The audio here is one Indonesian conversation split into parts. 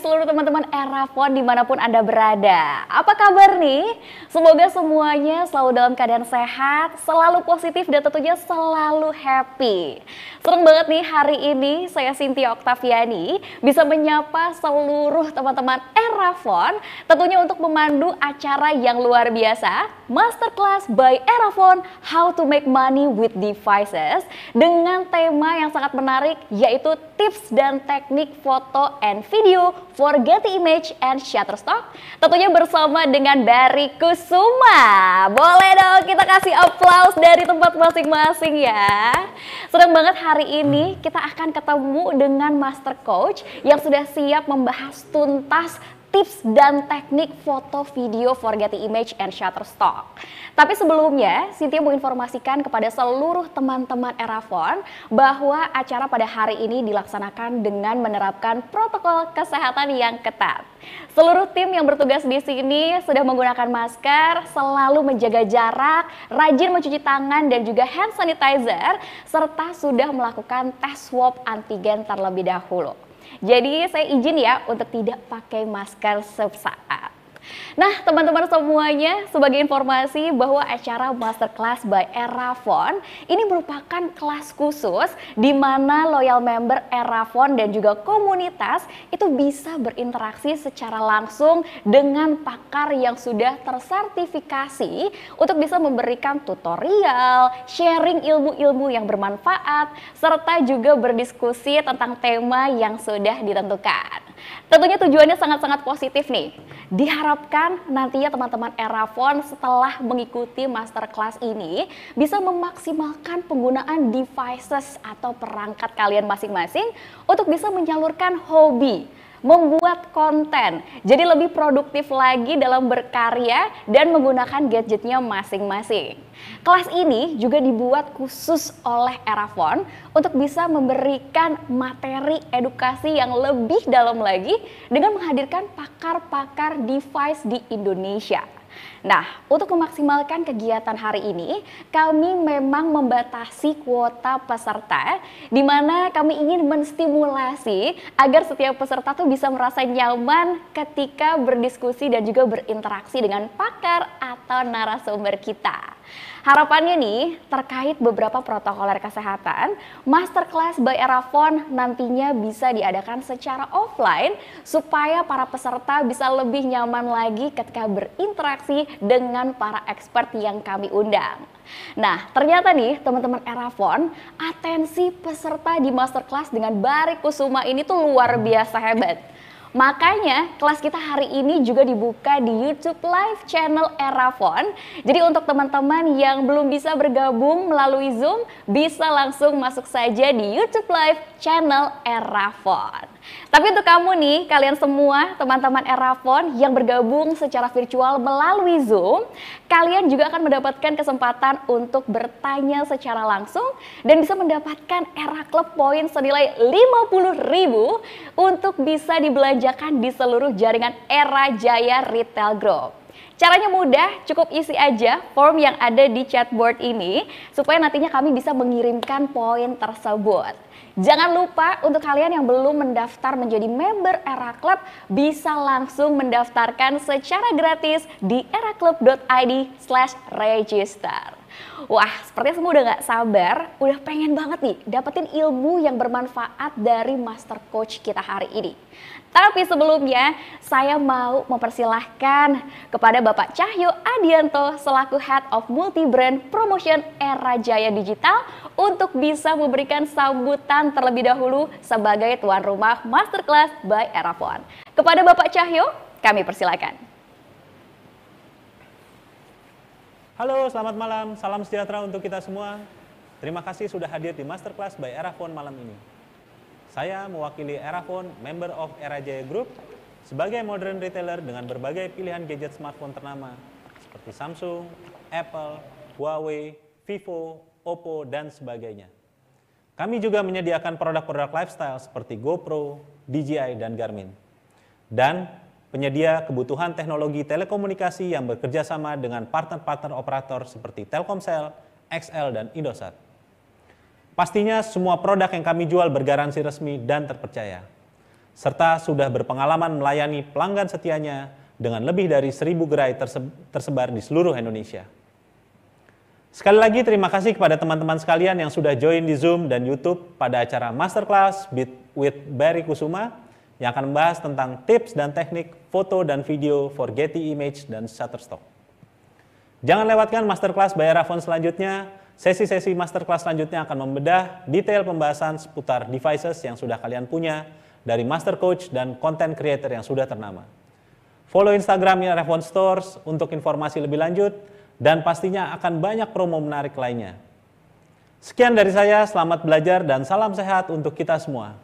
seluruh teman-teman Prapon dimanapun Anda berada. Apa kabar nih? Semoga semuanya selalu dalam keadaan sehat, selalu positif dan tentunya selalu happy. Seneng banget nih hari ini saya Sintia Oktaviani bisa menyapa seluruh teman-teman Erafon tentunya untuk memandu acara yang luar biasa Masterclass by Erafon How to Make Money with Devices dengan tema yang sangat menarik yaitu tips dan teknik foto and video for Getty Image and Shutterstock tentunya bersama dengan Barry Kusuma. Boleh dong kita kasih aplaus dari tempat masing-masing ya. Senang banget hari ini kita akan ketemu dengan Master Coach yang sudah siap membahas tuntas tips dan teknik foto video for Getty Image and Shutterstock. Tapi sebelumnya, Siti mau informasikan kepada seluruh teman-teman Erafon bahwa acara pada hari ini dilaksanakan dengan menerapkan protokol kesehatan yang ketat. Seluruh tim yang bertugas di sini sudah menggunakan masker, selalu menjaga jarak, rajin mencuci tangan dan juga hand sanitizer, serta sudah melakukan tes swab antigen terlebih dahulu. Jadi saya izin ya untuk tidak pakai masker sesaat. Nah, teman-teman semuanya, sebagai informasi bahwa acara Masterclass by Erafon ini merupakan kelas khusus di mana loyal member Erafon dan juga komunitas itu bisa berinteraksi secara langsung dengan pakar yang sudah tersertifikasi untuk bisa memberikan tutorial, sharing ilmu-ilmu yang bermanfaat, serta juga berdiskusi tentang tema yang sudah ditentukan. Tentunya tujuannya sangat-sangat positif nih. Diharap diharapkan nantinya teman-teman Erafon setelah mengikuti masterclass ini bisa memaksimalkan penggunaan devices atau perangkat kalian masing-masing untuk bisa menyalurkan hobi membuat konten. Jadi lebih produktif lagi dalam berkarya dan menggunakan gadgetnya masing-masing. Kelas ini juga dibuat khusus oleh Erafon untuk bisa memberikan materi edukasi yang lebih dalam lagi dengan menghadirkan pakar-pakar device di Indonesia. Nah, untuk memaksimalkan kegiatan hari ini, kami memang membatasi kuota peserta, di mana kami ingin menstimulasi agar setiap peserta tuh bisa merasa nyaman ketika berdiskusi dan juga berinteraksi dengan pakar atau narasumber kita. Harapannya nih, terkait beberapa protokol kesehatan, masterclass by Erafon nantinya bisa diadakan secara offline supaya para peserta bisa lebih nyaman lagi ketika berinteraksi dengan para expert yang kami undang. Nah, ternyata nih teman-teman Erafon, atensi peserta di masterclass dengan Barik Kusuma ini tuh luar biasa hebat. Makanya kelas kita hari ini juga dibuka di YouTube Live channel Erafon. Jadi untuk teman-teman yang belum bisa bergabung melalui Zoom bisa langsung masuk saja di YouTube Live channel Erafon. Tapi untuk kamu nih, kalian semua teman-teman Erafon yang bergabung secara virtual melalui Zoom, kalian juga akan mendapatkan kesempatan untuk bertanya secara langsung dan bisa mendapatkan Era Club Point senilai 50.000 untuk bisa dibelanjakan di seluruh jaringan Era Jaya Retail Group. Caranya mudah, cukup isi aja form yang ada di chatboard ini supaya nantinya kami bisa mengirimkan poin tersebut. Jangan lupa untuk kalian yang belum mendaftar menjadi member Era Club bisa langsung mendaftarkan secara gratis di eraclub.id slash register. Wah, sepertinya semua udah gak sabar, udah pengen banget nih dapetin ilmu yang bermanfaat dari Master Coach kita hari ini. Tapi sebelumnya, saya mau mempersilahkan kepada Bapak Cahyo Adianto selaku Head of Multi Brand Promotion Era Jaya Digital untuk bisa memberikan sambutan terlebih dahulu sebagai tuan rumah Masterclass by Erafon. Kepada Bapak Cahyo, kami persilakan. Halo, selamat malam. Salam sejahtera untuk kita semua. Terima kasih sudah hadir di Masterclass by Erafon malam ini. Saya mewakili Erafone, member of Era Jaya Group, sebagai modern retailer dengan berbagai pilihan gadget smartphone ternama seperti Samsung, Apple, Huawei, Vivo, Oppo, dan sebagainya. Kami juga menyediakan produk-produk lifestyle seperti GoPro, DJI, dan Garmin. Dan penyedia kebutuhan teknologi telekomunikasi yang bekerja sama dengan partner-partner operator seperti Telkomsel, XL, dan Indosat. Pastinya semua produk yang kami jual bergaransi resmi dan terpercaya. Serta sudah berpengalaman melayani pelanggan setianya dengan lebih dari seribu gerai tersebar di seluruh Indonesia. Sekali lagi terima kasih kepada teman-teman sekalian yang sudah join di Zoom dan YouTube pada acara Masterclass Beat with Barry Kusuma yang akan membahas tentang tips dan teknik foto dan video for Getty Image dan Shutterstock. Jangan lewatkan Masterclass Bayar Rafon selanjutnya Sesi-sesi masterclass selanjutnya akan membedah detail pembahasan seputar devices yang sudah kalian punya dari master coach dan content creator yang sudah ternama. Follow Instagramnya Revon Stores untuk informasi lebih lanjut dan pastinya akan banyak promo menarik lainnya. Sekian dari saya, selamat belajar dan salam sehat untuk kita semua.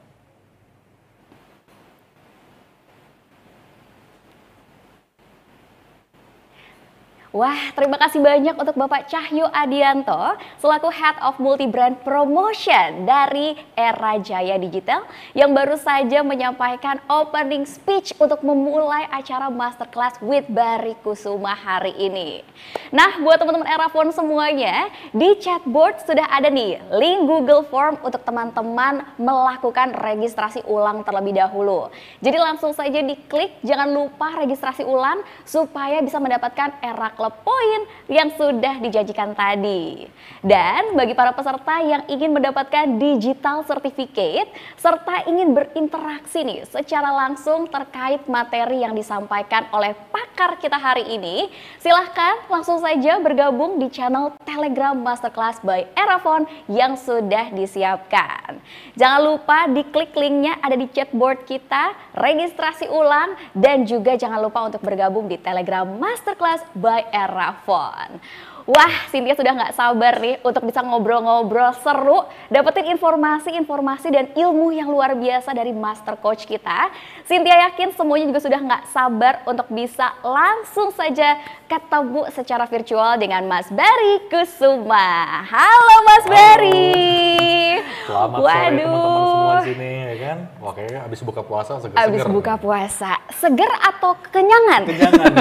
Wah, terima kasih banyak untuk Bapak Cahyo Adianto selaku Head of Multi Brand Promotion dari Era Jaya Digital yang baru saja menyampaikan opening speech untuk memulai acara masterclass with Bari Kusuma hari ini. Nah, buat teman-teman Era Phone semuanya, di chatboard sudah ada nih link Google Form untuk teman-teman melakukan registrasi ulang terlebih dahulu. Jadi langsung saja diklik, jangan lupa registrasi ulang supaya bisa mendapatkan Era Club poin yang sudah dijanjikan tadi. Dan bagi para peserta yang ingin mendapatkan digital certificate serta ingin berinteraksi nih secara langsung terkait materi yang disampaikan oleh pakar kita hari ini, silahkan langsung saja bergabung di channel Telegram Masterclass by Erafon yang sudah disiapkan. Jangan lupa diklik linknya ada di chatboard kita, registrasi ulang, dan juga jangan lupa untuk bergabung di Telegram Masterclass by era font. Wah, Cynthia sudah nggak sabar nih untuk bisa ngobrol-ngobrol seru, dapetin informasi-informasi dan ilmu yang luar biasa dari Master Coach kita. Cynthia yakin semuanya juga sudah nggak sabar untuk bisa langsung saja ketemu secara virtual dengan Mas Bari Kusuma. Halo Mas Halo. Bari. Selamat Waduh. sore teman-teman semua sini ya kan. Oke, abis buka puasa seger-seger. Habis buka puasa, seger atau kenyangan? Kenyangan.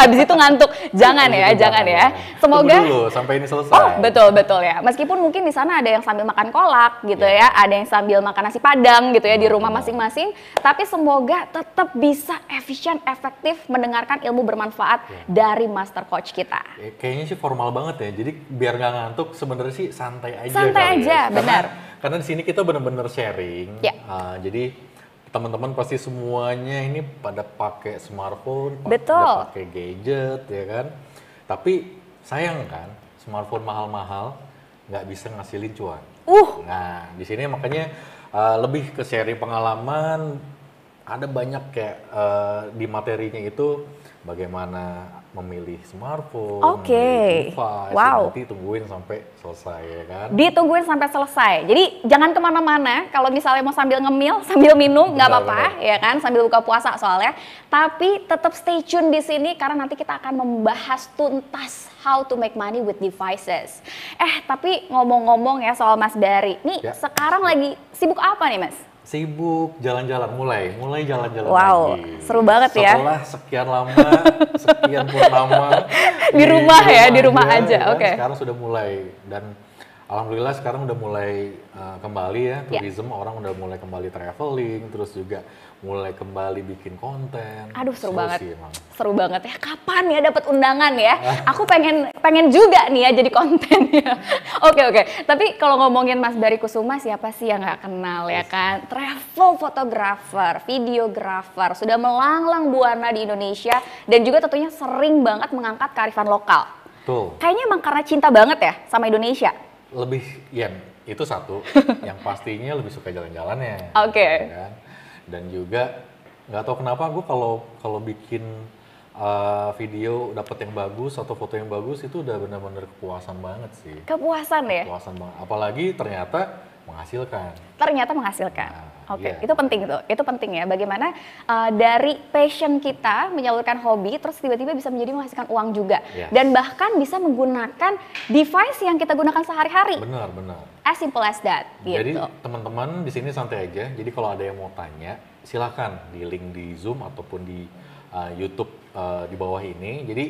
Habis itu ngantuk. Jangan ya, iya, jangan ya. Semua semoga dulu sampai ini selesai. Oh, betul betul ya. Meskipun mungkin di sana ada yang sambil makan kolak gitu yeah. ya, ada yang sambil makan nasi padang gitu ya di iya, rumah masing-masing, tapi semoga tetap bisa efisien, efektif mendengarkan ilmu bermanfaat yeah. dari master coach kita. Ya, kayaknya sih formal banget ya. Jadi biar nggak ngantuk sebenarnya sih santai aja. Santai ya. aja, ya. benar. Karena, di sini kita benar-benar sharing. Yeah. Iya. Uh, jadi teman-teman pasti semuanya ini pada pakai smartphone, Betul. pada pakai gadget ya kan. Tapi sayang kan smartphone mahal-mahal nggak bisa ngasilin cuan. Uh. Nah di sini makanya uh, lebih ke sharing pengalaman ada banyak kayak uh, di materinya itu bagaimana memilih smartphone, Oke. Okay. wow. Nanti tungguin sampai selesai ya kan. Ditungguin sampai selesai. Jadi jangan kemana-mana. Kalau misalnya mau sambil ngemil, sambil minum nggak apa-apa ya kan. Sambil buka puasa soalnya. Tapi tetap stay tune di sini karena nanti kita akan membahas tuntas how to make money with devices. Eh tapi ngomong-ngomong ya soal Mas Dari, nih ya. sekarang lagi sibuk apa nih Mas? sibuk jalan-jalan mulai mulai jalan-jalan wow, lagi. seru banget setelah ya setelah sekian lama sekian purnama di, di rumah ya di rumah aja, aja. oke okay. sekarang sudah mulai dan Alhamdulillah sekarang udah mulai uh, kembali ya, ya. tourism yeah. orang udah mulai kembali traveling terus juga mulai kembali bikin konten. Aduh seru, seru banget. Sih, Seru banget ya. Kapan ya dapat undangan ya? Aku pengen pengen juga nih ya jadi konten ya. oke oke. Tapi kalau ngomongin Mas Dari Kusuma siapa sih yang gak kenal ya kan? Travel photographer, videographer sudah melanglang buana di Indonesia dan juga tentunya sering banget mengangkat kearifan lokal. Tuh. Kayaknya emang karena cinta banget ya sama Indonesia lebih ya itu satu yang pastinya lebih suka jalan-jalannya oke okay. Ya kan? dan juga nggak tahu kenapa gue kalau kalau bikin uh, video dapat yang bagus atau foto yang bagus itu udah benar-benar kepuasan banget sih kepuasan ya kepuasan banget apalagi ternyata menghasilkan. Ternyata menghasilkan. Nah, Oke, okay. Iya. yeah. itu penting itu. Itu penting ya. Bagaimana uh, dari passion kita menyalurkan hobi, terus tiba-tiba bisa menjadi menghasilkan uang juga, yes. dan bahkan bisa menggunakan device yang kita gunakan sehari-hari. Benar, benar. As simple as that. Jadi gitu. teman-teman di sini santai aja. Jadi kalau ada yang mau tanya, silakan di link di Zoom ataupun di uh, YouTube uh, di bawah ini. Jadi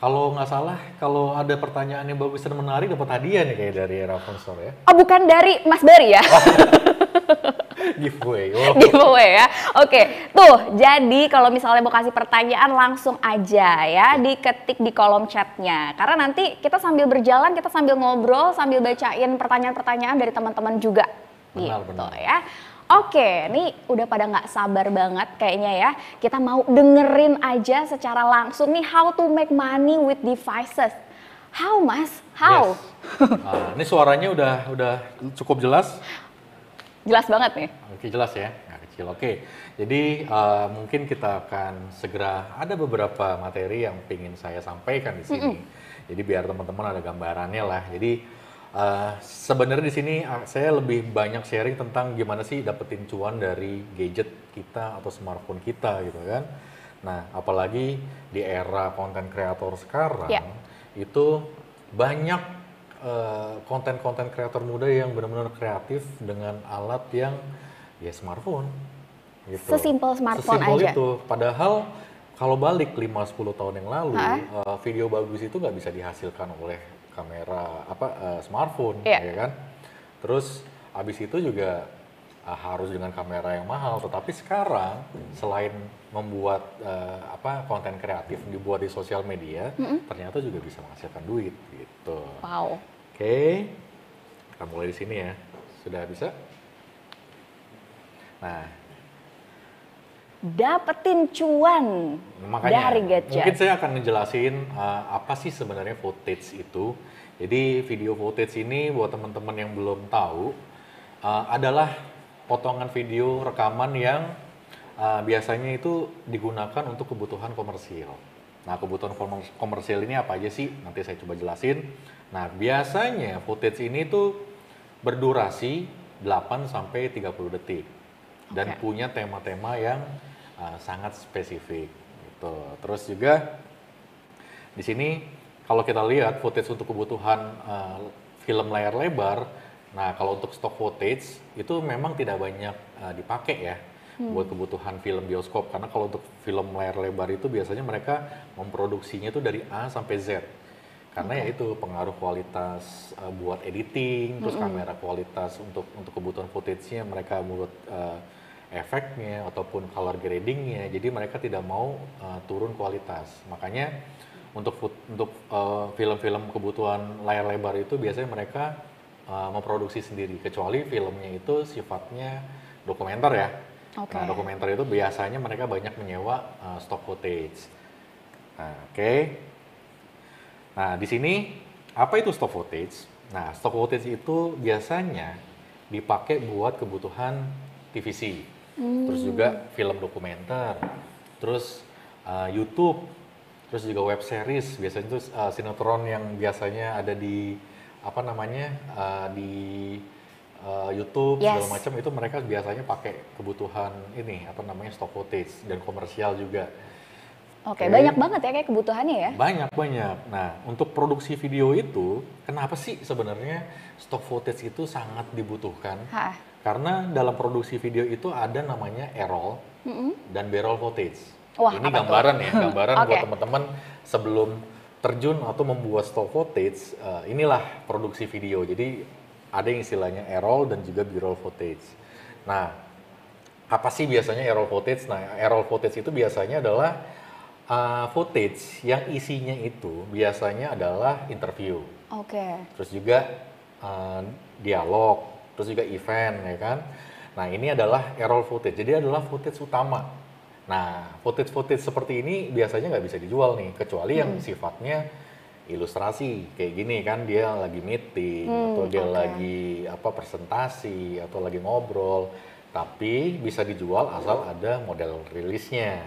kalau nggak salah, kalau ada pertanyaan yang bagus dan menarik dapat hadiah nih kayak dari era sponsor ya. Oh, bukan dari Mas Bari ya? Oh. giveaway. Oh. Giveaway ya. Oke, okay. tuh jadi kalau misalnya mau kasih pertanyaan langsung aja ya diketik di kolom chatnya. Karena nanti kita sambil berjalan, kita sambil ngobrol, sambil bacain pertanyaan-pertanyaan dari teman-teman juga. Benar, gitu benar. ya. Oke, ini udah pada nggak sabar banget kayaknya ya. Kita mau dengerin aja secara langsung nih how to make money with devices. How mas? How? Yes. Nah, ini suaranya udah udah cukup jelas. Jelas banget nih. Oke jelas ya. nggak kecil. Oke. Jadi uh, mungkin kita akan segera ada beberapa materi yang ingin saya sampaikan di sini. Mm -mm. Jadi biar teman-teman ada gambarannya lah. Jadi Eh, sebenarnya di sini eh, saya lebih banyak sharing tentang gimana sih dapetin cuan dari gadget kita atau smartphone kita gitu kan. Nah, apalagi di era konten kreator sekarang yeah. itu banyak eh, konten-konten uh, kreator muda yang benar-benar kreatif dengan alat yang ya smartphone. Gitu. Sesimpel smartphone Sesimple aja. itu. Padahal kalau balik 5-10 tahun yang lalu, uh, video bagus itu nggak bisa dihasilkan oleh kamera apa uh, smartphone yeah. ya kan terus abis itu juga uh, harus dengan kamera yang mahal tetapi sekarang selain membuat uh, apa konten kreatif dibuat di sosial media mm -hmm. ternyata juga bisa menghasilkan duit gitu wow oke okay. kita mulai di sini ya sudah bisa nah dapetin cuan Makanya, dari gadget. Mungkin saya akan ngejelasin uh, apa sih sebenarnya footage itu jadi video footage ini buat teman-teman yang belum tahu uh, adalah potongan video rekaman yang uh, biasanya itu digunakan untuk kebutuhan komersil. Nah, kebutuhan komersil ini apa aja sih? Nanti saya coba jelasin. Nah, biasanya footage ini tuh berdurasi 8 sampai 30 detik dan okay. punya tema-tema yang uh, sangat spesifik gitu. Terus juga di sini kalau kita lihat footage untuk kebutuhan uh, film layar lebar, nah kalau untuk stock footage itu memang tidak banyak uh, dipakai ya hmm. buat kebutuhan film bioskop karena kalau untuk film layar lebar itu biasanya mereka memproduksinya itu dari A sampai Z karena okay. ya itu pengaruh kualitas uh, buat editing, mm-hmm. terus kamera kualitas untuk untuk kebutuhan footage-nya mereka buat uh, efeknya ataupun color gradingnya, jadi mereka tidak mau uh, turun kualitas, makanya untuk food, untuk film eh, film-film kebutuhan layar lebar itu biasanya mereka uh, memproduksi sendiri kecuali filmnya itu sifatnya dokumenter ya. Okay. Nah, dokumenter itu biasanya mereka banyak menyewa uh, stock footage. Nah, oke. Okay. Nah, di sini apa itu stock footage? Nah, stock footage itu biasanya dipakai buat kebutuhan TVC. Hmm. Terus juga hmm. film dokumenter. Terus uh, YouTube terus juga web series biasanya itu uh, eh, sinetron yang biasanya ada di apa namanya uh, di uh, YouTube yes. segala macam itu mereka biasanya pakai kebutuhan ini apa namanya stock footage dan komersial juga. Oke, okay, banyak banget ya kayak kebutuhannya ya. Banyak banyak. Nah, untuk produksi video itu kenapa sih sebenarnya stock footage itu sangat dibutuhkan? Ha. Karena dalam produksi video itu ada namanya errol mm -hmm. dan barrel footage. Wah, ini gambaran tuh? ya, gambaran okay. buat teman-teman sebelum terjun atau membuat stock footage, uh, inilah produksi video. Jadi ada yang istilahnya errol dan juga b-roll footage. Nah, apa sih biasanya errol footage? Nah, errol footage itu biasanya adalah uh, footage yang isinya itu biasanya adalah interview. Oke. Okay. Terus juga uh, dialog, terus juga event ya kan. Nah, ini adalah errol footage. Jadi adalah footage utama Nah, footage-footage seperti ini biasanya nggak bisa dijual nih, kecuali hmm. yang sifatnya ilustrasi kayak gini kan dia lagi meeting hmm, atau dia okay. lagi apa presentasi atau lagi ngobrol, tapi bisa dijual asal ada model rilisnya.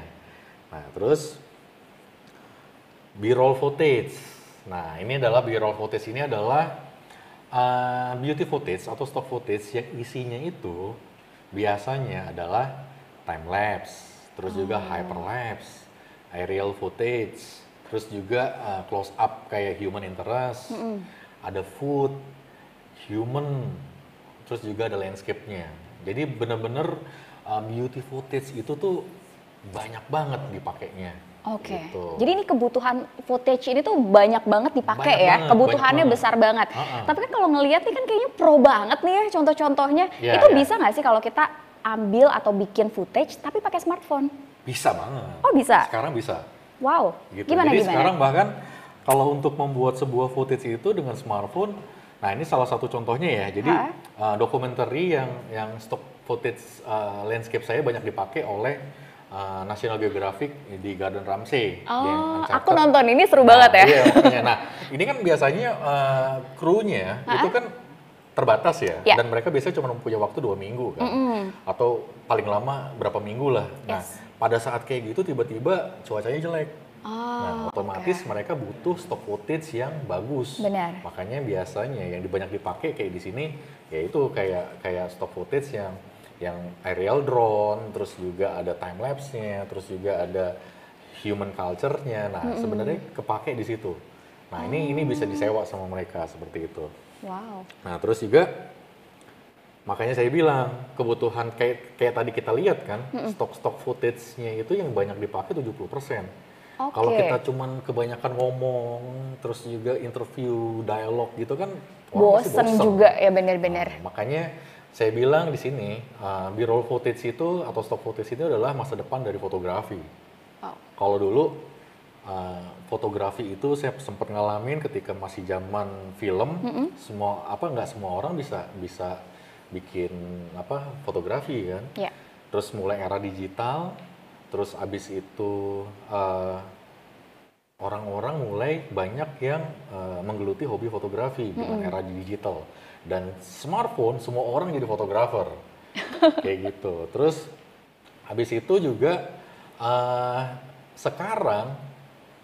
Nah, terus B-roll footage. Nah, ini adalah B-roll footage ini adalah uh, beauty footage atau stock footage yang isinya itu biasanya adalah time lapse terus juga oh. hyperlapse, aerial footage, terus juga uh, close up kayak human interest, mm -hmm. ada food, human, terus juga ada landscape-nya. Jadi bener-bener uh, beauty footage itu tuh banyak banget dipakainya. Oke. Okay. Gitu. Jadi ini kebutuhan footage ini tuh banyak banget dipakai ya. Banget, Kebutuhannya banget. besar banget. banget. Uh -uh. Tapi kan kalau ngelihat nih kan kayaknya pro banget nih ya contoh-contohnya. Yeah, itu yeah. bisa nggak sih kalau kita ambil atau bikin footage tapi pakai smartphone? Bisa banget. Oh bisa? Sekarang bisa. Wow. Gitu. Gimana Jadi gimana? sekarang bahkan kalau untuk membuat sebuah footage itu dengan smartphone, nah ini salah satu contohnya ya. Jadi uh, eh, dokumenter yang yang stock footage uh, landscape saya banyak dipakai oleh Uh, National Geographic di Garden Ramsay. Oh, aku nonton ini seru nah, banget ya. Iya, Nah, ini kan biasanya uh, krunya itu kan terbatas ya, ya. dan mereka biasanya cuma punya waktu dua minggu kan, mm -hmm. atau paling lama berapa minggu lah. Nah, pada saat kayak gitu tiba-tiba cuacanya jelek, nah, oh, nah otomatis okay. mereka butuh stock footage yang bagus. Benar. Makanya biasanya yang banyak dipakai kayak di sini, yaitu kayak kayak stock footage yang yang aerial drone, terus juga ada time lapse-nya, terus juga ada human culture-nya. Nah, mm -hmm. sebenarnya kepake di situ. Nah, ini ini bisa disewa sama mereka seperti itu. Wow. Nah terus juga makanya saya bilang kebutuhan kayak kayak tadi kita lihat kan mm-hmm. stok-stok footage-nya itu yang banyak dipakai 70%. Okay. Kalau kita cuman kebanyakan ngomong, terus juga interview, dialog gitu kan bosan juga ya benar-benar. Nah, makanya saya bilang di sini uh, b-roll footage itu atau stock footage itu adalah masa depan dari fotografi. Oh. Kalau dulu uh, fotografi itu saya sempat ngalamin ketika masih zaman film. Mm -hmm. Semua apa nggak semua orang bisa bisa bikin apa fotografi kan. Yeah. Terus mulai era digital, terus abis itu orang eh, orang-orang mulai banyak yang uh, menggeluti hobi fotografi mm-hmm. dengan era digital dan smartphone semua orang jadi fotografer kayak gitu terus habis itu juga uh, sekarang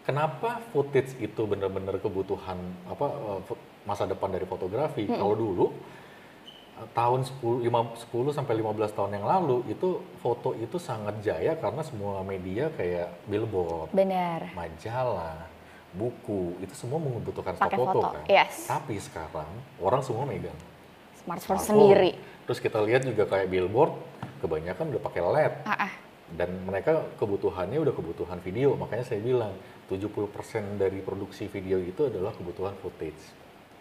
kenapa footage itu benar-benar kebutuhan apa eh, masa depan dari fotografi? Hmm. Kalau dulu eh, tahun 10 5, 10 sampai 15 tahun yang lalu itu foto itu sangat jaya karena semua media kayak billboard, Bener. majalah, buku itu semua membutuhkan stok foto, foto kan. Yes. Tapi sekarang orang semua megang smartphone, smartphone sendiri. Terus kita lihat juga kayak billboard kebanyakan udah pakai LED. Ah -ah. Dan mereka kebutuhannya udah kebutuhan video, makanya saya bilang 70% dari produksi video itu adalah kebutuhan footage.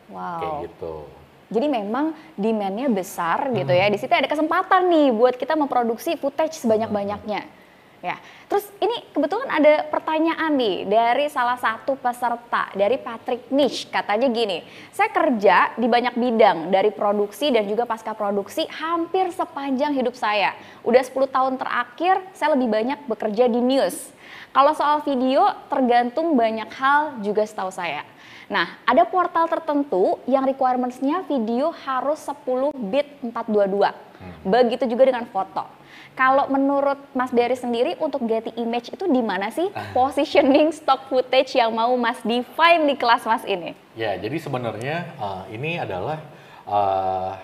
Wow. Kayak gitu. Jadi memang demand-nya besar gitu hmm. ya. Di situ ada kesempatan nih buat kita memproduksi footage hmm. sebanyak-banyaknya. Hmm. Ya. Terus ini kebetulan ada pertanyaan nih dari salah satu peserta dari Patrick Nish katanya gini, saya kerja di banyak bidang dari produksi dan juga pasca produksi hampir sepanjang hidup saya. Udah 10 tahun terakhir saya lebih banyak bekerja di news kalau soal video tergantung banyak hal juga setahu saya. Nah, ada portal tertentu yang requirements-nya video harus 10 bit 422. Hmm. Begitu juga dengan foto. Kalau menurut Mas Dery sendiri untuk Getty Image itu di mana sih ah. positioning stock footage yang mau Mas define di kelas Mas ini? Ya, jadi sebenarnya uh, ini adalah uh,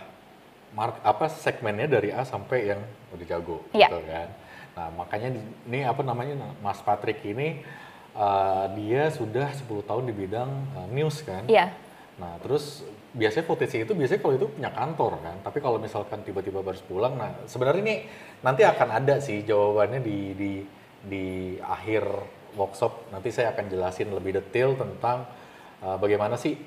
mark apa segmennya dari A sampai yang udah jago ya. gitu kan. Nah, makanya ini apa namanya nah, Mas Patrick ini uh, dia sudah 10 tahun di bidang uh, news kan. Iya. Nah, terus biasanya footage itu biasanya kalau itu punya kantor kan. Tapi kalau misalkan tiba-tiba baru pulang, nah sebenarnya ini nanti akan ada sih jawabannya di di di akhir workshop. Nanti saya akan jelasin lebih detail tentang uh, bagaimana sih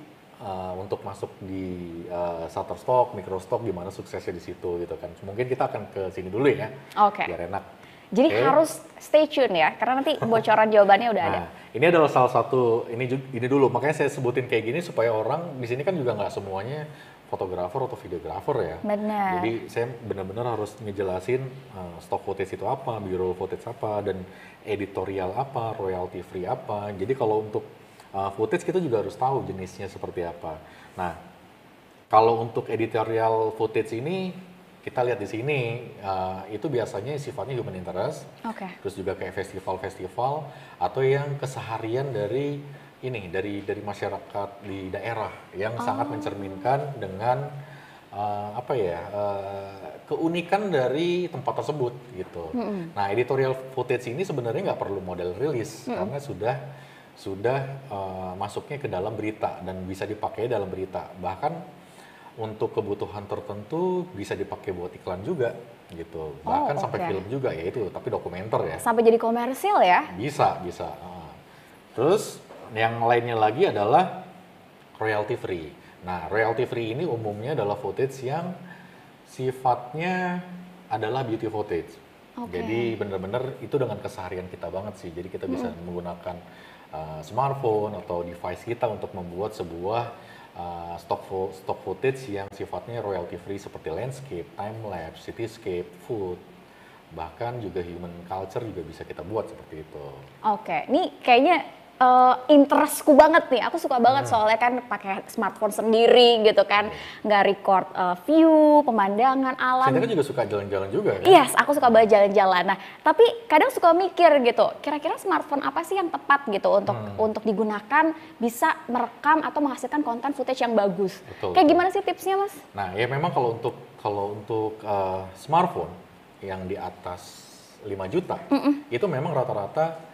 uh, untuk masuk di uh, Shutterstock, Microstock, gimana suksesnya di situ gitu kan. Mungkin kita akan ke sini dulu ya. Okay. Biar enak. Jadi okay. harus stay tune ya, karena nanti bocoran jawabannya udah nah, ada. Ini adalah salah satu ini ini dulu makanya saya sebutin kayak gini supaya orang di sini kan juga nggak semuanya fotografer atau videografer ya. Benar. Jadi saya benar-benar harus ngejelasin uh, stock footage itu apa, bureau footage apa, dan editorial apa, royalty free apa. Jadi kalau untuk uh, footage kita juga harus tahu jenisnya seperti apa. Nah, kalau untuk editorial footage ini kita lihat di sini uh, itu biasanya sifatnya human interest, okay. terus juga kayak festival-festival atau yang keseharian dari ini dari dari masyarakat di daerah yang oh. sangat mencerminkan dengan uh, apa ya uh, keunikan dari tempat tersebut gitu. Mm -hmm. Nah editorial footage ini sebenarnya nggak perlu model rilis mm -hmm. karena sudah sudah uh, masuknya ke dalam berita dan bisa dipakai dalam berita bahkan untuk kebutuhan tertentu bisa dipakai buat iklan juga gitu bahkan oh, okay. sampai film juga ya itu tapi dokumenter ya sampai jadi komersil ya bisa bisa terus yang lainnya lagi adalah royalty free nah royalty free ini umumnya adalah footage yang sifatnya adalah beauty footage okay. jadi bener-bener itu dengan keseharian kita banget sih jadi kita bisa hmm. menggunakan uh, smartphone atau device kita untuk membuat sebuah uh, stock fo stock footage yang sifatnya royalty free seperti landscape, time lapse, cityscape, food, bahkan juga human culture juga bisa kita buat seperti itu. Oke, okay. ini kayaknya uh, interestku banget nih. Aku suka banget hmm. soalnya kan pakai smartphone sendiri gitu kan, iya. nggak record uh, view, pemandangan alam. kan juga suka jalan-jalan juga kan? Yes, aku suka banget jalan-jalan. Nah, tapi kadang suka mikir gitu, kira-kira smartphone apa sih yang tepat gitu untuk hmm. untuk digunakan bisa merekam atau menghasilkan konten footage yang bagus. Betul. Kayak gimana sih tipsnya, Mas? Nah, ya memang kalau untuk kalau untuk uh, smartphone yang di atas 5 juta, mm -mm. itu memang rata-rata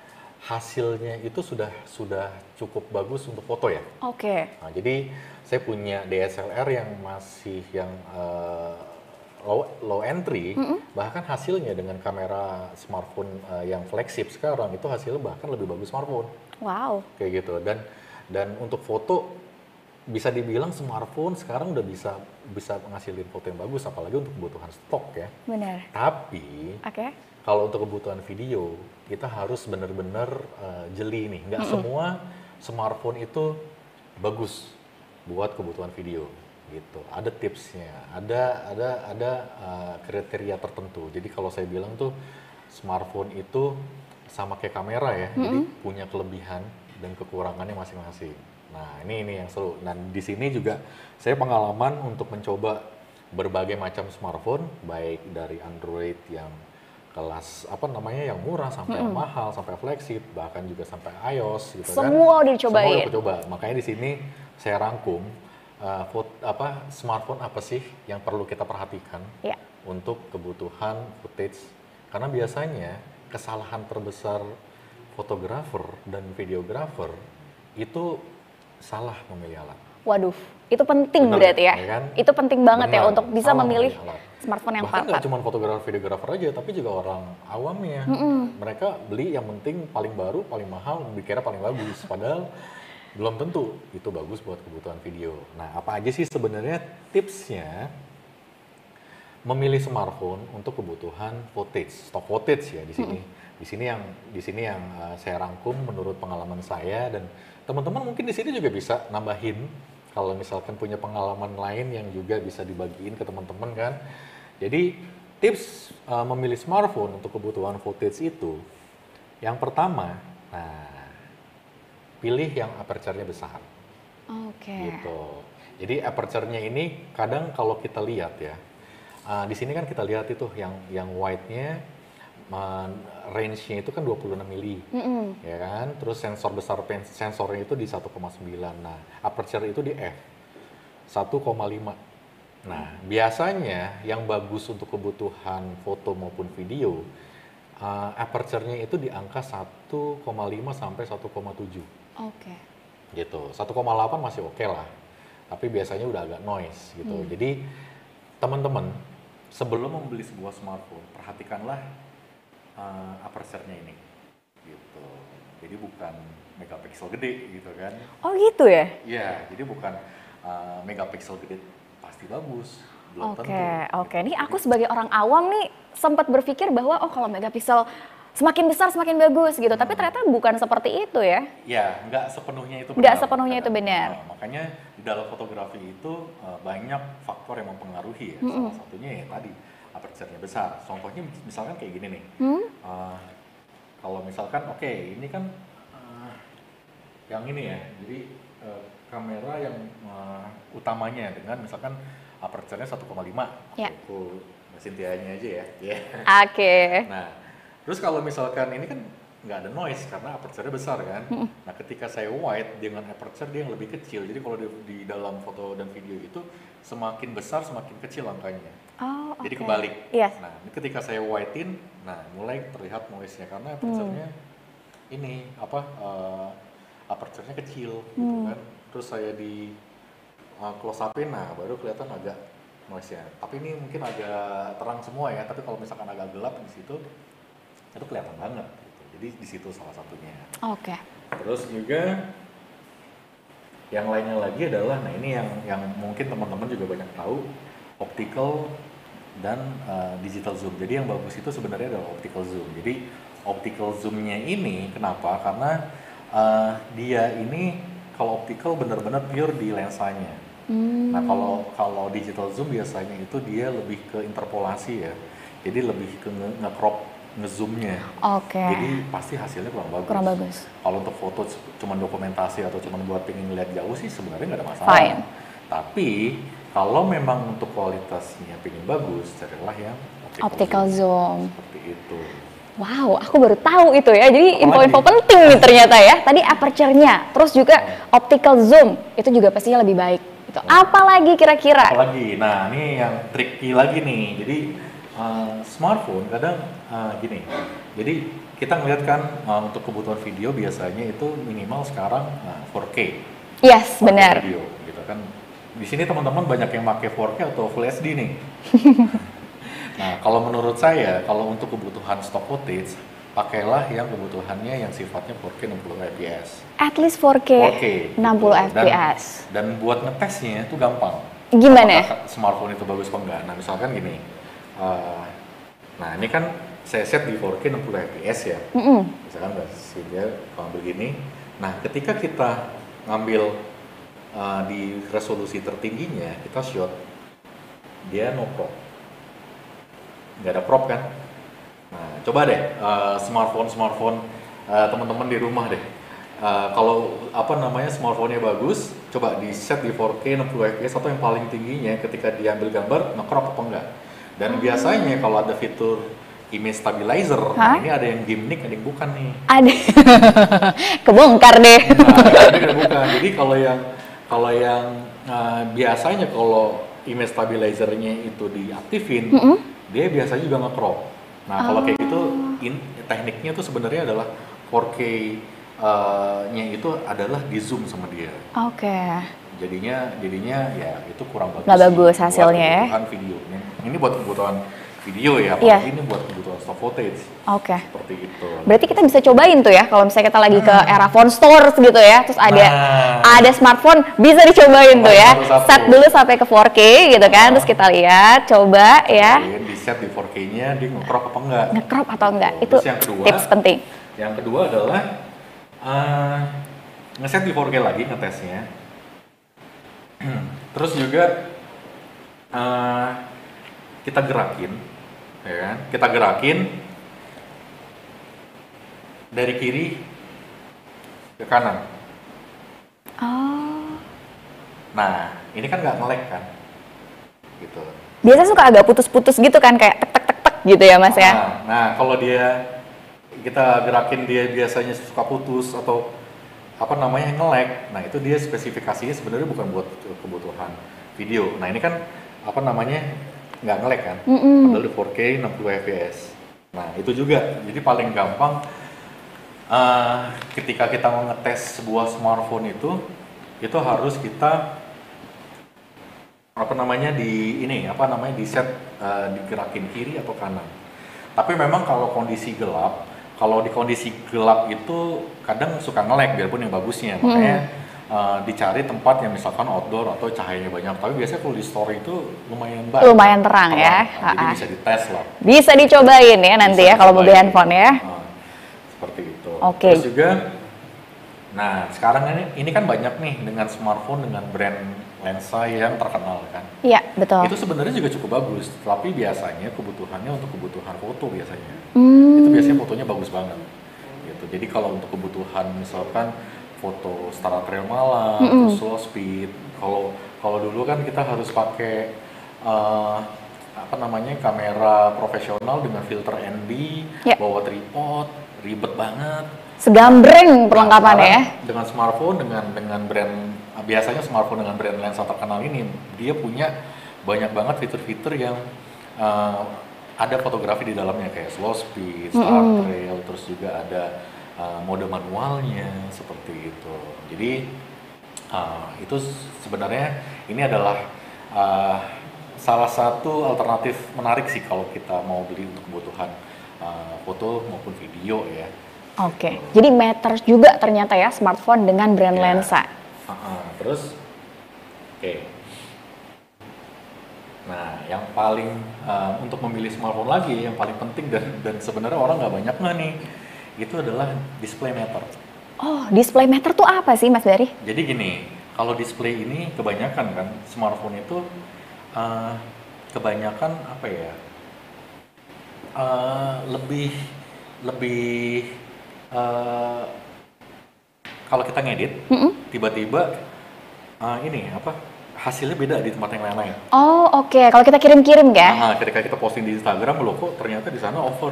hasilnya itu sudah sudah cukup bagus untuk foto ya. Oke. Okay. Nah, jadi saya punya DSLR yang masih yang uh, low low entry, mm -hmm. bahkan hasilnya dengan kamera smartphone uh, yang flagship sekarang itu hasilnya bahkan lebih bagus smartphone. Wow. Kayak gitu dan dan untuk foto bisa dibilang smartphone sekarang udah bisa bisa menghasilkan foto yang bagus apalagi untuk kebutuhan stok ya. Benar. Tapi okay kalau untuk kebutuhan video kita harus benar-benar uh, jeli nih nggak mm -hmm. semua smartphone itu bagus buat kebutuhan video gitu ada tipsnya ada ada ada uh, kriteria tertentu jadi kalau saya bilang tuh smartphone itu sama kayak kamera ya mm -hmm. jadi punya kelebihan dan kekurangannya masing-masing nah ini ini yang seru dan di sini juga saya pengalaman untuk mencoba berbagai macam smartphone baik dari Android yang kelas apa namanya yang murah sampai mm -hmm. yang mahal sampai flagship bahkan juga sampai iOS gitu kan. semua kan udah dicobain semua udah dicoba makanya di sini saya rangkum uh, food, apa smartphone apa sih yang perlu kita perhatikan yeah. untuk kebutuhan footage karena biasanya kesalahan terbesar fotografer dan videografer itu salah memilih alat waduh itu penting Benar, berarti ya, ya kan? itu penting banget ya Benar, ya untuk bisa memilih alat smartphone yang Bahkan nggak cuma fotografer videografer aja tapi juga orang ya mm -mm. mereka beli yang penting paling baru paling mahal dikira paling bagus padahal belum tentu itu bagus buat kebutuhan video nah apa aja sih sebenarnya tipsnya memilih smartphone untuk kebutuhan footage stock footage ya di sini mm -mm. di sini yang di sini yang uh, saya rangkum menurut pengalaman saya dan teman-teman mungkin di sini juga bisa nambahin kalau misalkan punya pengalaman lain yang juga bisa dibagiin ke teman-teman kan jadi tips uh, memilih smartphone untuk kebutuhan footage itu, yang pertama, nah pilih yang aperture-nya besar. Oke. Okay. Gitu. Jadi aperture-nya ini kadang kalau kita lihat ya, uh, di sini kan kita lihat itu yang yang wide-nya range-nya itu kan 26 mili, mm -hmm. ya kan? Terus sensor besar sensornya itu di 1,9. Nah, aperture itu di f 1,5 Nah, biasanya yang bagus untuk kebutuhan foto maupun video, uh, aperture-nya itu di angka 1,5 sampai 1,7. Oke. Okay. Gitu. 1,8 masih oke okay lah. Tapi biasanya udah agak noise gitu. Hmm. Jadi, teman-teman, sebelum membeli sebuah smartphone, perhatikanlah uh, aperture-nya ini. Gitu. Jadi bukan megapiksel gede gitu kan. Oh gitu ya? Iya, jadi bukan uh, megapiksel gede pasti bagus. Oke, oke. Okay, Nih aku sebagai orang awam nih sempat berpikir bahwa oh kalau megapixel semakin besar semakin bagus gitu. Tapi hmm. ternyata bukan seperti itu ya. Ya, nggak sepenuhnya itu Nggak sepenuhnya itu benar. Nah, makanya di dalam fotografi itu eh, banyak faktor yang mempengaruhi ya. -hmm. Salah satunya ya tadi aperture-nya besar. Contohnya misalkan kayak gini nih. Hmm? Uh, kalau misalkan oke okay, ini kan uh, yang ini ya. Jadi uh, kamera yang uh, utamanya dengan misalkan aperture-nya 1,5. Yeah. Aku aja ya. Yeah. Oke. Okay. Nah, terus kalau misalkan ini kan nggak ada noise karena aperture-nya besar kan. Mm. Nah, ketika saya wide dengan aperture dia yang lebih kecil. Jadi kalau di, di dalam foto dan video itu semakin besar semakin kecil angkanya. Oh, okay. Jadi kebalik. Yes. Iya. Nah, ini ketika saya wide-in, nah mulai terlihat noise-nya karena aperture-nya mm. ini apa uh, aperture-nya kecil mm. gitu hmm. kan terus saya di uh, close upin nah baru kelihatan agak noise nya tapi ini mungkin agak terang semua ya tapi kalau misalkan agak gelap di situ itu kelihatan banget gitu. jadi di situ salah satunya oke okay. terus juga yang lainnya lagi adalah nah ini yang yang mungkin teman-teman juga banyak tahu optical dan uh, digital zoom jadi yang bagus itu sebenarnya adalah optical zoom jadi optical zoomnya ini kenapa karena uh, dia ini kalau optical benar-benar pure di lensanya. Hmm. Nah kalau kalau digital zoom biasanya itu dia lebih ke interpolasi ya, jadi lebih ke nge-crop ngezoomnya. Oke. Okay. Jadi pasti hasilnya kurang bagus. Kurang bagus. Kalau untuk foto cuma dokumentasi atau cuma buat pengen lihat jauh sih sebenarnya nggak ada masalah. Fine. Tapi kalau memang untuk kualitasnya pengen bagus, carilah yang optical, optical zoom. zoom. Seperti itu. Wow, aku baru tahu itu ya. Jadi info-info penting nih ternyata ya. Tadi aperture-nya, terus juga oh. optical zoom itu juga pastinya lebih baik. Itu apalagi kira-kira? Apalagi. Nah, ini yang tricky lagi nih. Jadi uh, smartphone kadang uh, gini. Jadi kita melihat kan uh, untuk kebutuhan video biasanya itu minimal sekarang uh, 4K. Yes, benar. Video gitu kan. Di sini teman-teman banyak yang pakai 4K atau Full HD nih. Nah, kalau menurut saya, kalau untuk kebutuhan stock footage, pakailah yang kebutuhannya yang sifatnya 4K 60 fps. At least 4K, 60 fps. Dan, dan buat ngetesnya itu gampang. Gimana? Apakah smartphone itu bagus apa enggak? Nah, misalkan gini. Uh, nah, ini kan saya set di 4K 60 fps ya. Mm -hmm. Misalkan hasilnya kalau begini. Nah, ketika kita ngambil uh, di resolusi tertingginya, kita shoot dia no nggak ada prop kan nah coba deh eh, smartphone smartphone uh, teman-teman di rumah deh uh, kalau apa namanya smartphone-nya bagus coba di set di 4K 60 fps atau yang paling tingginya ketika diambil gambar ngecrop apa enggak dan hmm. biasanya kalau ada fitur image stabilizer. Nah, ini ada yang gimmick, ada yang bukan nih. Ada. Kebongkar deh. Nah, ada yang bukan. Jadi kalau yang kalau yang uh, biasanya kalau image stabilizernya itu diaktifin, mm -hmm dia biasanya juga nge-crop. Nah, kalau oh. kayak gitu oh. in, tekniknya tuh sebenarnya adalah 4K eh, nya itu adalah di zoom sama dia. Oke. Okay. Jadinya jadinya ya itu kurang bagus. Nggak bagus hasilnya ya. Video. Ini buat kebutuhan video ya, apalagi yeah. ini buat kebutuhan stock footage. Oke. Okay. Seperti itu. Berarti kita bisa cobain tuh ya, kalau misalnya kita lagi ke hmm. era phone stores gitu ya, terus ada nah. ada smartphone bisa dicobain nah, tuh ya. Set dulu sampai ke 4K gitu kan, nah. terus kita lihat, coba ya. di set di 4K-nya di ngecrop apa enggak? Ngecrop atau enggak? Itu yang kedua, tips penting. Yang kedua adalah uh, ngeset di 4K lagi ngetesnya. terus juga uh, kita gerakin ya kan? Kita gerakin dari kiri ke kanan. Oh. Nah, ini kan nggak ngelek kan? Gitu. Biasa suka agak putus-putus gitu kan, kayak tek tek tek tek gitu ya mas ya? nah, ya? Nah, kalau dia kita gerakin dia biasanya suka putus atau apa namanya ngelek, nah itu dia spesifikasinya sebenarnya bukan buat kebutuhan video. Nah ini kan apa namanya nggak ngelek kan mm hmm padahal di 4K 60 fps nah itu juga jadi paling gampang uh, ketika kita mau ngetes sebuah smartphone itu itu harus kita apa namanya di ini apa namanya di set uh, eh, digerakin kiri atau kanan tapi memang kalau kondisi gelap kalau di kondisi gelap itu kadang suka ngelek biarpun yang bagusnya makanya mm Eh, dicari tempat yang misalkan outdoor atau cahayanya banyak. Tapi biasanya kalau di store itu lumayan banyak. Lumayan terang, ya. terang. ya. Nah, jadi bisa dites lah. Bisa dicobain ya nanti bisa ya kalau mau beli handphone ya. Nah, seperti itu. Oke. Okay. Terus juga Nah, sekarang ini ini kan banyak nih dengan smartphone dengan brand lensa yang terkenal kan. Iya, betul. Itu sebenarnya juga cukup bagus, tapi biasanya kebutuhannya untuk kebutuhan foto biasanya. Hmm. Itu biasanya fotonya bagus banget. Gitu. Jadi kalau untuk kebutuhan misalkan foto Star Trail Malang, mm -hmm. terus slow speed. Kalau kalau dulu kan kita harus pakai uh, apa namanya kamera profesional dengan filter ND, yeah. bawa tripod, ribet banget. Segambreng perlengkapan ya. Dengan smartphone dengan dengan brand biasanya smartphone dengan brand lensa terkenal ini dia punya banyak banget fitur-fitur yang uh, ada fotografi di dalamnya kayak slow speed, star mm -hmm. trail, terus juga ada Eh, mode manualnya seperti itu. Jadi uh, itu sebenarnya ini adalah uh, salah satu alternatif menarik sih kalau kita mau beli untuk kebutuhan uh, foto maupun video ya. Oke, okay. jadi matters juga ternyata ya smartphone dengan brand yeah. lensa. Uh -huh. Terus, oke. Okay. Nah, yang paling uh, untuk memilih smartphone lagi yang paling penting dan dan sebenarnya orang nggak banyak nggak nih itu adalah display meter. Oh, display meter tuh apa sih, Mas Bari? Jadi gini, kalau display ini kebanyakan kan smartphone itu uh, kebanyakan apa ya? Uh, lebih lebih uh, kalau kita ngedit, mm-hmm. tiba-tiba uh, ini apa? Hasilnya beda di tempat yang lain-lain. Oh, oke. Okay. Kalau kita kirim-kirim, ya? Nah, ketika kita posting di Instagram, loh kok ternyata di sana over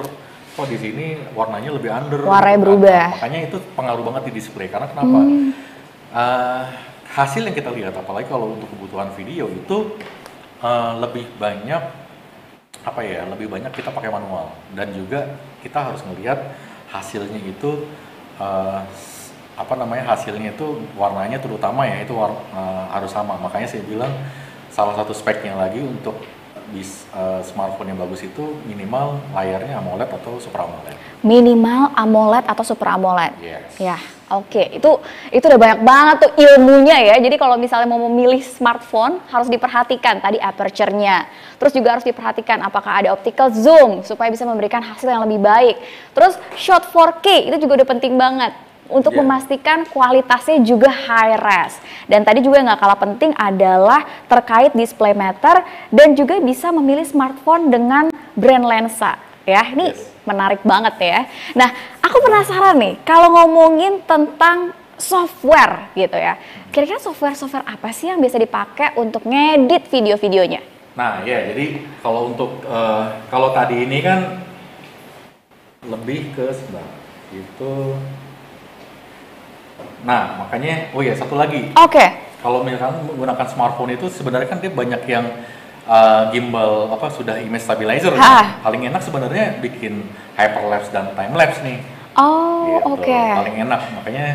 kok di sini warnanya lebih under. Gitu warnanya gitu. berubah. Kan? makanya itu pengaruh banget di display karena kenapa? Hmm. Uh, hasil yang kita lihat apalagi kalau untuk kebutuhan video itu uh, lebih banyak apa ya lebih banyak kita pakai manual dan juga kita harus melihat hasilnya itu uh, apa namanya hasilnya itu warnanya terutama ya itu war, uh, harus sama makanya saya bilang salah satu speknya lagi untuk bis uh, eh, smartphone yang bagus itu minimal layarnya AMOLED atau Super AMOLED. Minimal AMOLED atau Super AMOLED. Yes. Ya. Oke, okay. itu itu udah banyak banget tuh ilmunya ya. Jadi kalau misalnya mau memilih smartphone harus diperhatikan tadi aperture-nya. Terus juga harus diperhatikan apakah ada optical zoom supaya bisa memberikan hasil yang lebih baik. Terus shot 4K itu juga udah penting banget untuk yeah. memastikan kualitasnya juga high res. Dan tadi juga nggak kalah penting adalah terkait display meter dan juga bisa memilih smartphone dengan brand lensa. Ya, ini yes. menarik banget ya. Nah, aku penasaran nih kalau ngomongin tentang software gitu ya. Kira-kira software-software apa sih yang bisa dipakai untuk ngedit video-videonya? Nah, ya jadi kalau untuk uh, kalau tadi ini kan lebih ke sebab itu Nah, makanya, oh ya satu lagi. Oke. Okay. Kalau misalkan menggunakan smartphone itu sebenarnya kan dia banyak yang uh, gimbal apa sudah image stabilizer. Ya? Paling enak sebenarnya bikin hyperlapse dan time lapse nih. Oh, gitu. oke. Okay. Paling enak. Makanya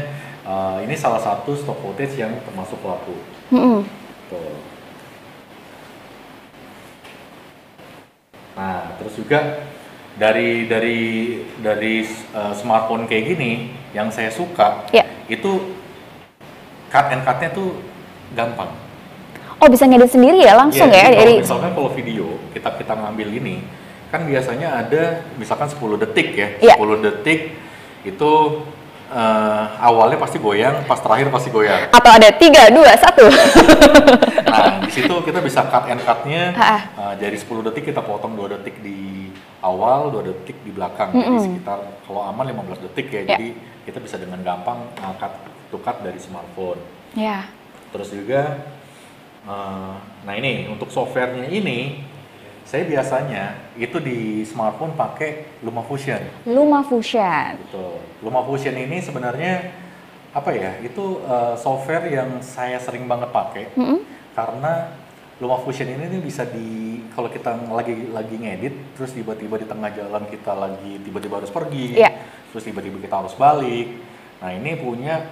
uh, ini salah satu stock footage yang termasuk laku. Mm -hmm. Gitu. Nah, terus juga dari dari dari uh, smartphone kayak gini yang saya suka yeah. itu cut and cutnya tuh gampang. Oh bisa ngedit sendiri ya langsung yeah, ya? Jadi kalau, misalkan kalau video kita kita ngambil ini kan biasanya ada misalkan 10 detik ya, yeah. Ya. detik itu uh, awalnya pasti goyang, pas terakhir pasti goyang. Atau ada tiga, dua, satu. nah di situ kita bisa cut and cutnya uh, jadi 10 detik kita potong dua detik di awal, dua detik di belakang. Mm -hmm. Jadi sekitar kalau aman 15 detik ya. Yeah. Jadi kita bisa dengan gampang angkat tukar dari smartphone. Yeah. Terus juga, eh, nah ini untuk softwarenya ini, saya biasanya itu di smartphone pakai LumaFusion. LumaFusion. Betul. LumaFusion ini sebenarnya apa ya? Itu uh, software yang saya sering banget pakai mm -hmm. karena Luma Fusion ini nih bisa di kalau kita lagi lagi ngedit terus tiba-tiba di tengah jalan kita lagi tiba-tiba harus pergi yeah. terus tiba-tiba kita harus balik nah ini punya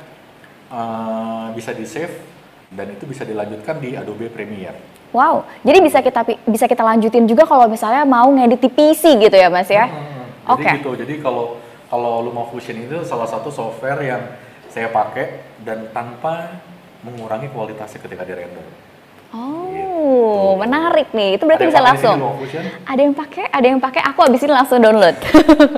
uh, bisa di save dan itu bisa dilanjutkan di Adobe Premiere wow jadi bisa kita bisa kita lanjutin juga kalau misalnya mau ngedit di PC gitu ya mas ya hmm, oke okay. gitu jadi kalau kalau Luma Fusion itu salah satu software yang saya pakai dan tanpa mengurangi kualitasnya ketika di render Gitu. Oh, gitu. menarik nih. Itu berarti bisa langsung. Ada yang pakai, ada yang pakai. Aku abis ini langsung download.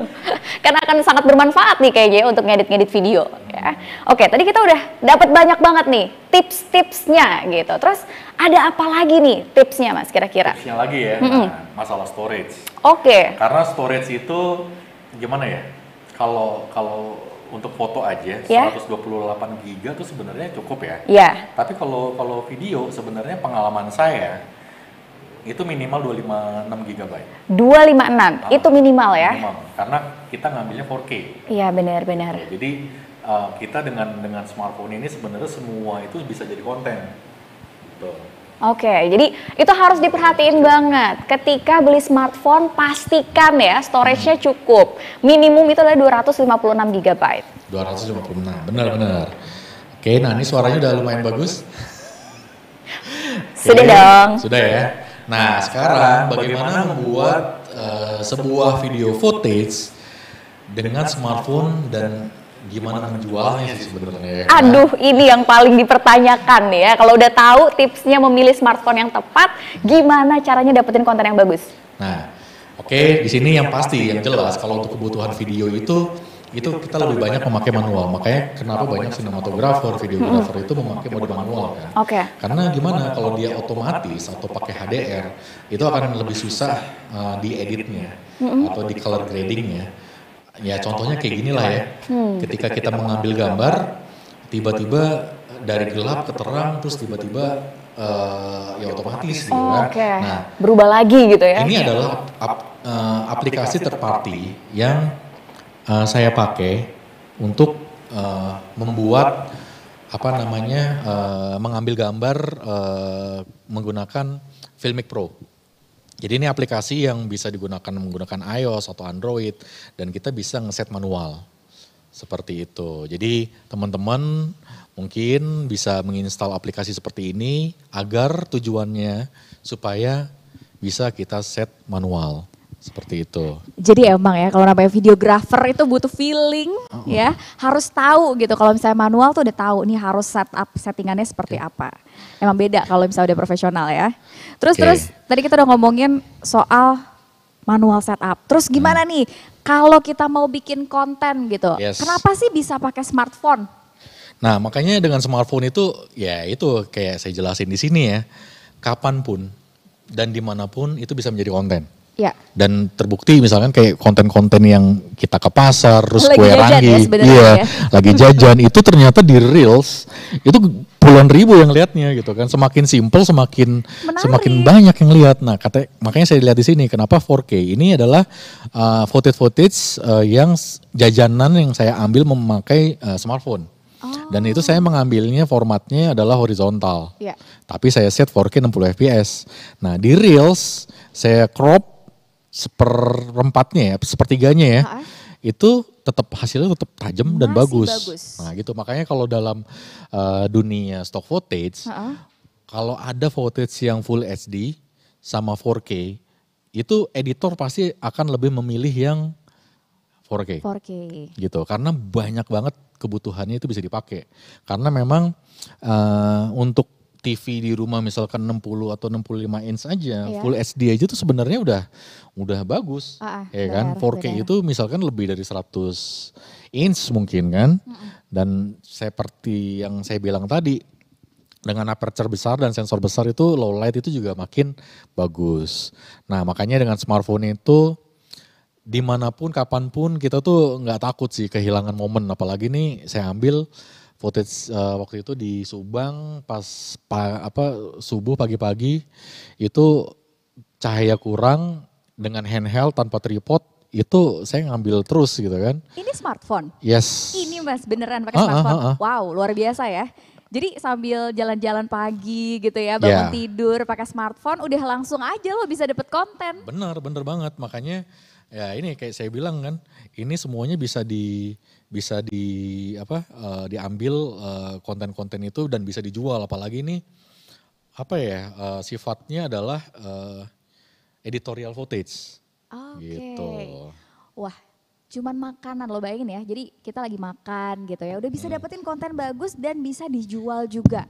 Karena akan sangat bermanfaat nih kayaknya untuk ngedit-ngedit video. Ya. Oke, tadi kita udah dapat banyak banget nih tips-tipsnya gitu. Terus ada apa lagi nih tipsnya mas kira-kira? Tipsnya lagi ya, mm -mm. masalah storage. Oke. Okay. Karena storage itu gimana ya? Kalau kalau untuk foto aja yeah. Ya. 128 giga itu sebenarnya cukup ya. Iya. Yeah. Tapi kalau kalau video sebenarnya pengalaman saya itu minimal 256 GB. 256 nah, itu minimal ya. Minimal karena kita ngambilnya 4K. Iya benar benar. Ya, jadi uh, kita dengan dengan smartphone ini sebenarnya semua itu bisa jadi konten. Gitu. Oke, jadi itu harus diperhatiin banget. Ketika beli smartphone, pastikan ya storage-nya hmm. cukup. Minimum itu adalah 256 GB. 256, benar-benar. Oke, nah ini suaranya udah lumayan bagus. Sudah dong. Sudah ya. Nah, sekarang bagaimana membuat uh, sebuah video footage dengan smartphone dan gimana menjualnya sih sebenarnya. Aduh, ini yang paling dipertanyakan ya. Kalau udah tahu tipsnya memilih smartphone yang tepat, gimana caranya dapetin konten yang bagus? Nah, oke, okay, di sini yang pasti, yang jelas kalau untuk kebutuhan video itu itu kita lebih banyak memakai manual. Makanya kenapa banyak sinematografer, videografer hmm. itu memakai mode manual kan? Oke. Okay. Karena gimana kalau dia otomatis atau pakai HDR, itu akan lebih susah uh, di hmm. atau di color gradingnya Ya, iya, contohnya kayak gini lah ya. ya. Hmm. Ketika kita mengambil gambar, tiba-tiba dari gelap ke terang, terus tiba-tiba uh, ya otomatis gitu kan. Okay. Nah, berubah lagi gitu ya. Ini iya. adalah ap, uh, aplikasi terparti yang uh, saya pakai untuk uh, membuat apa namanya uh, mengambil gambar uh, menggunakan Filmic Pro. Jadi ini aplikasi yang bisa digunakan menggunakan iOS atau Android dan kita bisa ngeset manual. Seperti itu. Jadi teman-teman mungkin bisa menginstal aplikasi seperti ini agar tujuannya supaya bisa kita set manual. Seperti itu. Jadi emang ya kalau namanya videographer itu butuh feeling uh -uh. ya, harus tahu gitu kalau misalnya manual tuh udah tahu nih harus setup settingannya seperti okay. apa. Emang beda kalau misalnya udah profesional ya. Terus okay. terus tadi kita udah ngomongin soal manual setup. Terus gimana hmm. nih kalau kita mau bikin konten gitu? Yes. Kenapa sih bisa pakai smartphone? Nah, makanya dengan smartphone itu ya itu kayak saya jelasin di sini ya. Kapanpun dan dimanapun itu bisa menjadi konten. Ya. Dan terbukti misalkan kayak konten-konten yang kita ke pasar, terus lagi kue jajan rangi, ya, iya, ya. lagi jajan itu ternyata di reels itu puluhan ribu yang lihatnya gitu kan. Semakin simpel semakin Menarik. semakin banyak yang lihat. Nah, kata makanya saya lihat di sini kenapa 4K ini adalah uh, footage footage uh, yang jajanan yang saya ambil memakai uh, smartphone. Oh. Dan itu saya mengambilnya formatnya adalah horizontal. Yeah. Tapi saya set 4K 60 fps. Nah di Reels saya crop seperempatnya ya, sepertiganya ya. Uh -huh itu tetap hasilnya tetap tajam dan bagus. bagus. Nah gitu makanya kalau dalam uh, dunia stock footage, uh uh kalau ada footage yang full HD sama 4K, itu editor pasti akan lebih memilih yang 4K. 4K. Gitu karena banyak banget kebutuhannya itu bisa dipakai. Karena memang uh, untuk TV di rumah misalkan 60 atau 65 inch aja, yeah. full SD aja tuh sebenarnya udah udah bagus. Uh, uh, ya kan? Benar, 4K benar. itu misalkan lebih dari 100 inch mungkin kan. Uh -uh. Dan seperti yang saya bilang tadi, dengan aperture besar dan sensor besar itu low light itu juga makin bagus. Nah makanya dengan smartphone itu dimanapun kapanpun kita tuh nggak takut sih kehilangan momen. Apalagi nih saya ambil footage uh, waktu itu di Subang pas pa, apa subuh pagi-pagi itu cahaya kurang dengan handheld tanpa tripod itu saya ngambil terus gitu kan. Ini smartphone? Yes. Ini mas beneran pakai ah, ah smartphone? Ah, ah, wow luar biasa ya. Jadi sambil jalan-jalan pagi gitu ya, bangun yeah. tidur pakai smartphone udah langsung aja lo bisa dapet konten. Bener, bener banget. Makanya ya ini kayak saya bilang kan, ini semuanya bisa di bisa di apa uh, diambil eh, konten-konten uh, itu dan bisa dijual apalagi ini apa ya uh, sifatnya adalah uh, editorial footage okay. gitu wah cuman makanan lo bayangin ya jadi kita lagi makan gitu ya udah bisa hmm. dapetin konten bagus dan bisa dijual juga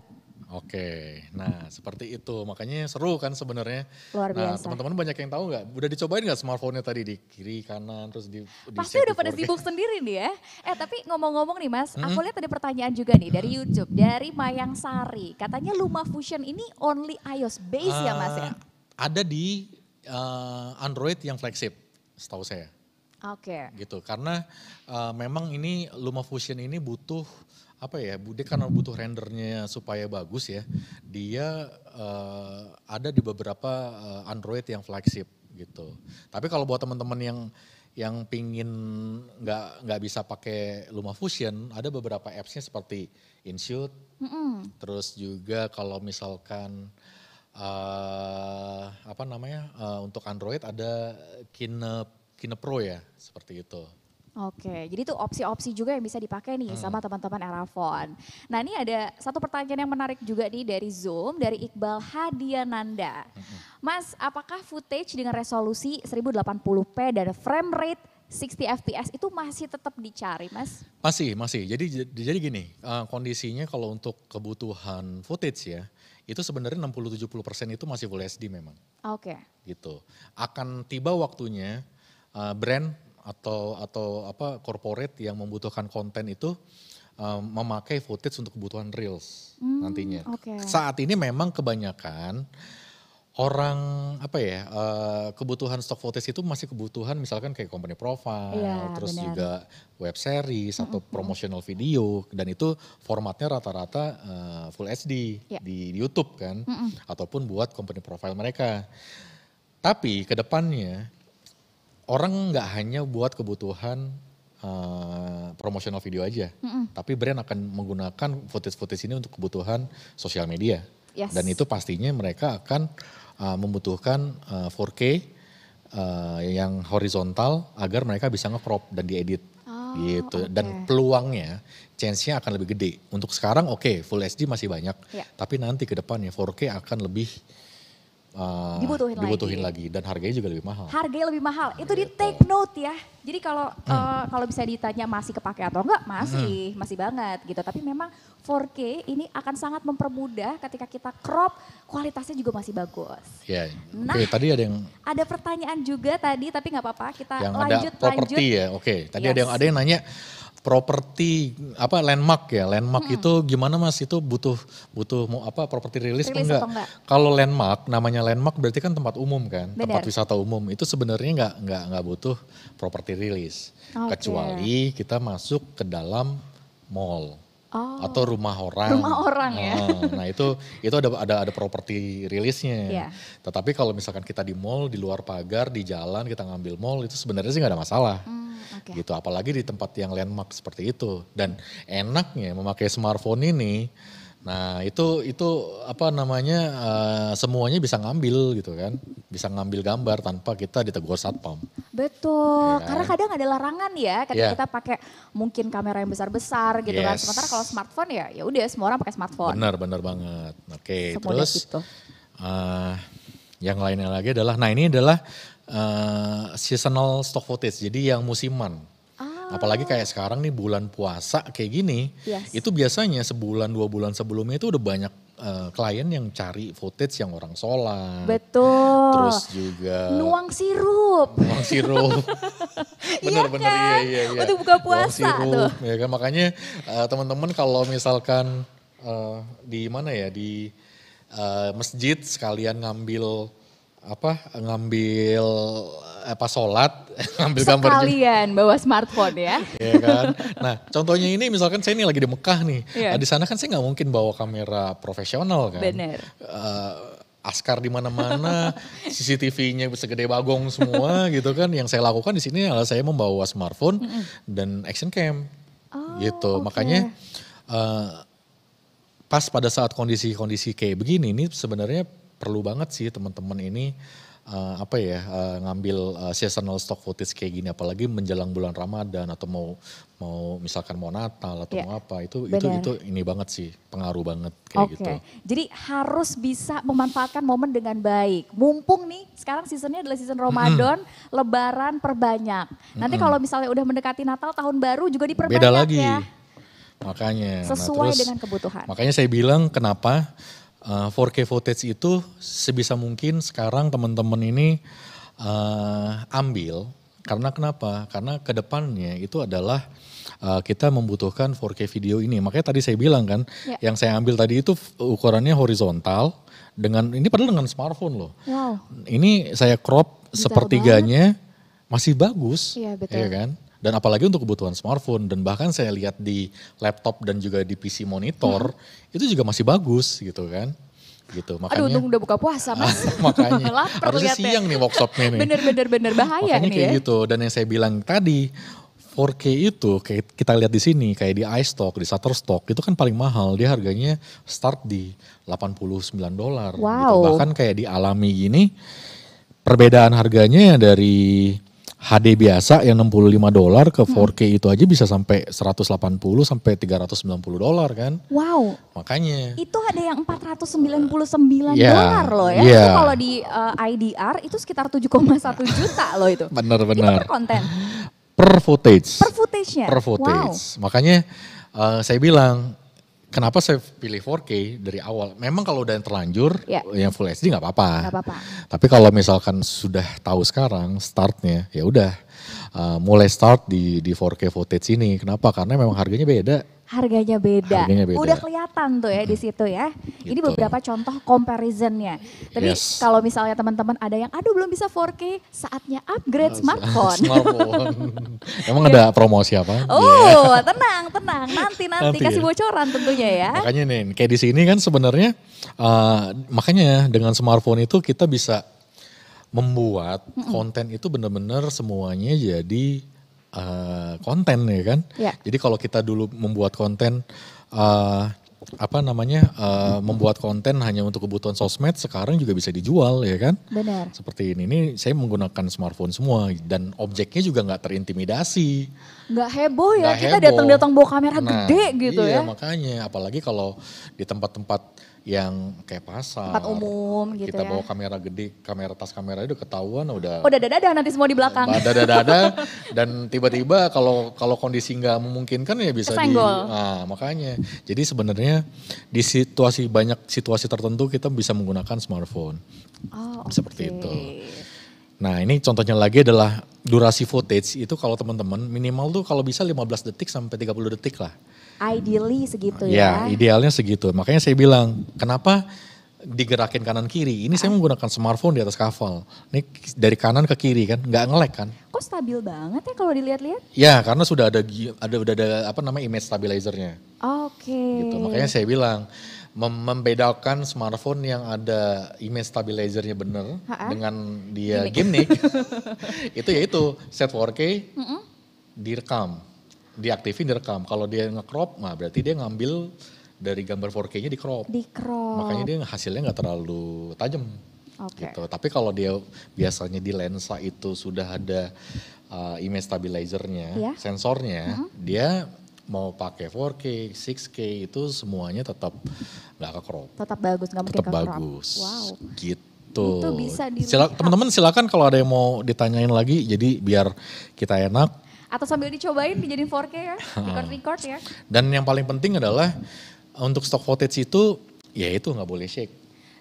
Oke, nah seperti itu makanya seru kan sebenarnya. Luar nah, biasa. Nah teman-teman banyak yang tahu nggak? Udah dicobain nggak smartphone-nya tadi di kiri kanan terus di. di Pasti udah pada sibuk sendiri nih ya. Eh tapi ngomong-ngomong nih mas, hmm? aku lihat ada pertanyaan juga nih dari YouTube dari Mayang Sari. Katanya Luma Fusion ini only iOS base uh, ya mas ya? Eh, ada di uh, Android yang flagship, setahu saya. Oke. Okay. Gitu karena uh, memang ini Luma Fusion ini butuh apa ya dia karena butuh rendernya supaya bagus ya dia uh, ada di beberapa uh, Android yang flagship gitu tapi kalau buat teman-teman yang yang pingin nggak nggak bisa pakai LumaFusion ada beberapa appsnya seperti Inshoot, mm -hmm. terus juga kalau misalkan uh, apa namanya uh, untuk Android ada Kine Kine Pro ya seperti itu Oke, jadi itu opsi-opsi juga yang bisa dipakai nih hmm. sama teman-teman Erafon. Nah ini ada satu pertanyaan yang menarik juga nih dari Zoom, dari Iqbal Hadiananda. Hmm. Mas, apakah footage dengan resolusi 1080p dan frame rate 60 fps itu masih tetap dicari, Mas? Masih, masih. Jadi jadi gini, eh, kondisinya kalau untuk kebutuhan footage ya, itu sebenarnya 60 70% itu masih full HD memang. Oke. Okay. Gitu. Akan tiba waktunya uh, brand atau atau apa corporate yang membutuhkan konten itu um, memakai footage untuk kebutuhan reels hmm, nantinya. Okay. Saat ini memang kebanyakan orang apa ya uh, kebutuhan stock footage itu masih kebutuhan misalkan kayak company profile, ya, terus bener. juga web series mm -hmm. promotional video dan itu formatnya rata-rata uh, full HD yeah. di, iya. di YouTube kan mm -hmm. ataupun buat company profile mereka. Tapi kedepannya orang nggak hanya buat kebutuhan uh, promotional video aja, mm -mm. tapi brand akan menggunakan footage-footage ini untuk kebutuhan sosial media. Yes. Dan itu pastinya mereka akan uh, membutuhkan uh, 4K uh, yang horizontal agar mereka bisa nge ngecrop dan diedit oh, gitu. Okay. Dan peluangnya, chance-nya akan lebih gede. Untuk sekarang oke, okay, full HD masih banyak, yeah. tapi nanti ke depannya 4K akan lebih uh, ah, dibutuhin, dibutuhin lagi. lagi dan harganya juga lebih mahal. Harganya lebih mahal. Itu di gitu. take note ya. Jadi kalau uh, kalau bisa ditanya masih kepake atau enggak, masih, hmm. masih banget gitu. Tapi memang 4K ini akan sangat mempermudah ketika kita crop, kualitasnya juga masih bagus. Iya. Nah, okay, tadi ada yang ada pertanyaan juga tadi tapi nggak apa-apa, kita yang lanjut ada property lanjut. ya. Oke, okay. tadi yes. ada yang ada yang nanya properti apa landmark ya landmark hmm. itu gimana mas itu butuh butuh mau apa properti rilis, enggak, enggak? kalau landmark namanya landmark berarti kan tempat umum kan Bener. tempat wisata umum itu sebenarnya nggak nggak nggak butuh properti rilis okay. kecuali kita masuk ke dalam mall oh. atau rumah orang. Rumah orang nah, ya. Ah, nah itu itu ada ada ada properti rilisnya. Yeah. Tetapi kalau misalkan kita di mall, di luar pagar, di jalan kita ngambil mall itu sebenarnya sih nggak ada masalah. Mm, okay. Gitu apalagi di tempat yang landmark seperti itu. Dan enaknya memakai smartphone ini. Nah itu itu apa namanya uh, semuanya bisa ngambil gitu kan, bisa ngambil gambar tanpa kita ditegur satpam. Betul, ya. karena kadang ada larangan ya ketika yeah. kita pakai mungkin kamera yang besar-besar gitu kan. yes. kan. Sementara kalau smartphone ya ya udah semua orang pakai smartphone. Benar benar banget. Oke okay, terus gitu. uh, yang lainnya lagi adalah, nah ini adalah uh, seasonal stock footage, jadi yang musiman. Apalagi kayak sekarang nih bulan puasa kayak gini, yes. itu biasanya sebulan dua bulan sebelumnya itu udah banyak uh, klien yang cari footage yang orang sholat. Betul. Terus juga nuang sirup. Nuang sirup. Iya bener iya kan? iya iya. iya. Untuk buka puasa nuang sirup, tuh. Ya kan makanya uh, teman-teman kalau misalkan uh, di mana ya di uh, masjid sekalian ngambil apa ngambil Eh, pas sholat ambil gambar sekalian bawa smartphone ya Iya kan nah contohnya ini misalkan saya ini lagi di Mekah nih yeah. nah, di sana kan saya nggak mungkin bawa kamera profesional kan Bener. Uh, askar di mana-mana, CCTV-nya gede bagong semua gitu kan. Yang saya lakukan di sini adalah saya membawa smartphone mm -hmm. dan action cam. Oh, gitu. Okay. Makanya uh, pas pada saat kondisi-kondisi kayak begini ini sebenarnya perlu banget sih teman-teman ini uh, apa ya uh, ngambil uh, seasonal stock footage kayak gini apalagi menjelang bulan Ramadan atau mau mau misalkan mau Natal atau yeah. mau apa itu Bener. itu itu ini banget sih pengaruh banget kayak okay. gitu. Jadi harus bisa memanfaatkan momen dengan baik. Mumpung nih sekarang seasonnya adalah season Ramadan, mm -hmm. Lebaran perbanyak. Nanti mm -hmm. kalau misalnya udah mendekati Natal tahun baru juga diperbanyak Beda lagi. ya. Makanya nah sesuai nah, terus, dengan kebutuhan. Makanya saya bilang kenapa uh, eh, 4K footage itu sebisa mungkin sekarang teman-teman ini uh, ambil karena kenapa? Karena kedepannya itu adalah uh, kita membutuhkan 4K video ini. Makanya tadi saya bilang kan, ya. yang saya ambil tadi itu ukurannya horizontal dengan ini padahal dengan smartphone loh. Wow. Ini saya crop Bisa sepertiganya banget. masih bagus, ya, betul. ya kan? Dan apalagi untuk kebutuhan smartphone dan bahkan saya lihat di laptop dan juga di PC monitor hmm. itu juga masih bagus gitu kan gitu makanya Aduh, untung udah buka puasa mas ah, makanya Laper harusnya siang nih workshopnya nih bener bener bener bahaya makanya nih kayak ya. gitu dan yang saya bilang tadi 4K itu kayak kita lihat di sini kayak di iStock, di Shutterstock itu kan paling mahal. Dia harganya start di 89 dolar gitu. wow. gitu. Bahkan kayak di Alami gini perbedaan harganya dari HD biasa yang 65 dolar ke 4K hmm. itu aja bisa sampai 180 sampai 390 dolar kan. Wow. Makanya. Itu ada yang 499 yeah. Iya. dolar loh ya. Yeah. Itu kalau di uh, eh, IDR itu sekitar 7,1 juta loh itu. Benar-benar. Itu per konten. Per footage. Per footage-nya. Per footage. Wow. Makanya uh, saya bilang Kenapa saya pilih 4K dari awal? Memang kalau udah yang terlanjur, yeah. yang full HD nggak apa-apa. apa-apa. Tapi kalau misalkan sudah tahu sekarang startnya, ya udah uh, mulai start di di 4K footage ini. Kenapa? Karena memang harganya beda harganya beda. Harganya beda. Udah kelihatan tuh ya di situ ya. Gitu. Ini beberapa contoh comparisonnya. Tapi yes. kalau misalnya teman-teman ada yang aduh belum bisa 4K, saatnya upgrade oh, smartphone. smartphone. Emang ada promosi apa? Oh, yeah. tenang, tenang. Nanti nanti, nanti kasih ya. bocoran tentunya ya. Makanya nih, kayak di sini kan sebenarnya uh, makanya dengan smartphone itu kita bisa membuat konten itu benar-benar semuanya jadi uh, konten ya kan. Yeah. Jadi kalau kita dulu membuat konten uh, apa namanya uh, membuat konten hanya untuk kebutuhan sosmed sekarang juga bisa dijual ya kan benar seperti ini ini saya menggunakan smartphone semua dan objeknya juga nggak terintimidasi nggak heboh ya gak kita datang-datang bawa kamera nah, gede gitu iya, ya makanya apalagi kalau di tempat-tempat yang kayak pasar. Tempat umum gitu Kita ya. bawa kamera gede, kamera tas kamera itu ketahuan udah. Oh dada-dada nanti semua di belakang. Dada-dada dan tiba-tiba kalau kalau kondisi nggak memungkinkan ya bisa Kesenggol. di. Nah makanya. Jadi sebenarnya di situasi banyak situasi tertentu kita bisa menggunakan smartphone. Oh, Seperti okay. itu. Nah ini contohnya lagi adalah durasi footage itu kalau teman-teman minimal tuh kalau bisa 15 detik sampai 30 detik lah. Ideally segitu ya. Ya, idealnya segitu. Makanya saya bilang, kenapa digerakin kanan kiri. Ini saya ah. menggunakan smartphone di atas kafal. Ini dari kanan ke kiri kan, nggak ngelek kan? Kok stabil banget ya kalau dilihat-lihat? Ya, karena sudah ada ada udah ada apa namanya image stabilizernya. Oke. Okay. Gitu. Makanya saya bilang membedakan smartphone yang ada image stabilizernya bener dengan dia gimmick, gimmick. itu yaitu set 4K mm -mm. direkam diaktifin direkam. Kalau dia ngecrop, nah berarti dia ngambil dari gambar 4K-nya di crop. Di crop. Makanya dia hasilnya nggak terlalu tajam. Okay. Gitu. Tapi kalau dia biasanya di lensa itu sudah ada uh, image stabilizernya, yeah. sensornya, uh mm-hmm. -huh. dia mau pakai 4K, 6K itu semuanya tetap nggak ke crop. Tetap bagus, nggak mungkin tetap bagus. Wow. Gitu. Itu bisa Sila, teman-teman silakan kalau ada yang mau ditanyain lagi, jadi biar kita enak atau sambil dicobain dijadiin 4K ya, record-record ya. Dan yang paling penting adalah untuk stock footage itu ya itu nggak boleh shake.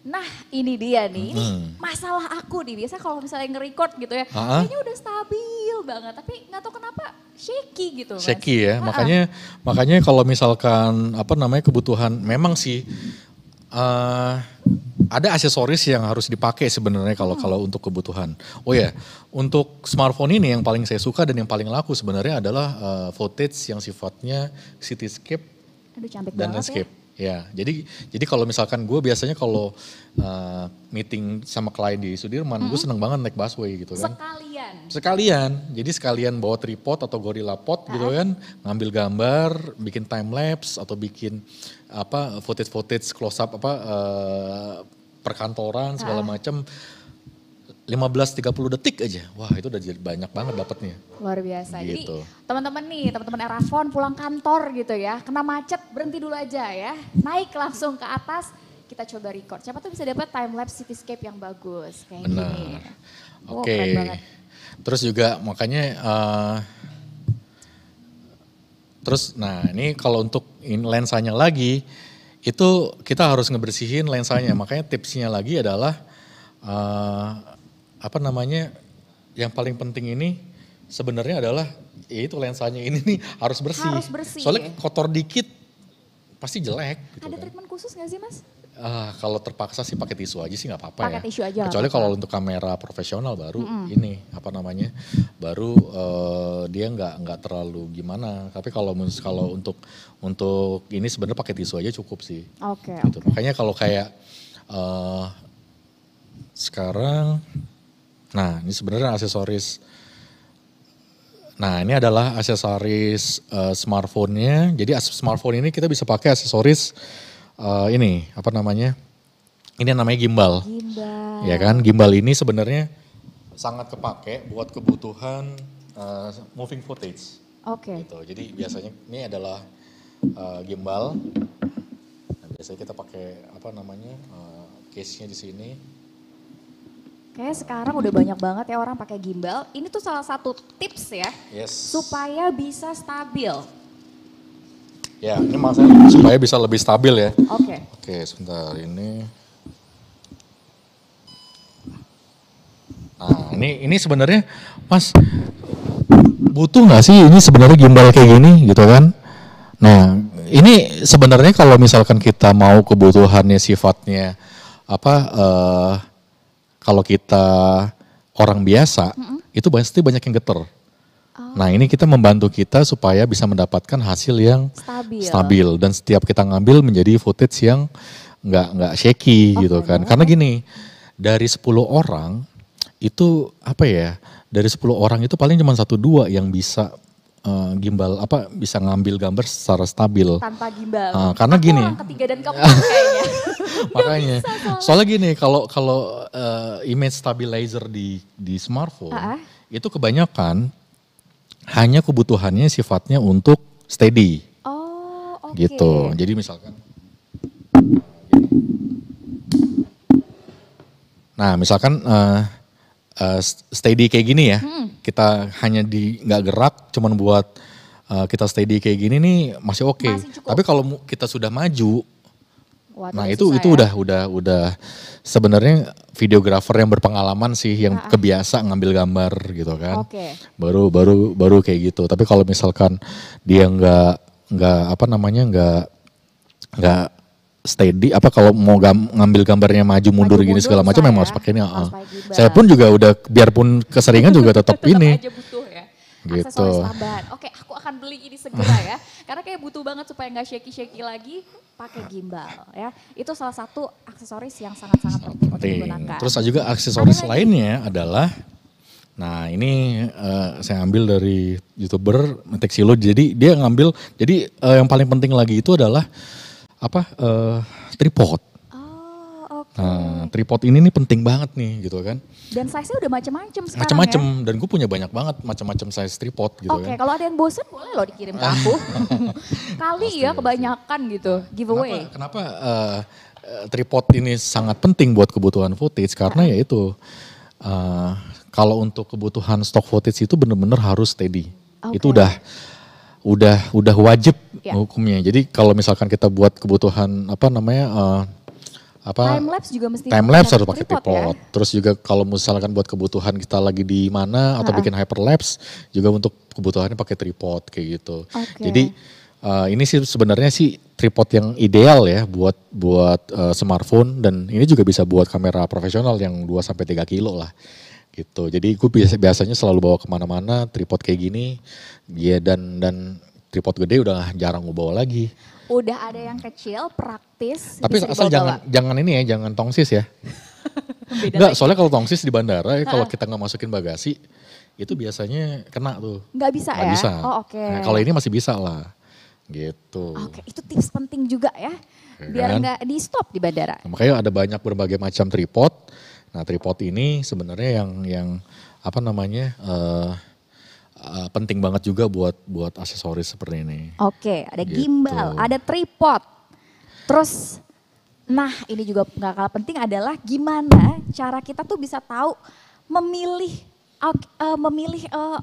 Nah ini dia nih, ini masalah aku nih. Biasa kalau misalnya nge-record gitu ya, ha? kayaknya udah stabil banget. Tapi nggak tahu kenapa shaky gitu mas. Shaky ya, Ha-ha. makanya makanya kalau misalkan apa namanya kebutuhan, memang sih uh, ada aksesoris yang harus dipakai sebenarnya kalau hmm. kalau untuk kebutuhan. Oh ya, yeah. untuk smartphone ini yang paling saya suka dan yang paling laku sebenarnya adalah uh, eh, footage yang sifatnya cityscape Aduh, dan ya. landscape. Ya. Ya, jadi jadi kalau misalkan gue biasanya kalau uh, meeting sama klien di Sudirman, -hmm. gue seneng banget naik busway gitu kan. Sekalian. Sekalian. Jadi sekalian bawa tripod atau gorilla pot nah. gitu kan, ngambil gambar, bikin time lapse atau bikin apa footage footage close up apa uh, perkantoran segala lima macam 15-30 detik aja. Wah itu udah banyak banget dapatnya. Luar biasa. Gitu. Jadi teman-teman nih, teman-teman Erafon pulang kantor gitu ya. Kena macet berhenti dulu aja ya. Naik langsung ke atas kita coba record. Siapa tuh bisa dapat timelapse cityscape yang bagus. Kayak Benar. gini. Oke. Okay. Wow, terus juga makanya uh, terus nah ini kalau untuk lensanya lagi itu kita harus ngebersihin lensanya. Makanya tipsnya lagi adalah uh, apa namanya yang paling penting ini sebenarnya adalah ya itu lensanya ini nih harus bersih. Harus bersih. Soalnya ya. kotor dikit pasti jelek. Gitu Ada kan. treatment khusus nggak sih mas? Uh, kalau terpaksa sih pakai tisu aja sih nggak apa-apa ya. Tisu aja Kecuali kalau untuk kamera profesional baru mm -hmm. ini apa namanya baru uh, dia nggak nggak terlalu gimana. Tapi kalau kalau untuk untuk ini sebenarnya pakai tisu aja cukup sih. Oke. Okay, gitu. okay. Makanya kalau kayak uh, sekarang, nah ini sebenarnya aksesoris. Nah ini adalah aksesoris uh, smartphone-nya. Jadi smartphone ini kita bisa pakai aksesoris uh, ini apa namanya? Ini namanya gimbal. Gimbal. Ya kan, gimbal ini sebenarnya sangat kepake buat kebutuhan uh, moving footage. Oke. Okay. Gitu. Jadi biasanya ini adalah uh, gimbal. Nah, biasanya kita pakai apa namanya? Uh, case-nya di sini. Kayak sekarang udah banyak banget ya orang pakai gimbal. Ini tuh salah satu tips ya. Yes. Supaya bisa stabil Ya, ini maksudnya supaya bisa lebih stabil ya. Oke. Okay. Oke, okay, sebentar ini. Nah, ini ini sebenarnya Mas butuh nggak sih ini sebenarnya gimbal kayak gini gitu kan? Nah, ini sebenarnya kalau misalkan kita mau kebutuhannya sifatnya apa uh, kalau kita orang biasa mm -hmm. itu pasti banyak yang geter. Oh. Nah ini kita membantu kita supaya bisa mendapatkan hasil yang stabil, stabil. dan setiap kita ngambil menjadi footage yang nggak nggak shaky okay. Oh, gitu kan. Oh. Karena gini dari 10 orang itu apa ya dari 10 orang itu paling cuma satu dua yang bisa uh, gimbal apa bisa ngambil gambar secara stabil tanpa gimbal uh, karena Aku gini orang ketiga dan keempat kayaknya makanya bisa, soalnya gini kalau kalau uh, image stabilizer di di smartphone uh -uh. itu kebanyakan hanya kebutuhannya sifatnya untuk steady. Oh, Okay. Gitu. Jadi misalkan Nah, misalkan uh, uh, steady kayak gini ya. Hmm. Kita hanya di nggak gerak cuman buat uh, kita steady kayak gini nih masih oke. Okay. Tapi kalau kita sudah maju nah itu itu ya. udah udah udah sebenarnya videografer yang berpengalaman sih yang ah, kebiasa ngambil gambar gitu kan okay. baru baru baru kayak gitu tapi kalau misalkan dia nggak nggak apa namanya nggak nggak steady apa kalau mau gam, ngambil gambarnya maju mundur maju gini mundur, segala macam memang ya? harus pakai ini. Uh. Saya pun juga udah biarpun keseringan juga tetap, ini. Aja butuh ya. Gitu. Oke, aku akan beli ini segera ya. Karena kayak butuh banget supaya nggak shaky-shaky lagi pakai gimbal ya. Itu salah satu aksesoris yang sangat-sangat penting, untuk digunakan. Terus juga aksesoris Ada lainnya lagi? adalah Nah ini uh, saya ambil dari youtuber teksilo Jadi dia ngambil, jadi uh, yang paling penting lagi itu adalah apa uh, tripod Nah, tripod ini nih penting banget nih gitu kan. Dan size-nya udah macam-macam sekarang Macam-macam ya? dan gue punya banyak banget macam-macam size tripod gitu okay, kan. Oke, kalau ada yang bosen boleh lo dikirim ke aku. Kali pasti, ya, ya kebanyakan ya. gitu giveaway. Kenapa, kenapa uh, tripod ini sangat penting buat kebutuhan footage karena ya itu uh, kalau untuk kebutuhan stock footage itu benar-benar harus steady. Okay. Itu udah udah udah wajib yeah. hukumnya. Jadi kalau misalkan kita buat kebutuhan apa namanya uh, apa time lapse juga mesti time lapse harus pakai tripod. Ya? Terus juga kalau misalkan buat kebutuhan kita lagi di mana atau uh hyper bikin hyperlapse juga untuk kebutuhannya pakai tripod kayak gitu. Okay. Jadi uh, ini sih sebenarnya sih tripod yang ideal ya buat buat uh, smartphone dan ini juga bisa buat kamera profesional yang 2 sampai tiga kilo lah gitu. Jadi gue biasa, biasanya selalu bawa kemana-mana tripod kayak gini, ya dan dan tripod gede udah jarang gue bawa lagi udah ada yang kecil, praktis. Tapi asal jangan jangan ini ya, jangan tongsis ya. Enggak, soalnya kalau tongsis di bandara, ya, kalau kita nggak masukin bagasi, itu biasanya kena tuh. Nggak bisa gak ya? bisa. Oh oke. Okay. Nah, kalau ini masih bisa lah. Gitu. Oke, okay, itu tips penting juga ya. ya. biar kan? nggak di stop di bandara. Nah, makanya ada banyak berbagai macam tripod. Nah tripod ini sebenarnya yang yang apa namanya... Uh, Eh, penting banget juga buat buat aksesoris seperti ini. Oke, ada gitu. gimbal, ada tripod. Terus nah ini juga nggak kalah penting adalah gimana cara kita tuh bisa tahu memilih uh, memilih uh,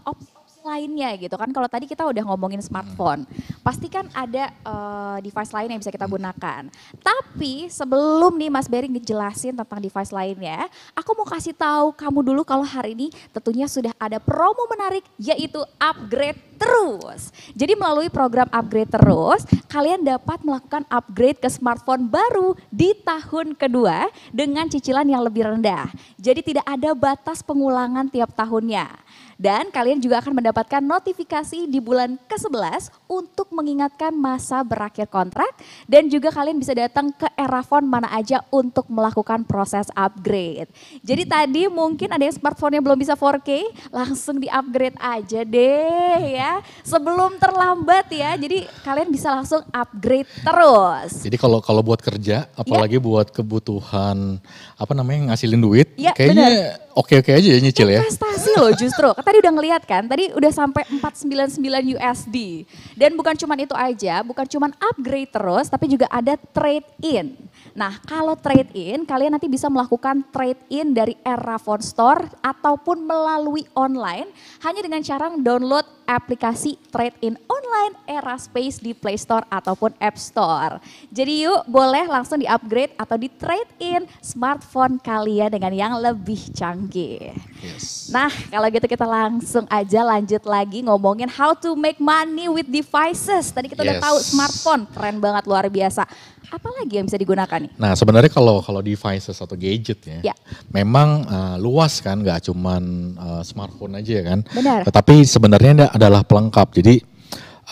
lainnya gitu kan kalau tadi kita udah ngomongin hmm. smartphone pasti kan ada uh, device lain yang bisa kita hmm. gunakan tapi sebelum nih Mas Bering ngejelasin tentang device lainnya aku mau kasih tahu kamu dulu kalau hari ini tentunya sudah ada promo menarik yaitu upgrade terus jadi melalui program upgrade terus kalian dapat melakukan upgrade ke smartphone baru di tahun kedua dengan cicilan yang lebih rendah jadi tidak ada batas pengulangan tiap tahunnya dan kalian juga akan mendapatkan notifikasi di bulan ke-11 untuk mengingatkan masa berakhir kontrak. Dan juga kalian bisa datang ke Erafon mana aja untuk melakukan proses upgrade. Jadi tadi mungkin ada yang smartphone-nya belum bisa 4K, langsung di-upgrade aja deh ya. Sebelum terlambat ya, jadi kalian bisa langsung upgrade terus. Jadi kalau kalau buat kerja, apalagi ya. buat kebutuhan apa namanya ngasilin duit, ya, kayaknya oke-oke aja ya nyicil ya. Investasi loh justru tadi udah ngelihat kan, tadi udah sampai 499 USD. Dan bukan cuman itu aja, bukan cuman upgrade terus, tapi juga ada trade in. Nah, kalau trade in, kalian nanti bisa melakukan trade in dari Era Phone Store ataupun melalui online hanya dengan cara download aplikasi trade in online Era Space di Play Store ataupun App Store. Jadi yuk boleh langsung di-upgrade atau di-trade in smartphone kalian dengan yang lebih canggih. Yes. Nah, kalau gitu kita langsung aja lanjut lagi ngomongin how to make money with devices. Tadi kita yes. udah tahu smartphone, keren banget luar biasa apa lagi yang bisa digunakan nih? Nah sebenarnya kalau kalau devices atau gadget ya, ya. memang uh, luas kan, nggak cuman uh, smartphone aja ya kan. Benar. Tetapi sebenarnya adalah pelengkap. Jadi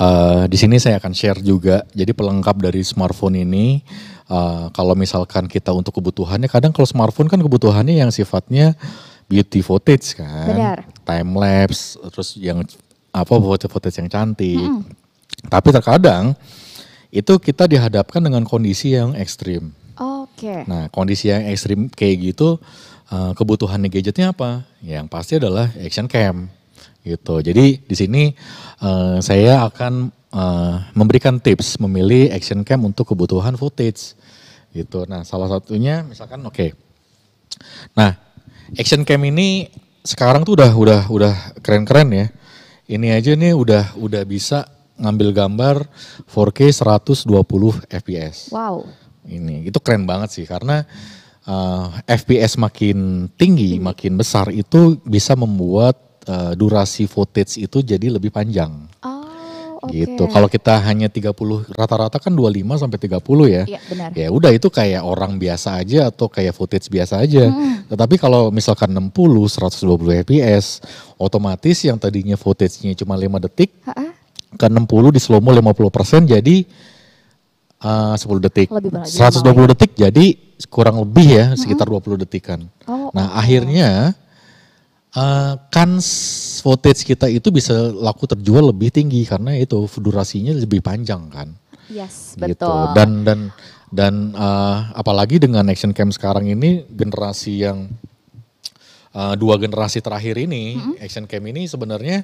uh, di sini saya akan share juga. Jadi pelengkap dari smartphone ini. Uh, kalau misalkan kita untuk kebutuhannya, kadang kalau smartphone kan kebutuhannya yang sifatnya beauty footage kan, Benar. time lapse, terus yang apa footage-footage yang cantik. Hmm. Tapi terkadang itu kita dihadapkan dengan kondisi yang ekstrim. Oke. Okay. Nah, kondisi yang ekstrim kayak gitu, eh, kebutuhan gadgetnya apa? Yang pasti adalah action cam, gitu. Jadi di sini eh, saya akan eh, memberikan tips memilih action cam untuk kebutuhan footage, gitu. Nah, salah satunya misalkan, oke. Okay. Nah, action cam ini sekarang tuh udah udah udah keren-keren ya. Ini aja nih udah udah bisa ngambil gambar 4K 120 fps. Wow. Ini itu keren banget sih karena uh, eh, fps makin tinggi, hmm. makin besar itu bisa membuat uh, durasi footage itu jadi lebih panjang. Oh okay. gitu. Kalau kita hanya 30 rata-rata kan 25 sampai 30 ya. Iya, benar. Ya udah itu kayak orang biasa aja atau kayak footage biasa aja. Hmm. Tetapi kalau misalkan 60 120 fps, otomatis yang tadinya footage-nya cuma 5 detik, ha -ha ke 60 di slow mo 50% jadi eh, uh, 10 detik. Lebih 120 ya. detik jadi kurang lebih ya sekitar -hmm. sekitar 20 detikan. Oh, nah, oh. akhirnya uh, kan kita itu bisa laku terjual lebih tinggi karena itu durasinya lebih panjang kan. Yes, gitu. betul. Dan dan dan uh, apalagi dengan action cam sekarang ini generasi yang uh, dua generasi terakhir ini -hmm. action cam ini sebenarnya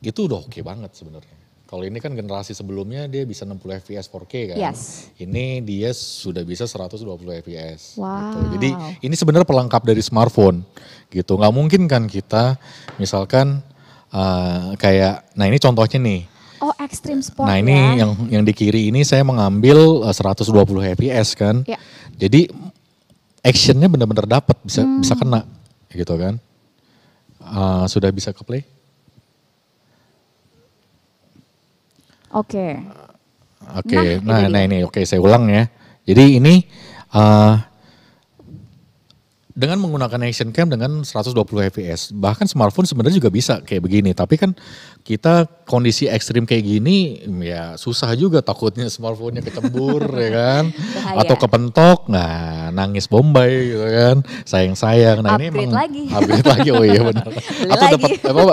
itu udah oke okay banget sebenarnya. Kalau ini kan generasi sebelumnya dia bisa 60 fps 4K kan. Yes. Ini dia sudah bisa 120 fps. Gitu. Wow. Gitu. Jadi ini sebenarnya pelengkap dari smartphone gitu. Gak mungkin kan kita misalkan uh, kayak, nah ini contohnya nih. Oh, extreme sport. Nah, ini ya. yang yang di kiri ini saya mengambil 120 eh, fps kan. Ya. Jadi actionnya benar-benar dapat bisa hmm. bisa kena gitu kan. Uh, sudah bisa ke play? Oke. Okay. Nah, oke, okay. nah, nah, nah ini nah, oke okay, saya ulang ya. Jadi ini uh, dengan menggunakan action cam dengan 120 fps bahkan smartphone sebenarnya juga bisa kayak begini tapi kan kita kondisi ekstrim kayak gini ya susah juga takutnya smartphone-nya kecembur ya kan Bahaya. atau kepentok nah nangis bombay gitu kan sayang sayang nah upgrade ini emang lagi. upgrade lagi oh iya benar atau dapat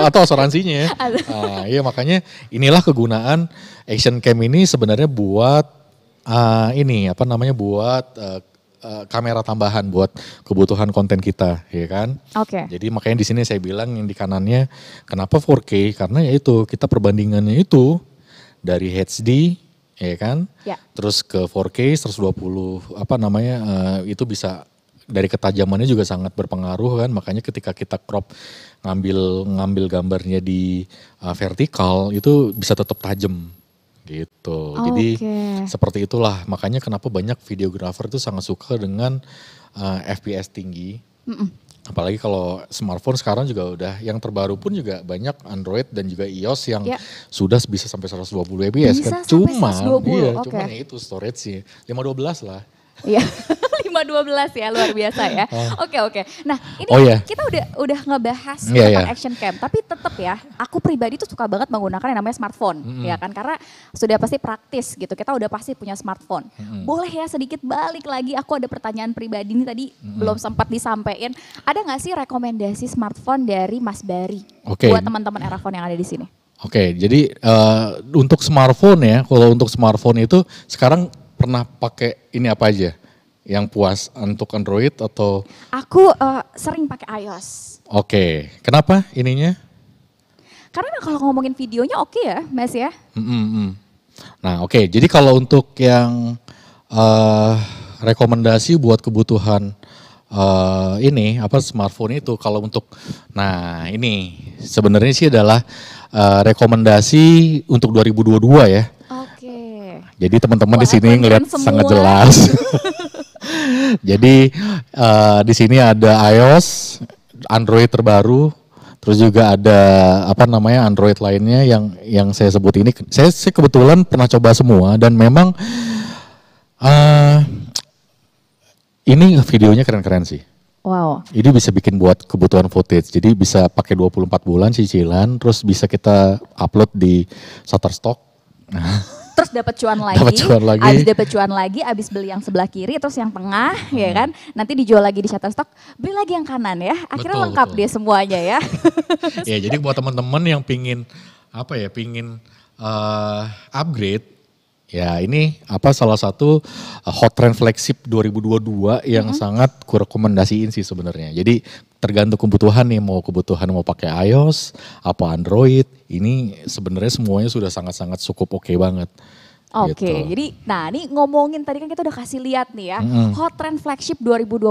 atau asuransinya ya nah, iya makanya inilah kegunaan action cam ini sebenarnya buat uh, ini apa namanya buat uh, uh, kamera tambahan buat kebutuhan konten kita, ya kan? Oke. Okay. Jadi makanya di sini saya bilang yang di kanannya kenapa 4K karena ya itu kita perbandingannya itu dari HD ya kan? Ya. Terus ke 4K 120 apa namanya uh, itu bisa dari ketajamannya juga sangat berpengaruh kan makanya ketika kita crop ngambil ngambil gambarnya di uh, vertikal itu bisa tetap tajam gitu. Oh, Jadi okay. seperti itulah makanya kenapa banyak videografer itu sangat suka dengan uh, eh, FPS tinggi. Mm -mm. Apalagi kalau smartphone sekarang juga udah yang terbaru pun juga banyak Android dan juga iOS yang yeah. sudah bisa sampai 120 fps kan. Cuma iya, okay. cuma ya itu storage sih. 512 lah. Iya. dua 12 ya, luar biasa ya. Oh. Oke, oke. Nah, ini oh, yeah. kita udah udah ngebahas yeah, tentang yeah. action cam, tapi tetap ya, aku pribadi tuh suka banget menggunakan yang namanya smartphone, mm -hmm. ya kan? Karena sudah pasti praktis gitu. Kita udah pasti punya smartphone. Mm -hmm. Boleh ya sedikit balik lagi, aku ada pertanyaan pribadi ini tadi mm -hmm. belum sempat disampaikan. Ada nggak sih rekomendasi smartphone dari Mas Bari okay. buat teman-teman Erafon yang ada di sini? Oke, okay, jadi uh, untuk smartphone ya, kalau untuk smartphone itu sekarang pernah pakai ini apa aja? yang puas untuk Android atau? Aku uh, sering pakai iOS. Oke, okay. kenapa ininya? Karena kalau ngomongin videonya oke okay ya, Mas ya. Mm-mm. Mm. Nah, oke. Okay. Jadi kalau untuk yang uh, rekomendasi buat kebutuhan uh, ini apa smartphone itu kalau untuk nah ini sebenarnya sih adalah uh, rekomendasi untuk 2022 ya. Oke. Okay. Jadi teman-teman di sini ngelihat sangat jelas. Jadi uh, di sini ada iOS, Android terbaru, terus juga ada apa namanya Android lainnya yang yang saya sebut ini. Saya sih kebetulan pernah coba semua dan memang uh, ini videonya keren-keren sih. Wow. Ini bisa bikin buat kebutuhan footage. Jadi bisa pakai 24 bulan cicilan terus bisa kita upload di Shutterstock. terus dapat cuan lagi, dapet cuan lagi, abis dapat cuan lagi, abis beli yang sebelah kiri, terus yang tengah, ya hmm. ya kan? Nanti dijual lagi di Shutterstock, beli lagi yang kanan ya. Akhirnya betul, lengkap betul. dia semuanya ya. ya jadi buat teman-teman yang pingin apa ya, pingin uh, upgrade Ya ini apa salah satu eh, hot trend flagship 2022 yang -hmm. sangat kurekomendasiin sih sebenarnya. Jadi tergantung kebutuhan nih mau kebutuhan mau pakai iOS apa Android ini sebenarnya semuanya sudah sangat-sangat cukup oke okay banget. Oke, gitu. jadi nah ini ngomongin tadi kan kita udah kasih lihat nih ya, mm-hmm. Hot Trend Flagship 2022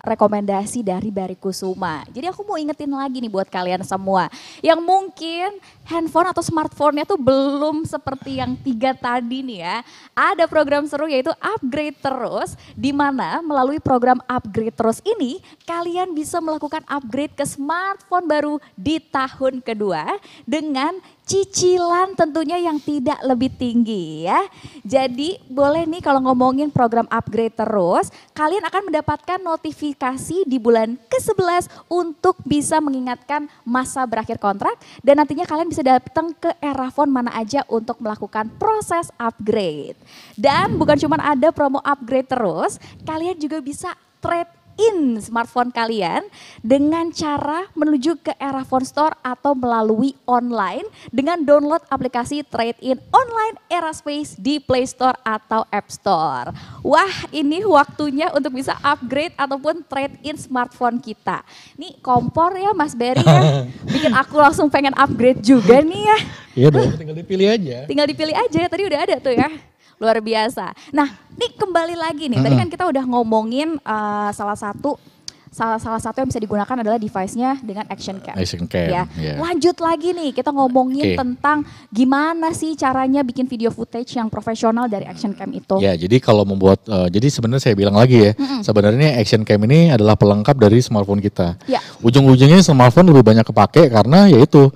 rekomendasi dari Bari Kusuma. Jadi aku mau ingetin lagi nih buat kalian semua yang mungkin handphone atau smartphone-nya tuh belum seperti yang tiga tadi nih ya. Ada program seru yaitu upgrade terus di mana melalui program upgrade terus ini kalian bisa melakukan upgrade ke smartphone baru di tahun kedua dengan cicilan tentunya yang tidak lebih tinggi ya. Jadi boleh nih kalau ngomongin program upgrade terus, kalian akan mendapatkan notifikasi di bulan ke-11 untuk bisa mengingatkan masa berakhir kontrak dan nantinya kalian bisa datang ke Erafon mana aja untuk melakukan proses upgrade. Dan bukan cuma ada promo upgrade terus, kalian juga bisa trade in smartphone kalian dengan cara menuju ke era Phone Store atau melalui online dengan download aplikasi Trade-in Online Era Space di Play Store atau App Store. Wah, ini waktunya untuk bisa upgrade ataupun trade-in smartphone kita. Nih kompor ya Mas Berry ya, bikin aku langsung pengen upgrade juga nih ya. Iya dong, tinggal dipilih aja. Tinggal dipilih aja, ya, tadi udah ada tuh ya. Luar biasa. Nah, ini kembali lagi nih. Tadi kan kita udah ngomongin uh, salah satu salah salah satu yang bisa digunakan adalah device-nya dengan action cam. Action cam. Ya. Yeah. Lanjut lagi nih, kita ngomongin okay. tentang gimana sih caranya bikin video footage yang profesional dari action cam itu. Ya, yeah, jadi kalau membuat uh, jadi sebenarnya saya bilang lagi ya, mm-hmm. sebenarnya action cam ini adalah pelengkap dari smartphone kita. Yeah. Ujung-ujungnya smartphone lebih banyak kepake karena yaitu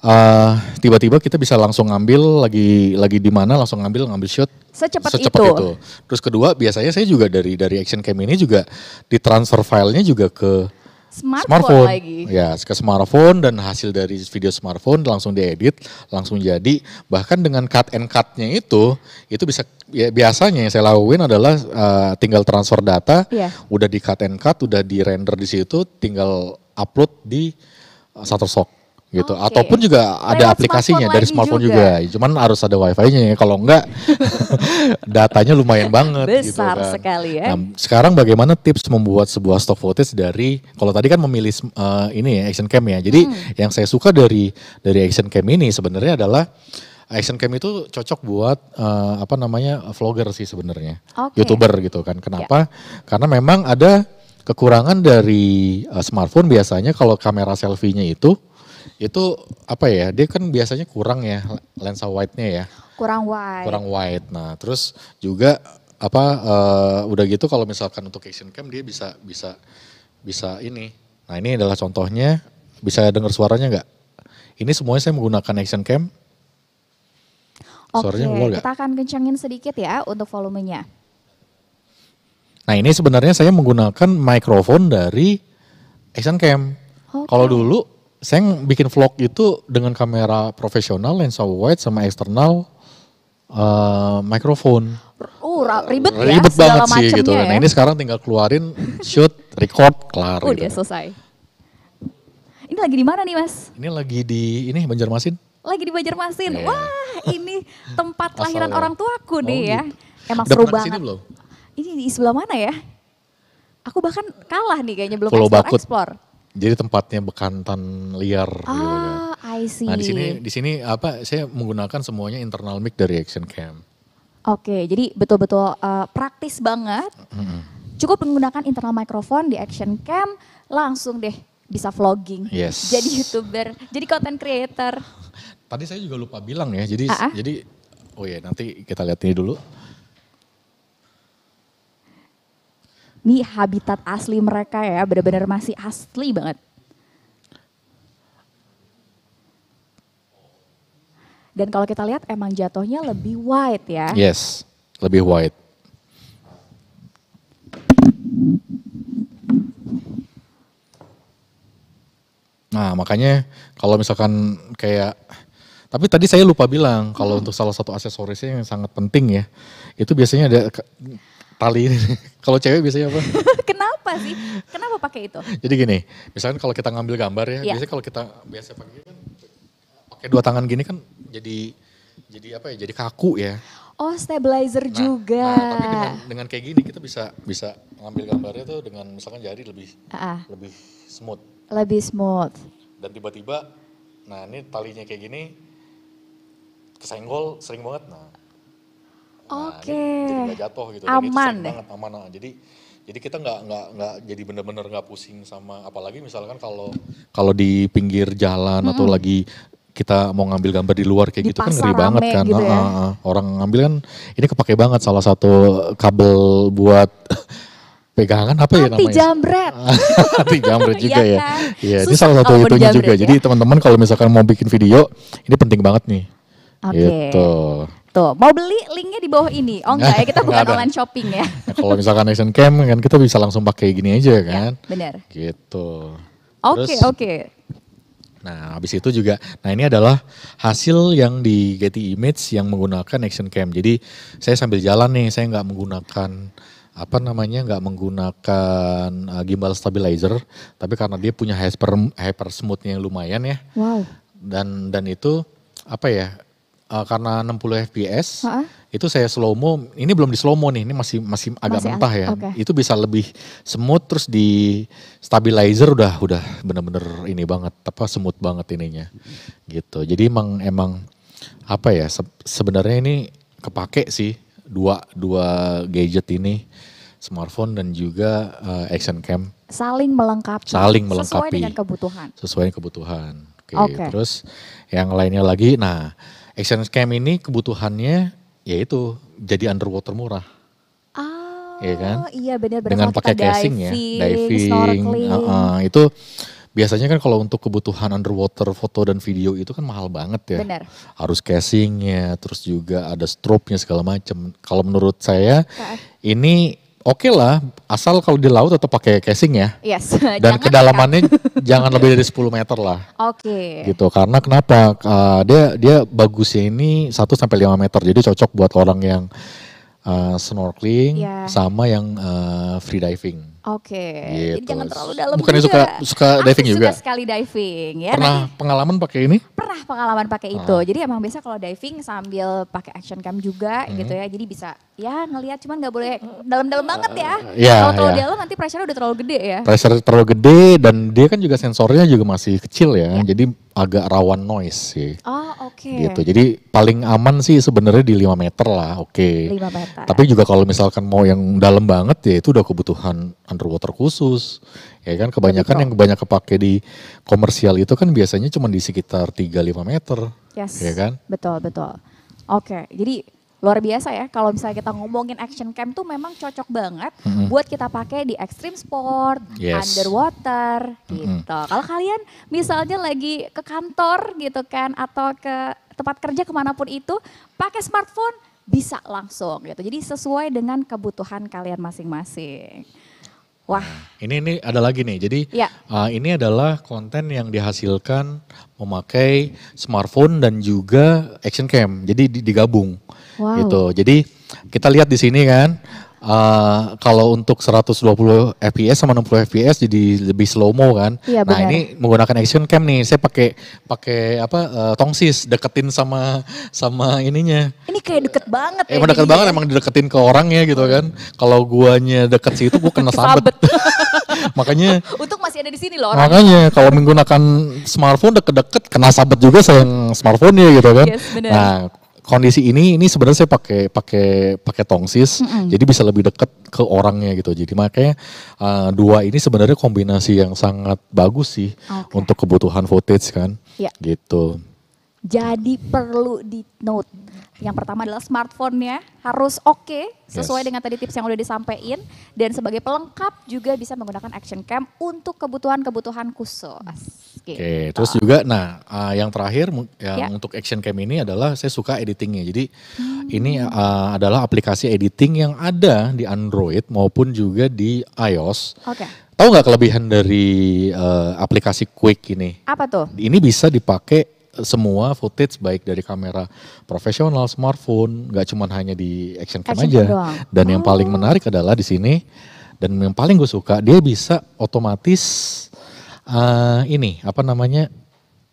tiba eh, tiba-tiba kita bisa langsung ngambil lagi lagi di mana langsung ngambil ngambil shot secepat, secepat itu. itu. Terus kedua biasanya saya juga dari dari action cam ini juga di transfer filenya juga ke smartphone, smartphone. lagi. Ya, ke smartphone dan hasil dari video smartphone langsung diedit, langsung jadi. Bahkan dengan cut and cutnya itu, itu bisa ya, biasanya yang saya lakuin adalah uh, tinggal transfer data, yeah. udah di cut and cut, udah di render di situ, tinggal upload di uh, Shutterstock gitu okay. ataupun juga ada Lewat aplikasinya smartphone dari smartphone juga. juga cuman harus ada wifi-nya ya. kalau enggak datanya lumayan banget gitu besar gitu kan. sekali ya nah, sekarang bagaimana tips membuat sebuah stock footage dari kalau tadi kan memilih uh, ini ya action cam ya jadi hmm. yang saya suka dari dari action cam ini sebenarnya adalah action cam itu cocok buat uh, apa namanya vlogger sih sebenarnya okay. youtuber gitu kan kenapa yeah. karena memang ada kekurangan dari uh, smartphone biasanya kalau kamera selfie-nya itu itu apa ya dia kan biasanya kurang ya lensa wide-nya ya kurang wide kurang wide nah terus juga apa uh, udah gitu kalau misalkan untuk action cam dia bisa bisa bisa ini nah ini adalah contohnya bisa dengar suaranya nggak ini semuanya saya menggunakan action cam suaranya Oke, okay, kita akan kencengin sedikit ya untuk volumenya. Nah ini sebenarnya saya menggunakan mikrofon dari Action Cam. Okay. Kalau dulu saya bikin vlog itu dengan kamera profesional, lensa wide sama eksternal uh, eh, mikrofon. Uh, oh, ribet, ribet ya, banget sih gitu. Nah, ya. Nah ini sekarang tinggal keluarin, shoot, record, kelar. Udah oh, gitu. selesai. Ini lagi di mana nih mas? Ini lagi di ini Banjarmasin. Lagi di Banjarmasin. Yeah. Wah ini tempat kelahiran ya. orang tuaku nih oh, ya. Gitu. Emang seru banget. belum? Ini di sebelah mana ya? Aku bahkan kalah nih kayaknya belum Pulau explore, explore jadi tempatnya bekantan liar gitu kan. ah, gitu I see. Nah, di sini di sini apa saya menggunakan semuanya internal mic dari Action Cam. Oke, jadi betul-betul uh, praktis banget. Mm-hmm. Cukup menggunakan internal microphone di Action Cam langsung deh bisa vlogging. Yes. Jadi YouTuber, jadi content creator. Tadi saya juga lupa bilang ya. Jadi uh-uh. jadi oh ya yeah, nanti kita lihat ini dulu. Ini habitat asli mereka ya, benar-benar masih asli banget. Dan kalau kita lihat emang jatuhnya lebih wide ya. Yes, lebih wide. Nah makanya kalau misalkan kayak, tapi tadi saya lupa bilang kalau untuk salah satu aksesorisnya yang sangat penting ya, itu biasanya ada tali ini. kalau cewek biasanya apa? Kenapa sih? Kenapa pakai itu? Jadi gini, misalkan kalau kita ngambil gambar ya, ya. biasanya kalau kita biasa pakai kan pakai dua tangan gini kan jadi jadi apa ya? Jadi kaku ya. Oh, stabilizer nah, juga. Nah, tapi dengan, dengan kayak gini kita bisa bisa ngambil gambarnya tuh dengan misalkan jari lebih uh-uh. lebih smooth. Lebih smooth. Dan tiba-tiba nah ini talinya kayak gini kesenggol sering banget. Nah, Nah, Oke. Okay. Jadi gitu. aman deh. banget aman. Nah. Jadi jadi kita nggak nggak nggak jadi bener-bener nggak pusing sama apalagi misalkan kalau kalau di pinggir jalan -hmm. atau lagi kita mau ngambil gambar di luar kayak di gitu kan ngeri banget kan gitu ya? orang ngambil kan ini kepake banget salah satu kabel buat pegangan apa ya namanya? jambret. Hati jambret iya juga ya. Kan? Iya, kan? ini salah satu itunya juga. Ya? Jadi teman-teman kalau misalkan mau bikin video, ini penting banget nih. Okay. Gitu. Tuh, mau beli linknya di bawah ini. Oh enggak ya, kita bukan online shopping ya. kalau misalkan action cam kan kita bisa langsung pakai gini aja ya, kan. Ya, bener. Gitu. Oke, okay, oke. Okay. Nah, habis itu juga, nah ini adalah hasil yang di Getty Image yang menggunakan Action Cam. Jadi saya sambil jalan nih, saya nggak menggunakan apa namanya nggak menggunakan uh, gimbal stabilizer tapi karena dia punya hyper hyper smoothnya lumayan ya wow. dan dan itu apa ya uh, karena 60 fps itu saya slow mo ini belum di slow mo nih ini masih masih agak masih mentah ya okay. itu bisa lebih smooth terus di stabilizer udah udah bener-bener ini banget apa semut banget ininya gitu jadi emang emang apa ya se sebenarnya ini kepake sih dua dua gadget ini smartphone dan juga uh, action cam saling melengkapi saling melengkapi sesuai dengan kebutuhan sesuai dengan kebutuhan oke okay, okay. terus yang lainnya lagi nah Action cam ini kebutuhannya yaitu jadi underwater murah. Oh, iya kan? Iya benar-benar dengan pakai casing diving, ya, diving, snorkeling. Uh, uh, itu biasanya kan kalau untuk kebutuhan underwater foto dan video itu kan mahal banget ya. Benar. Harus casingnya, terus juga ada strobe-nya segala macam. Kalau menurut saya Kak. ini oke okay lah, asal kalau di laut atau pakai casing ya. Yes. Dan jangan kedalamannya kan? jangan lebih dari 10 meter lah. Oke. Okay. Gitu. Karena kenapa? Uh, dia dia bagusnya ini 1 sampai lima meter. Jadi cocok buat orang yang uh, snorkeling yeah. sama yang uh, free diving. Oke, okay. gitu. jadi jangan terlalu dalam Bukan juga. suka suka diving Aku juga? Suka sekali diving ya. Pernah Nanti, pengalaman pakai ini? Pernah pengalaman pakai ah. itu. Jadi emang biasa kalau diving sambil pakai action cam juga hmm. gitu ya. Jadi bisa ya ngelihat cuman nggak boleh dalam-dalam banget ya. yeah, iya, kalau terlalu yeah. dalam nanti pressure udah terlalu gede ya. Pressure terlalu gede dan dia kan juga sensornya juga masih kecil ya. Yeah. Jadi agak rawan noise sih. Oh, oke. Okay. Gitu. Jadi paling aman sih sebenarnya di 5 meter lah, oke. Okay. meter. Tapi juga kalau misalkan mau yang dalam banget ya itu udah kebutuhan underwater khusus ya kan kebanyakan iya, yang banyak kepake di komersial itu kan biasanya cuma di sekitar 3-5 meter yes. ya kan betul betul oke jadi luar biasa ya kalau misalnya kita ngomongin action cam tuh memang cocok banget mm -hmm. buat kita pakai di extreme sport, yes. underwater gitu. Mm -hmm. Kalau kalian misalnya lagi ke kantor gitu kan atau ke tempat kerja kemanapun itu pakai smartphone bisa langsung gitu. Jadi sesuai dengan kebutuhan kalian masing-masing. Wah. Iya. Ini ini ada lagi nih. Jadi ya. uh, ini adalah konten yang dihasilkan memakai smartphone dan juga action cam. Jadi digabung. Wow. Gitu. Jadi kita lihat di sini kan uh, kalau untuk 120 fps sama 60 fps jadi lebih slow mo kan. Iya, nah, ini menggunakan action cam nih. Saya pakai pakai apa uh, tongsis deketin sama sama ininya. Ini kayak deket banget ya. Emang deket banget emang dideketin ke orangnya gitu kan. Kalau guanya deket situ gua kena sabet. makanya Untuk masih ada di sini loh orang. Makanya kalau menggunakan smartphone deket-deket kena sabet juga sayang smartphone ya gitu kan. Yes, Nah, kondisi ini ini sebenarnya saya pakai pakai pakai tongsis mm -hmm. jadi bisa lebih dekat ke orangnya gitu jadi makanya uh, dua ini sebenarnya kombinasi yang sangat bagus sih okay. untuk kebutuhan footage kan yeah. gitu jadi perlu di note yang pertama adalah smartphone-nya harus oke okay, sesuai yes. dengan tadi tips yang udah disampaikan dan sebagai pelengkap juga bisa menggunakan action cam untuk kebutuhan-kebutuhan khusus. Oke, okay. Gitu. terus juga nah uh, yang terakhir yang yeah. untuk Action Cam ini adalah saya suka editingnya. Jadi hmm. ini uh, adalah aplikasi editing yang ada di Android maupun juga di iOS. Oke. Okay. Tahu nggak kelebihan dari uh, aplikasi Quick ini? Apa tuh? Ini bisa dipakai semua footage baik dari kamera profesional, smartphone, nggak cuma hanya di action cam aja. Doang. Dan oh. yang paling oh. menarik adalah di sini dan yang paling gue suka dia bisa otomatis uh, ini apa namanya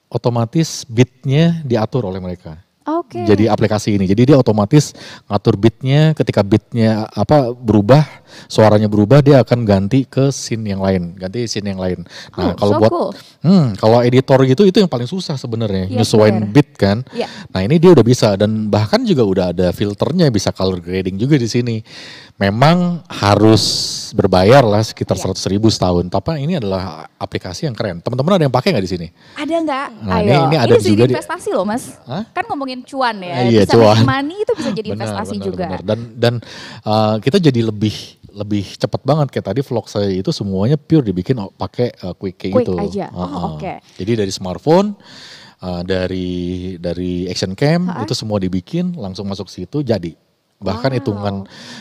otomatis beatnya diatur oleh mereka. Okay. Jadi aplikasi ini, jadi dia otomatis ngatur bitnya Ketika bitnya apa berubah, suaranya berubah dia akan ganti ke scene yang lain, ganti scene yang lain. Nah, oh, kalau so buat cool. hmm, kalau editor gitu itu yang paling susah sebenarnya, yeah, nyesuaiin yeah. beat kan. Yeah. Nah, ini dia udah bisa dan bahkan juga udah ada filternya bisa color grading juga di sini. Memang harus berbayar lah sekitar iya. seratus yeah. ribu setahun. Tapi ini adalah aplikasi yang keren. Teman-teman ada yang pakai nggak di sini? Ada nggak? Nah, Ini, ini ada ini juga investasi di... loh mas. Hah? Kan ngomongin cuan ya. Iya, bisa cuan. money itu bisa jadi investasi benar, juga. Benar. Dan dan uh, kita jadi lebih lebih cepat banget kayak tadi vlog saya itu semuanya pure dibikin pakai uh, quick key quick itu. Aja. Uh, Oke. Okay. Jadi dari smartphone uh, dari dari action cam uh -huh. itu semua dibikin langsung masuk situ jadi bahkan wow. hitungan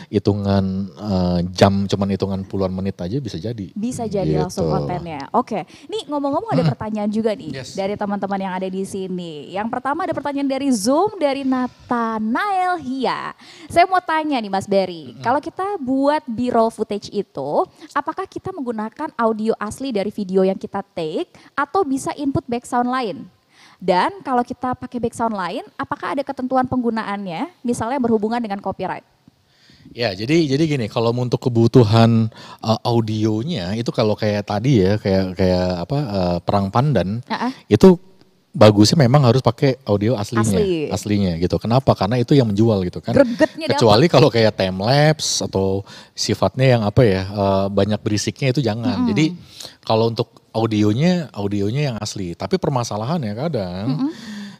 hitungan uh, jam cuman hitungan puluhan menit aja bisa jadi bisa jadi gitu. langsung kontennya oke nih ngomong-ngomong ada hmm. pertanyaan juga nih yes. dari teman-teman yang ada di sini yang pertama ada pertanyaan dari zoom dari Nathanael Hia saya mau tanya nih Mas Berry hmm. kalau kita buat b-roll footage itu apakah kita menggunakan audio asli dari video yang kita take atau bisa input background lain dan kalau kita pakai background lain, apakah ada ketentuan penggunaannya, misalnya berhubungan dengan copyright? Ya, jadi jadi gini, kalau untuk kebutuhan uh, audionya itu kalau kayak tadi ya, kayak kayak apa uh, perang pandan uh -uh. itu bagusnya memang harus pakai audio aslinya, Asli. aslinya gitu. Kenapa? Karena itu yang menjual gitu kan. Gregetnya Kecuali kalau kayak time lapse atau sifatnya yang apa ya uh, banyak berisiknya itu jangan. Hmm. Jadi kalau untuk audionya audionya yang asli. Tapi permasalahannya kadang mm -hmm.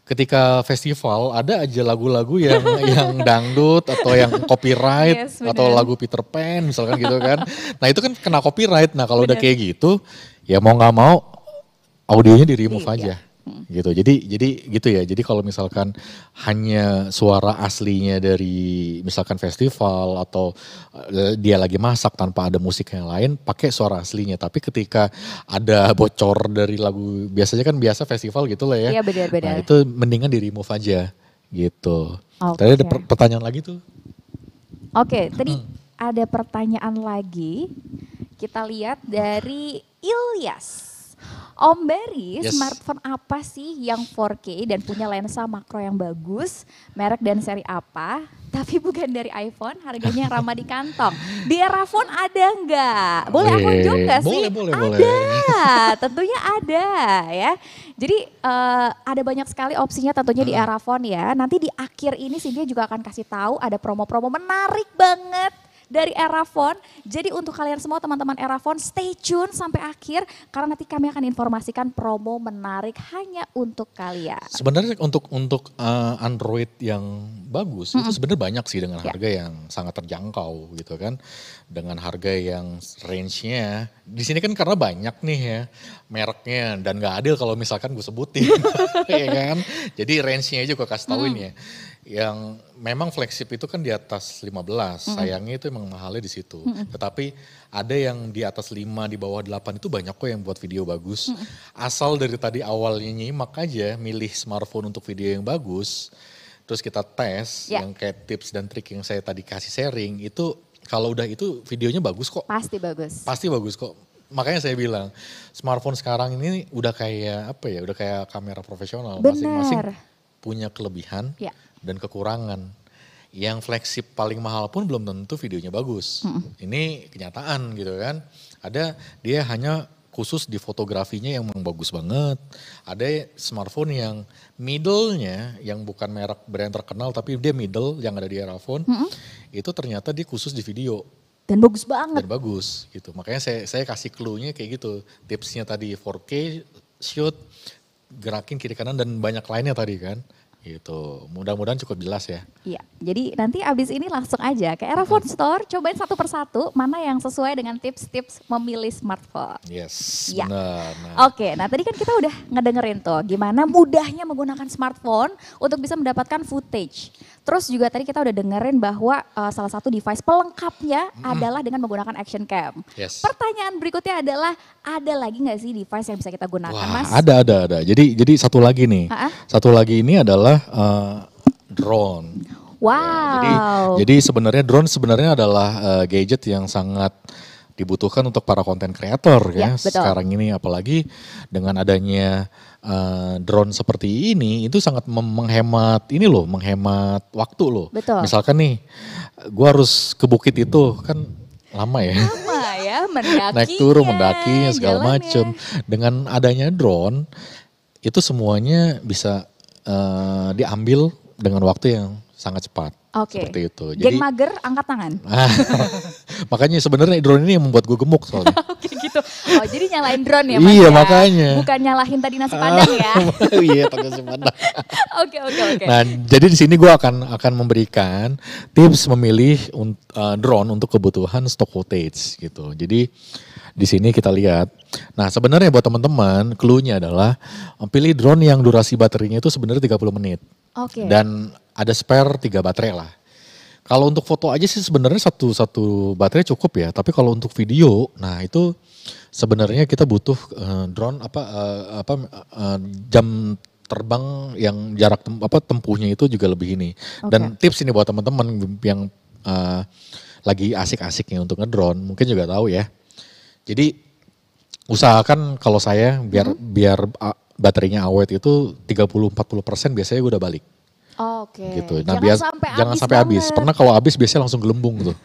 ketika festival ada aja lagu-lagu yang yang dangdut atau yang copyright yes, atau lagu Peter Pan misalkan gitu kan. Nah itu kan kena copyright. Nah kalau udah kayak gitu ya mau nggak mau audionya di remove iya. aja hmm. gitu jadi jadi gitu ya jadi kalau misalkan hanya suara aslinya dari misalkan festival atau eh, dia lagi masak tanpa ada musik yang lain pakai suara aslinya tapi ketika ada bocor dari lagu biasanya kan biasa festival gitu lah ya, Iya benar -benar. nah itu mendingan di remove aja gitu okay. tadi ada per pertanyaan lagi tuh oke okay, tadi ada pertanyaan lagi kita lihat dari Ilyas Om Barry, yes. smartphone apa sih yang 4K dan punya lensa makro yang bagus, merek dan seri apa? Tapi bukan dari iPhone, harganya ramah di kantong. Di era phone ada nggak? Boleh aku juga sih? Boleh, boleh, ada, boleh. tentunya ada ya. Jadi uh, ada banyak sekali opsinya tentunya di era phone ya. Nanti di akhir ini Cynthia juga akan kasih tahu ada promo-promo menarik banget dari Erafon. Jadi untuk kalian semua teman-teman Erafon stay tune sampai akhir karena nanti kami akan informasikan promo menarik hanya untuk kalian. Sebenarnya untuk untuk uh, Android yang bagus -hmm. itu sebenarnya banyak sih dengan ya. harga yeah. yang sangat terjangkau gitu kan. Dengan harga yang range-nya di sini kan karena banyak nih ya mereknya dan gak adil kalau misalkan gue sebutin ya kan. Jadi range-nya aja gue kasih tauin mm. ya yang memang flagship itu kan di atas 15. Mm -hmm. Sayangnya itu emang mahalnya di situ. Mm -hmm. Tetapi ada yang di atas 5, di bawah 8 itu banyak kok yang buat video bagus. Mm -hmm. Asal dari tadi awalnya nyimak aja milih smartphone untuk video yang bagus. Terus kita tes yeah. yang kayak tips dan trik yang saya tadi kasih sharing itu kalau udah itu videonya bagus kok. Pasti bagus. Pasti bagus kok makanya saya bilang smartphone sekarang ini udah kayak apa ya udah kayak kamera profesional masing-masing punya kelebihan ya dan kekurangan. Yang flagship paling mahal pun belum tentu videonya bagus. Mm -hmm. Ini kenyataan gitu kan. Ada dia hanya khusus di fotografinya yang bagus banget. Ada smartphone yang middle-nya yang bukan merek brand terkenal tapi dia middle yang ada di phone. Mm -hmm. Itu ternyata dia khusus di video. Dan bagus banget. Dan bagus gitu. Makanya saya saya kasih clue-nya kayak gitu. Tipsnya tadi 4K shoot gerakin kiri kanan dan banyak lainnya tadi kan. Gitu. Mudah-mudahan cukup jelas ya. Iya. Jadi nanti abis ini langsung aja ke Era Phone hmm. Store, cobain satu persatu mana yang sesuai dengan tips-tips memilih smartphone. Yes, ya. benar. Nah. Oke, nah tadi kan kita udah ngedengerin tuh gimana mudahnya menggunakan smartphone untuk bisa mendapatkan footage. Terus juga tadi kita udah dengerin bahwa uh, salah satu device pelengkapnya hmm. adalah dengan menggunakan action cam. Yes. Pertanyaan berikutnya adalah ada lagi nggak sih device yang bisa kita gunakan, Wah, Mas? Ada, ada, ada. Jadi jadi satu lagi nih. uh Satu lagi ini adalah uh, drone. Wow. Ya, jadi jadi sebenarnya drone sebenarnya adalah uh, gadget yang sangat dibutuhkan untuk para konten kreator ya, ya sekarang ini apalagi dengan adanya uh, drone seperti ini itu sangat menghemat ini loh, menghemat waktu loh. Betul. Misalkan nih, gua harus ke bukit itu kan lama ya. Lama ya, mendaki. Naik turun mendaki segala macam. Dengan adanya drone itu semuanya bisa uh, diambil dengan waktu yang sangat cepat. Oke. Okay. Seperti itu. Jadi, Geng mager, angkat tangan. makanya sebenarnya drone ini yang membuat gue gemuk soalnya. Oke gitu. Oh jadi nyalain drone ya? Iya ya? makanya. Bukan nyalahin tadi nasi ah. padang ya? iya pakai nasi padang. Oke oke oke. Nah jadi di sini gue akan akan memberikan tips memilih eh, drone untuk kebutuhan stock footage gitu. Jadi di sini kita lihat. Nah sebenarnya buat teman-teman clue adalah eh, pilih drone yang durasi baterainya itu sebenarnya 30 menit. Oke. Okay. Dan ada spare tiga baterai lah. Kalau untuk foto aja sih sebenarnya satu satu baterai cukup ya, tapi kalau untuk video, nah itu sebenarnya kita butuh eh, drone apa eh, apa jam terbang yang jarak tem, apa tempuhnya itu juga lebih ini. Okay. Dan tips ini buat teman-teman yang uh, lagi asik-asiknya untuk ngedrone, mungkin juga tahu ya. Jadi usahakan kalau saya biar hmm. biar ah, baterainya awet itu 30 40% biasanya gue udah balik. Oh, Oke. Okay. Gitu. Nah, jangan biar, sampai jangan habis sampai habis. Pernah kalau habis biasanya langsung gelembung tuh.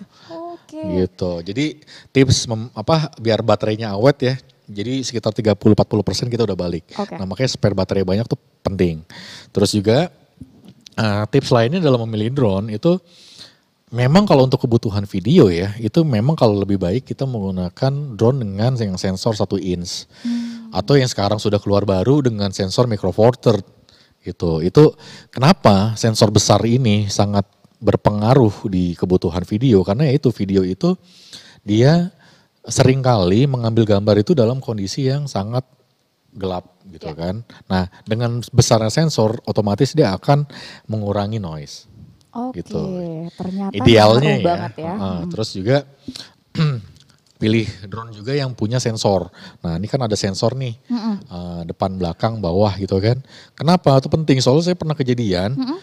Oke. Okay. Gitu. Jadi tips mem, apa biar baterainya awet ya. Jadi sekitar 30 40% kita udah balik. Okay. Nah, makanya spare baterai banyak tuh penting. Terus juga uh, tips lainnya dalam memilih drone itu memang kalau untuk kebutuhan video ya itu memang kalau lebih baik kita menggunakan drone dengan yang sensor satu inch hmm. atau yang sekarang sudah keluar baru dengan sensor micro four third gitu itu kenapa sensor besar ini sangat berpengaruh di kebutuhan video karena ya itu video itu dia seringkali mengambil gambar itu dalam kondisi yang sangat gelap gitu yeah. kan nah dengan besarnya sensor otomatis dia akan mengurangi noise Oke, okay, gitu. ternyata idealnya ya. Banget ya. Uh, hmm. Terus juga pilih drone juga yang punya sensor. Nah ini kan ada sensor nih Uh, depan belakang bawah gitu kan. Kenapa? Itu penting soalnya saya pernah kejadian mm -mm.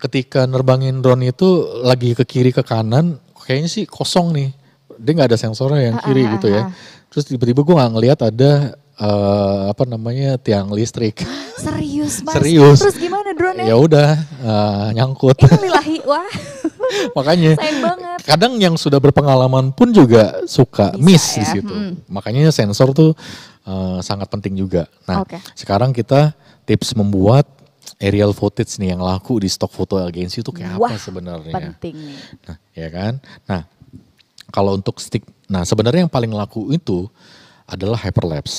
ketika nerbangin drone itu lagi ke kiri ke kanan kayaknya sih kosong nih. Dia nggak ada sensornya yang kiri uh, uh, gitu ya. Ah, terus tiba-tiba gue nggak ngelihat ada uh, apa namanya tiang listrik. Serius mas? Serius. Terus gimana drone Ya udah uh, nyangkut. Innalillahi wah. Makanya. Sayang banget. Kadang yang sudah berpengalaman pun juga suka Bisa miss ya. di situ. Hmm. Makanya sensor tuh uh, sangat penting juga. Nah okay. sekarang kita tips membuat aerial footage nih yang laku di stok foto agensi itu kayak Wah, apa sebenarnya? Penting nih. Nah, ya kan? Nah, kalau untuk stick, nah sebenarnya yang paling laku itu adalah hyperlapse.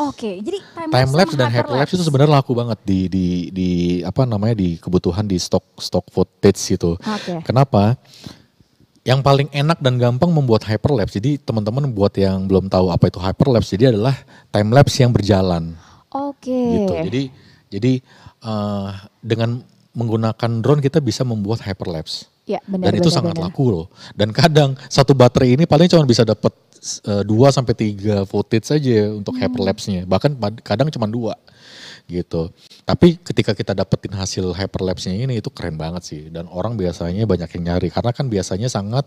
Oke, okay, jadi time, time lapse dan hyperlapse itu sebenarnya laku banget di di di apa namanya di kebutuhan di stock stock footage itu. Okay. Kenapa? Yang paling enak dan gampang membuat hyperlapse. Jadi teman-teman buat yang belum tahu apa itu hyperlapse, jadi adalah time lapse yang berjalan. Oke. Okay. Gitu. Jadi jadi uh, dengan menggunakan drone kita bisa membuat hyperlapse. Ya, benar, Dan itu benar, sangat benar. laku loh. Dan kadang satu baterai ini paling cuma bisa dapat eh, dua sampai tiga footage saja untuk hmm. hyperlapse-nya. Bahkan kadang cuma dua gitu. Tapi ketika kita dapetin hasil hyperlapse-nya ini itu keren banget sih dan orang biasanya banyak yang nyari karena kan biasanya sangat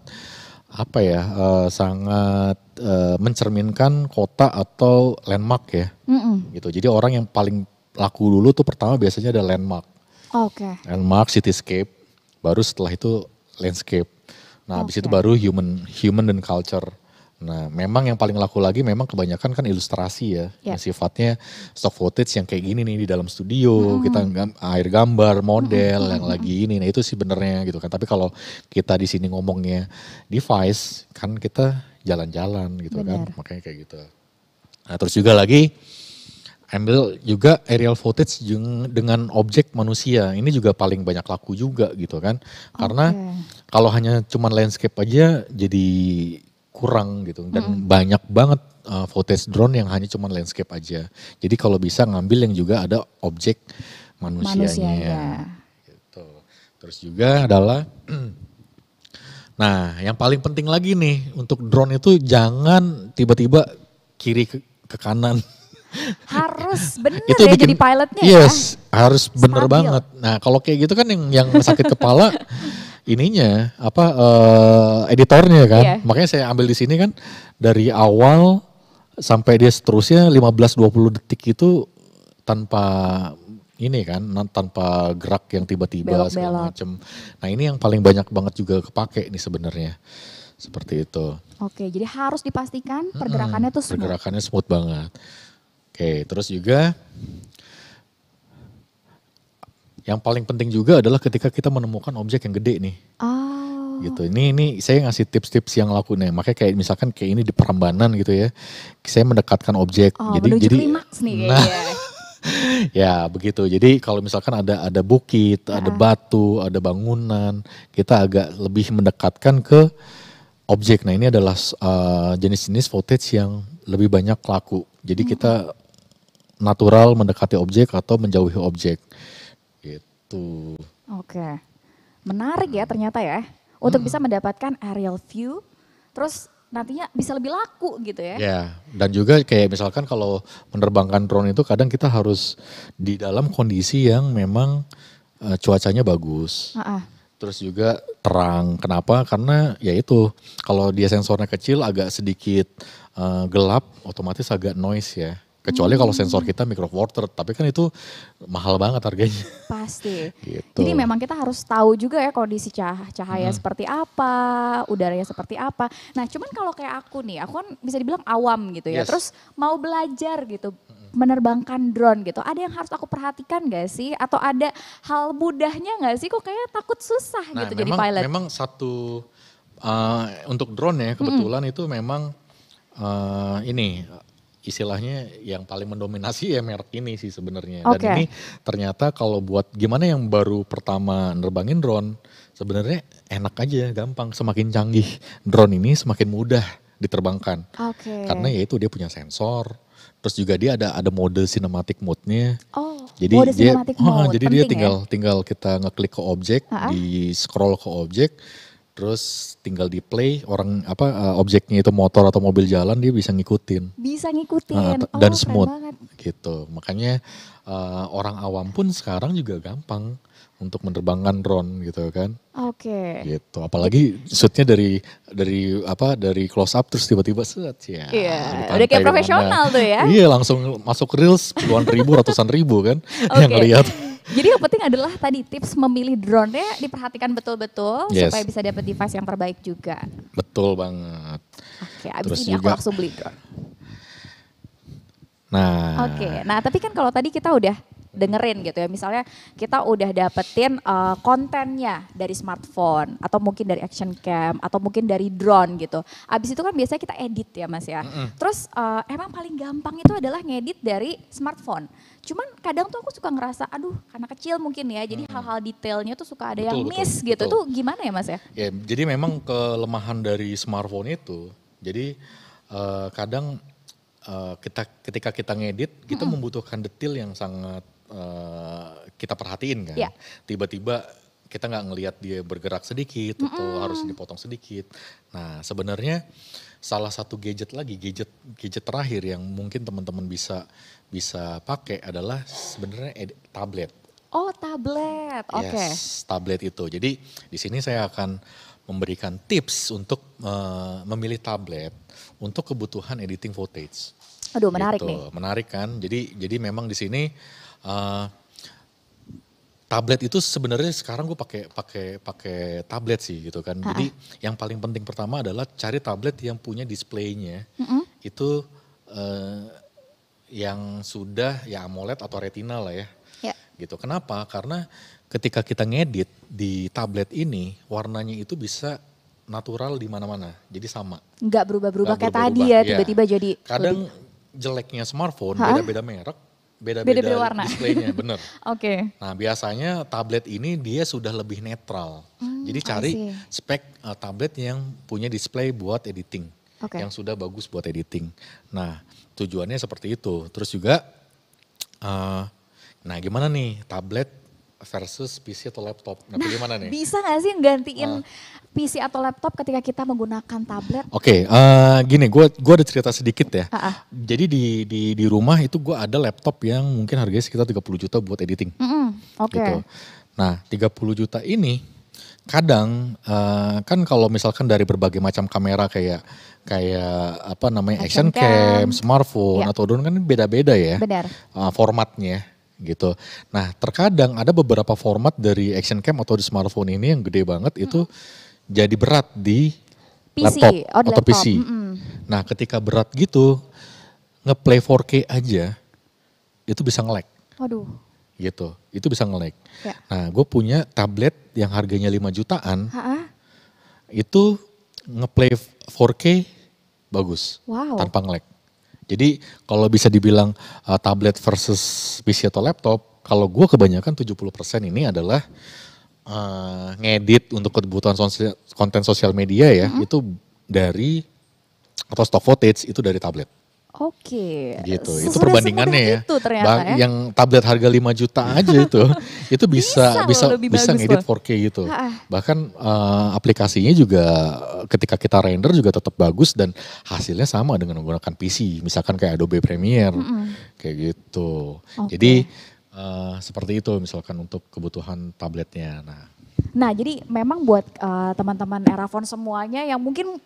apa ya uh, sangat uh, mencerminkan kota atau landmark ya. Mm -mm. Gitu. Jadi orang yang paling laku dulu tuh pertama biasanya ada landmark. Oke. Okay. Landmark, cityscape, baru setelah itu landscape. Nah, okay. habis itu baru human human dan culture. Nah, memang yang paling laku lagi memang kebanyakan kan ilustrasi ya, yeah. yang sifatnya stock footage yang kayak gini nih di dalam studio, mm. kita air gambar, model mm. yang lagi ini. Nah, itu sih benernya gitu kan. Tapi kalau kita di sini ngomongnya device, kan kita jalan-jalan gitu kan, Bener. kan, makanya kayak gitu. Nah, terus juga lagi handle juga aerial footage dengan objek manusia. Ini juga paling banyak laku juga gitu kan. Karena okay. kalau hanya cuman landscape aja jadi kurang gitu dan -hmm. banyak banget uh, footage drone yang hanya cuman landscape aja. Jadi kalau bisa ngambil yang juga ada objek manusianya. manusianya. Gitu. Terus juga adalah Nah, yang paling penting lagi nih untuk drone itu jangan tiba-tiba kiri ke, ke kanan. harus bener itu ya bikin, jadi pilotnya ya? yes, ya. harus bener Stabil. banget. Nah kalau kayak gitu kan yang yang sakit kepala ininya apa uh, editornya kan. Yeah. Makanya saya ambil di sini kan dari awal sampai dia seterusnya 15-20 detik itu tanpa ini kan tanpa gerak yang tiba-tiba segala macam. Nah ini yang paling banyak banget juga kepake nih sebenarnya seperti itu. Oke, jadi harus dipastikan pergerakannya hmm, tuh smooth. Pergerakannya smooth banget. Oke, terus juga yang paling penting juga adalah ketika kita menemukan objek yang gede nih. Oh. Gitu. Ini ini saya ngasih tips-tips yang laku nih. Makanya kayak misalkan kayak ini di Perambanan gitu ya. Saya mendekatkan objek. Oh, jadi jadi nih nah, ya begitu. Jadi kalau misalkan ada ada bukit, ada batu, ada bangunan, kita agak lebih mendekatkan ke objek. Nah, ini adalah eh, jenis-jenis uh, footage yang lebih banyak laku. Jadi hmm. kita natural mendekati objek atau menjauhi objek. Gitu. Oke. Menarik ya ternyata ya. Untuk hmm. bisa mendapatkan aerial view, terus nantinya bisa lebih laku gitu ya. Ya, dan juga kayak misalkan kalau menerbangkan drone itu kadang kita harus di dalam kondisi yang memang uh, cuacanya bagus. Uh -uh. Terus juga terang. Kenapa? Karena ya itu kalau dia sensornya kecil agak sedikit uh, gelap, otomatis agak noise ya. Kecuali kalau sensor kita micro tapi kan itu mahal banget harganya. Pasti. gitu. Jadi memang kita harus tahu juga ya kondisi cah cahaya hmm. seperti apa, udaranya seperti apa. Nah, cuman kalau kayak aku nih, aku kan bisa dibilang awam gitu ya. Yes. Terus mau belajar gitu menerbangkan drone gitu. Ada yang harus aku perhatikan gak sih? Atau ada hal mudahnya gak sih? Kok kayaknya takut susah nah, gitu memang, jadi pilot? Memang satu uh, untuk drone ya kebetulan -hmm. itu memang uh, ini istilahnya yang paling mendominasi ya merek ini sih sebenarnya. Okay. Dan ini ternyata kalau buat gimana yang baru pertama nerbangin drone, sebenarnya enak aja, gampang. Semakin canggih drone ini semakin mudah diterbangkan. Okay. Karena ya itu dia punya sensor, terus juga dia ada ada mode cinematic mode-nya. Oh. Jadi mode dia, Oh, jadi dia ya? tinggal ya? tinggal kita ngeklik ke objek, di scroll ke objek Terus tinggal di play orang apa eh, objeknya itu motor atau mobil jalan dia bisa ngikutin. Bisa ngikutin. Uh, dan oh, smooth gitu. Makanya uh, orang awam pun sekarang juga gampang untuk menerbangkan drone gitu kan. Oke. Okay. Gitu. Apalagi shootnya dari dari apa dari close up terus tiba-tiba set ya. Iya. Yeah. Udah kayak profesional tuh ya. Iya langsung masuk reels puluhan ribu ratusan ribu kan okay. yang lihat. Jadi yang penting adalah tadi tips memilih drone-nya diperhatikan betul-betul yes. supaya bisa dapat device yang terbaik juga. Betul banget. Oke, abis Terus ini juga, aku langsung beli drone. Nah. Oke, okay. nah tapi kan kalau tadi kita udah dengerin gitu ya. Misalnya kita udah dapetin uh, kontennya dari smartphone atau mungkin dari action cam atau mungkin dari drone gitu. Abis itu kan biasanya kita edit ya Mas ya. Mm -hmm. Terus uh, emang paling gampang itu adalah ngedit dari smartphone. Cuman kadang tuh aku suka ngerasa aduh karena kecil mungkin ya. Jadi hal-hal detailnya tuh suka ada betul, yang miss betul, gitu. itu gimana ya Mas ya? Ya jadi memang kelemahan dari smartphone itu. Jadi uh, kadang uh, kita ketika kita ngedit kita mm -hmm. membutuhkan detail yang sangat Eh, kita perhatiin kan. Yeah. Tiba-tiba kita nggak ngelihat dia bergerak sedikit mm -mm. atau harus dipotong sedikit. Nah sebenarnya salah satu gadget lagi gadget gadget terakhir yang mungkin teman-teman bisa bisa pakai adalah sebenarnya tablet. Oh tablet, oke. Okay. tablet itu. Jadi di sini saya akan memberikan tips untuk uh, memilih tablet untuk kebutuhan editing footage. Aduh menarik gitu. nih. Menarik kan. Jadi jadi memang di sini Eh, tablet itu sebenarnya sekarang gue pakai pakai pakai tablet sih gitu kan. Jadi uh Jadi yang paling penting pertama adalah cari tablet yang punya displaynya uh-uh. itu uh, yang sudah ya AMOLED atau Retina lah ya. Yeah. Gitu. Kenapa? Karena ketika kita ngedit di tablet ini warnanya itu bisa natural di mana-mana. Jadi sama. Enggak berubah-berubah kayak berubah tadi ya, iya. tiba-tiba jadi. Kadang jeleknya smartphone beda-beda merek beda-beda warna displaynya bener. Oke. okay. Nah biasanya tablet ini dia sudah lebih netral. Hmm, Jadi cari spek uh, tablet yang punya display buat editing, okay. yang sudah bagus buat editing. Nah tujuannya seperti itu. Terus juga, uh, nah gimana nih tablet versus PC atau laptop. Nah, nah gimana nih? Bisa nggak sih gantiin uh. Ah. PC atau laptop ketika kita menggunakan tablet? Oke, okay, uh, eh, gini, gue gua ada cerita sedikit ya. Uh -uh. Jadi di di di rumah itu gue ada laptop yang mungkin harganya sekitar 30 juta buat editing. Mm -hmm. Oke. Okay. Gitu. Nah, 30 juta ini kadang uh, kan kalau misalkan dari berbagai macam kamera kayak kayak apa namanya action, action cam, cam smartphone yeah. atau drone kan beda-beda ya Benar. Uh, formatnya gitu. Nah, terkadang ada beberapa format dari action cam atau di smartphone ini yang gede banget hmm. itu jadi berat di PC, laptop oh, atau laptop. PC. Hmm. Nah, ketika berat gitu ngeplay 4K aja itu bisa ngelag. Waduh. Gitu. Itu bisa ngelag. Ya. Nah, gue punya tablet yang harganya 5 jutaan. Ha -ha. Itu ngeplay 4K bagus. Wow. Tanpa ngelag. Jadi kalau bisa dibilang uh, tablet versus PC atau laptop, kalau gue kebanyakan 70% ini adalah uh, ngedit untuk kebutuhan konten sosial media ya, mm -hmm. itu dari atau stock footage itu dari tablet. Oke. Okay. Gitu. Sesudah itu perbandingannya ya. Itu ternyata ya. Yang tablet harga 5 juta aja itu. itu bisa bisa bisa, bisa ngedit 4K gitu. Ah, ah. Bahkan uh, aplikasinya juga eh, ketika kita render juga tetap bagus dan hasilnya sama dengan menggunakan PC, misalkan kayak Adobe Premiere. Mm -hmm. Kayak gitu. Okay. Jadi uh, seperti itu misalkan untuk kebutuhan tabletnya. Nah, Nah, jadi memang buat uh, teman-teman Erafon semuanya yang mungkin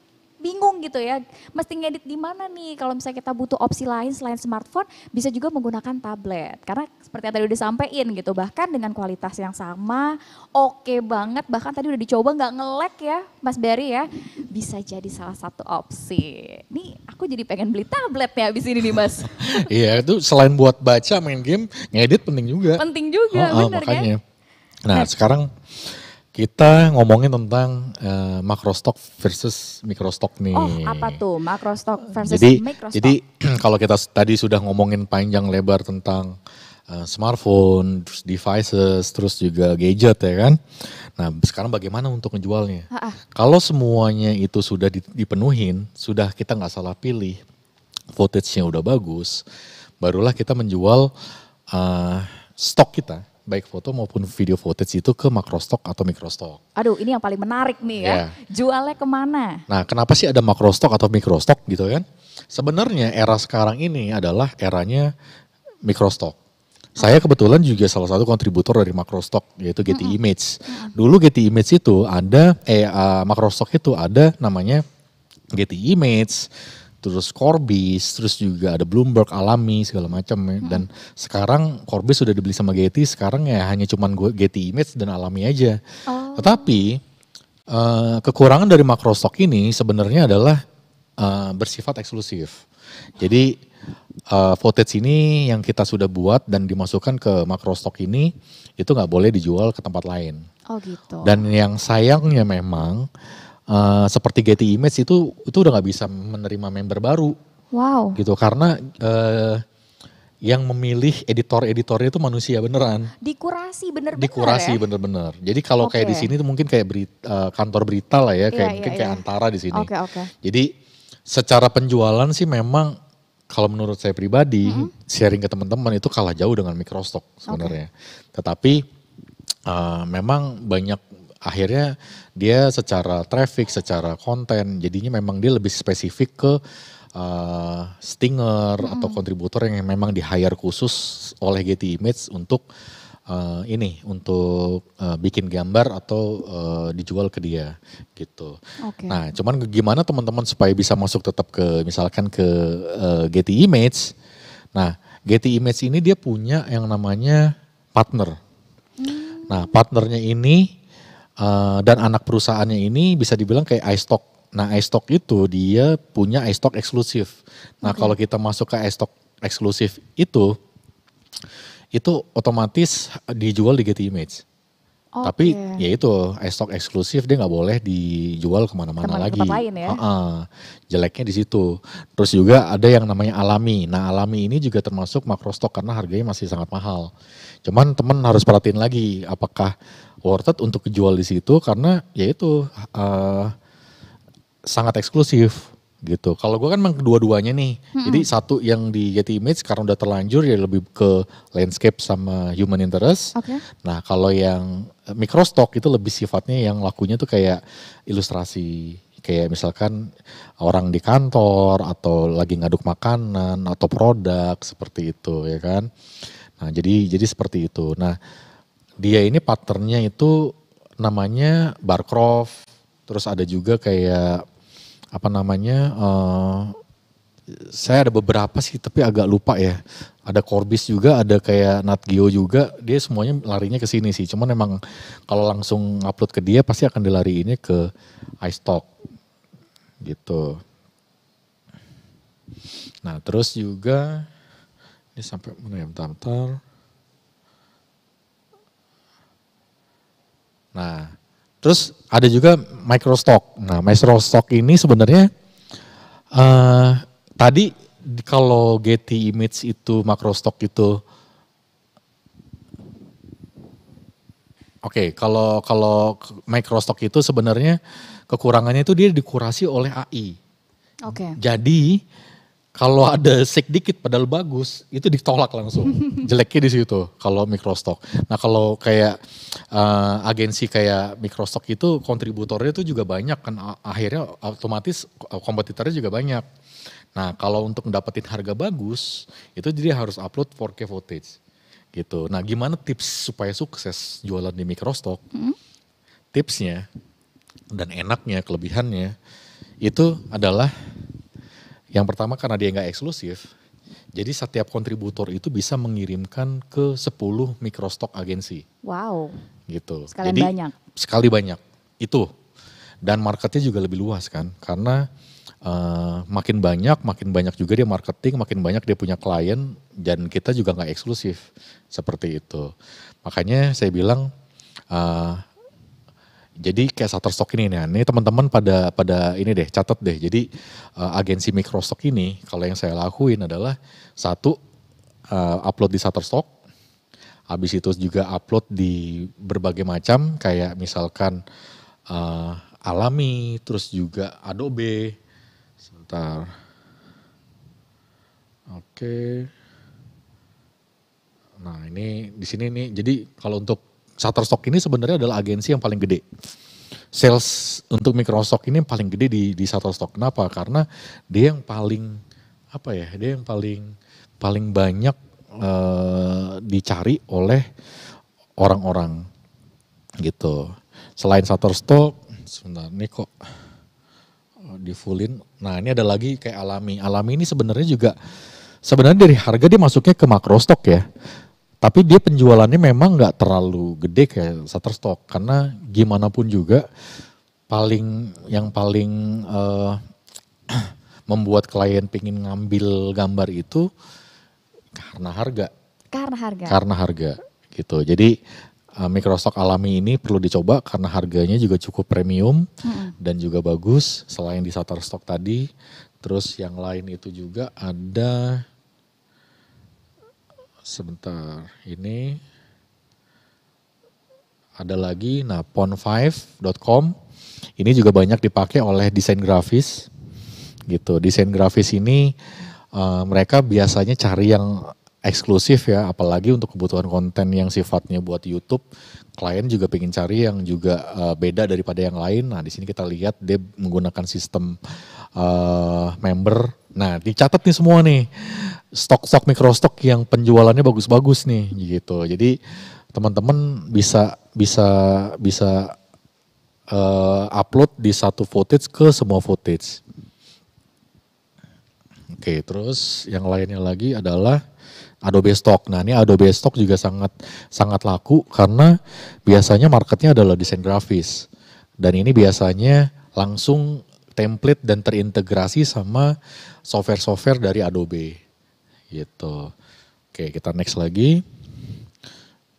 bingung gitu ya, mesti ngedit di mana nih kalau misalnya kita butuh opsi lain selain smartphone, bisa juga menggunakan tablet. Karena seperti yang tadi udah sampein gitu, bahkan dengan kualitas yang sama, oke okay banget, bahkan tadi udah dicoba nggak ngelek ya Mas Barry ya, bisa jadi salah satu opsi. Nih aku jadi pengen beli tablet ya abis ini nih Mas. Iya itu selain buat baca main game, ngedit penting juga. Penting juga, oh, oh, kan? Nah, nah sekarang kita ngomongin tentang uh, makro stock versus mikro stock nih. Oh, apa tuh makro stock versus jadi, mikro stock? Jadi kalau kita tadi sudah ngomongin panjang lebar tentang uh, smartphone, terus devices, terus juga gadget ya kan. Nah, sekarang bagaimana untuk menjualnya? Ha -ha. Kalau semuanya itu sudah dipenuhin, sudah kita nggak salah pilih, voltage-nya udah bagus, barulah kita menjual uh, stok kita baik foto maupun video footage itu ke makrostock atau mikrostock. Aduh ini yang paling menarik nih ya, yeah. jualnya kemana? Nah kenapa sih ada makrostock atau mikrostock gitu kan? Sebenarnya era sekarang ini adalah eranya mikrostock. Saya kebetulan juga salah satu kontributor dari makrostock yaitu Getty mm -hmm. Image. Mm -hmm. Dulu Getty Image itu ada eh uh, ah, makrostock itu ada namanya Getty Image, Gitu, terus Corbis, terus juga ada Bloomberg, Alami segala macam ya. Hmm. Dan sekarang Corbis sudah dibeli sama Getty, sekarang ya hanya cuman Getty Image dan Alami aja. Oh. Tetapi uh, kekurangan dari stock ini sebenarnya adalah uh, bersifat eksklusif. Jadi uh, footage ini yang kita sudah buat dan dimasukkan ke stock ini itu nggak boleh dijual ke tempat lain. Oh gitu. Dan yang sayangnya memang uh, seperti Getty Images itu itu udah nggak bisa menerima member baru. Wow. Gitu karena uh, yang memilih editor-editornya itu manusia beneran. Dikurasi bener-bener. Ya? Dikurasi ya? bener-bener. Jadi kalau okay. kayak di sini itu mungkin kayak berita, uh, eh, kantor berita lah ya, iya, kayak yeah, mungkin yeah, kayak iya. antara di sini. Okay, okay. Jadi secara penjualan sih memang kalau menurut saya pribadi mm-hmm. sharing ke teman-teman itu kalah jauh dengan Microstock sebenarnya. Okay. Tetapi uh, memang banyak akhirnya dia secara traffic, secara konten, jadinya memang dia lebih spesifik ke uh, stinger hmm. atau kontributor yang memang di hire khusus oleh Getty Image untuk uh, ini untuk uh, bikin gambar atau uh, dijual ke dia gitu. Okay. Nah, cuman gimana teman-teman supaya bisa masuk tetap ke misalkan ke uh, Getty Images. Nah, Getty Image ini dia punya yang namanya partner. Hmm. Nah, partnernya ini Uh, dan anak perusahaannya ini bisa dibilang kayak iStock. Nah, iStock itu dia punya iStock eksklusif. Nah, okay. kalau kita masuk ke iStock eksklusif itu itu otomatis dijual di Getty Image. Okay. Tapi ya itu iStock eksklusif dia nggak boleh dijual kemana-mana lagi. ya. uh -uh. Jeleknya di situ. Terus juga ada yang namanya alami. Nah alami ini juga termasuk makrostok karena harganya masih sangat mahal. Cuman teman harus perhatiin lagi apakah worth it untuk jual di situ karena ya itu uh, sangat eksklusif gitu. Kalau gue kan memang kedua-duanya nih. hmm Jadi satu yang di Getty Image karena udah terlanjur ya lebih ke landscape sama human interest. Okay. Nah kalau yang microstock itu lebih sifatnya yang lakunya tuh kayak ilustrasi. Kayak misalkan orang di kantor atau lagi ngaduk makanan atau produk seperti itu ya kan. Nah, jadi jadi seperti itu. Nah, dia ini patternnya itu namanya Barcroft, terus ada juga kayak apa namanya? Uh, saya ada beberapa sih, tapi agak lupa ya. Ada Corbis juga, ada kayak Nat Geo juga. Dia semuanya larinya ke sini sih. Cuman memang kalau langsung upload ke dia pasti akan dilari ini ke iStock. Gitu. Nah, terus juga ini sampai mana ya? Bentar, bentar. Nah, terus ada juga microstock. Nah, microstock ini sebenarnya uh, tadi kalau Getty Image itu microstock itu Oke, okay, kalau kalau microstock itu sebenarnya kekurangannya itu dia dikurasi oleh AI. Oke. Okay. Jadi kalau ada sek dikit padahal bagus, itu ditolak langsung. Jeleknya di situ kalau mikrostock. Nah kalau kayak uh, agensi kayak mikrostock itu kontributornya itu juga banyak kan akhirnya otomatis kompetitornya juga banyak. Nah kalau untuk mendapatkan harga bagus itu jadi harus upload 4K footage gitu. Nah gimana tips supaya sukses jualan di mikrostock? Hmm? Tipsnya dan enaknya kelebihannya itu adalah yang pertama karena dia nggak eksklusif, jadi setiap kontributor itu bisa mengirimkan ke 10 mikrostok agensi. Wow. Gitu. Sekali Jadi, banyak. Sekali banyak. Itu. Dan marketnya juga lebih luas kan. Karena uh, makin banyak, makin banyak juga dia marketing, makin banyak dia punya klien. Dan kita juga nggak eksklusif. Seperti itu. Makanya saya bilang uh, jadi kayak Shutterstock ini nih, ini teman-teman pada pada ini deh catat deh. Jadi uh, agensi Microstock ini kalau yang saya lakuin adalah satu uh, upload di Shutterstock, habis itu juga upload di berbagai macam kayak misalkan uh, Alami, terus juga Adobe. Sebentar. Oke. Nah, ini di sini nih. Jadi kalau untuk Shutterstock ini sebenarnya adalah agensi yang paling gede. Sales untuk Microsoft ini yang paling gede di di Shutterstock. Kenapa? Karena dia yang paling apa ya? Dia yang paling paling banyak uh, dicari oleh orang-orang gitu. Selain Shutterstock, sebentar ini kok eh, di fullin. Nah, ini ada lagi kayak Alami. Alami ini sebenarnya juga sebenarnya dari harga dia masuknya ke makro stock ya tapi dia penjualannya memang nggak terlalu gede kayak Shutterstock karena gimana pun juga paling yang paling uh, membuat klien pingin ngambil gambar itu karena harga. Karena harga. Karena harga gitu. Jadi uh, Microsoft alami ini perlu dicoba karena harganya juga cukup premium hmm. dan juga bagus selain di Shutterstock tadi. Terus yang lain itu juga ada sebentar ini ada lagi nah pon5.com ini juga banyak dipakai oleh desain grafis gitu desain grafis ini uh, mereka biasanya cari yang eksklusif ya apalagi untuk kebutuhan konten yang sifatnya buat YouTube klien juga pengen cari yang juga uh, beda daripada yang lain nah di sini kita lihat dia menggunakan sistem uh, member nah dicatat nih semua nih stok-stok mikrostok yang penjualannya bagus-bagus nih gitu. Jadi teman-teman bisa bisa bisa uh, upload di satu footage ke semua footage. Oke, terus yang lainnya lagi adalah Adobe Stock. Nah, ini Adobe Stock juga sangat sangat laku karena biasanya marketnya adalah desain grafis. Dan ini biasanya langsung template dan terintegrasi sama software-software dari Adobe gitu. Oke, kita next lagi.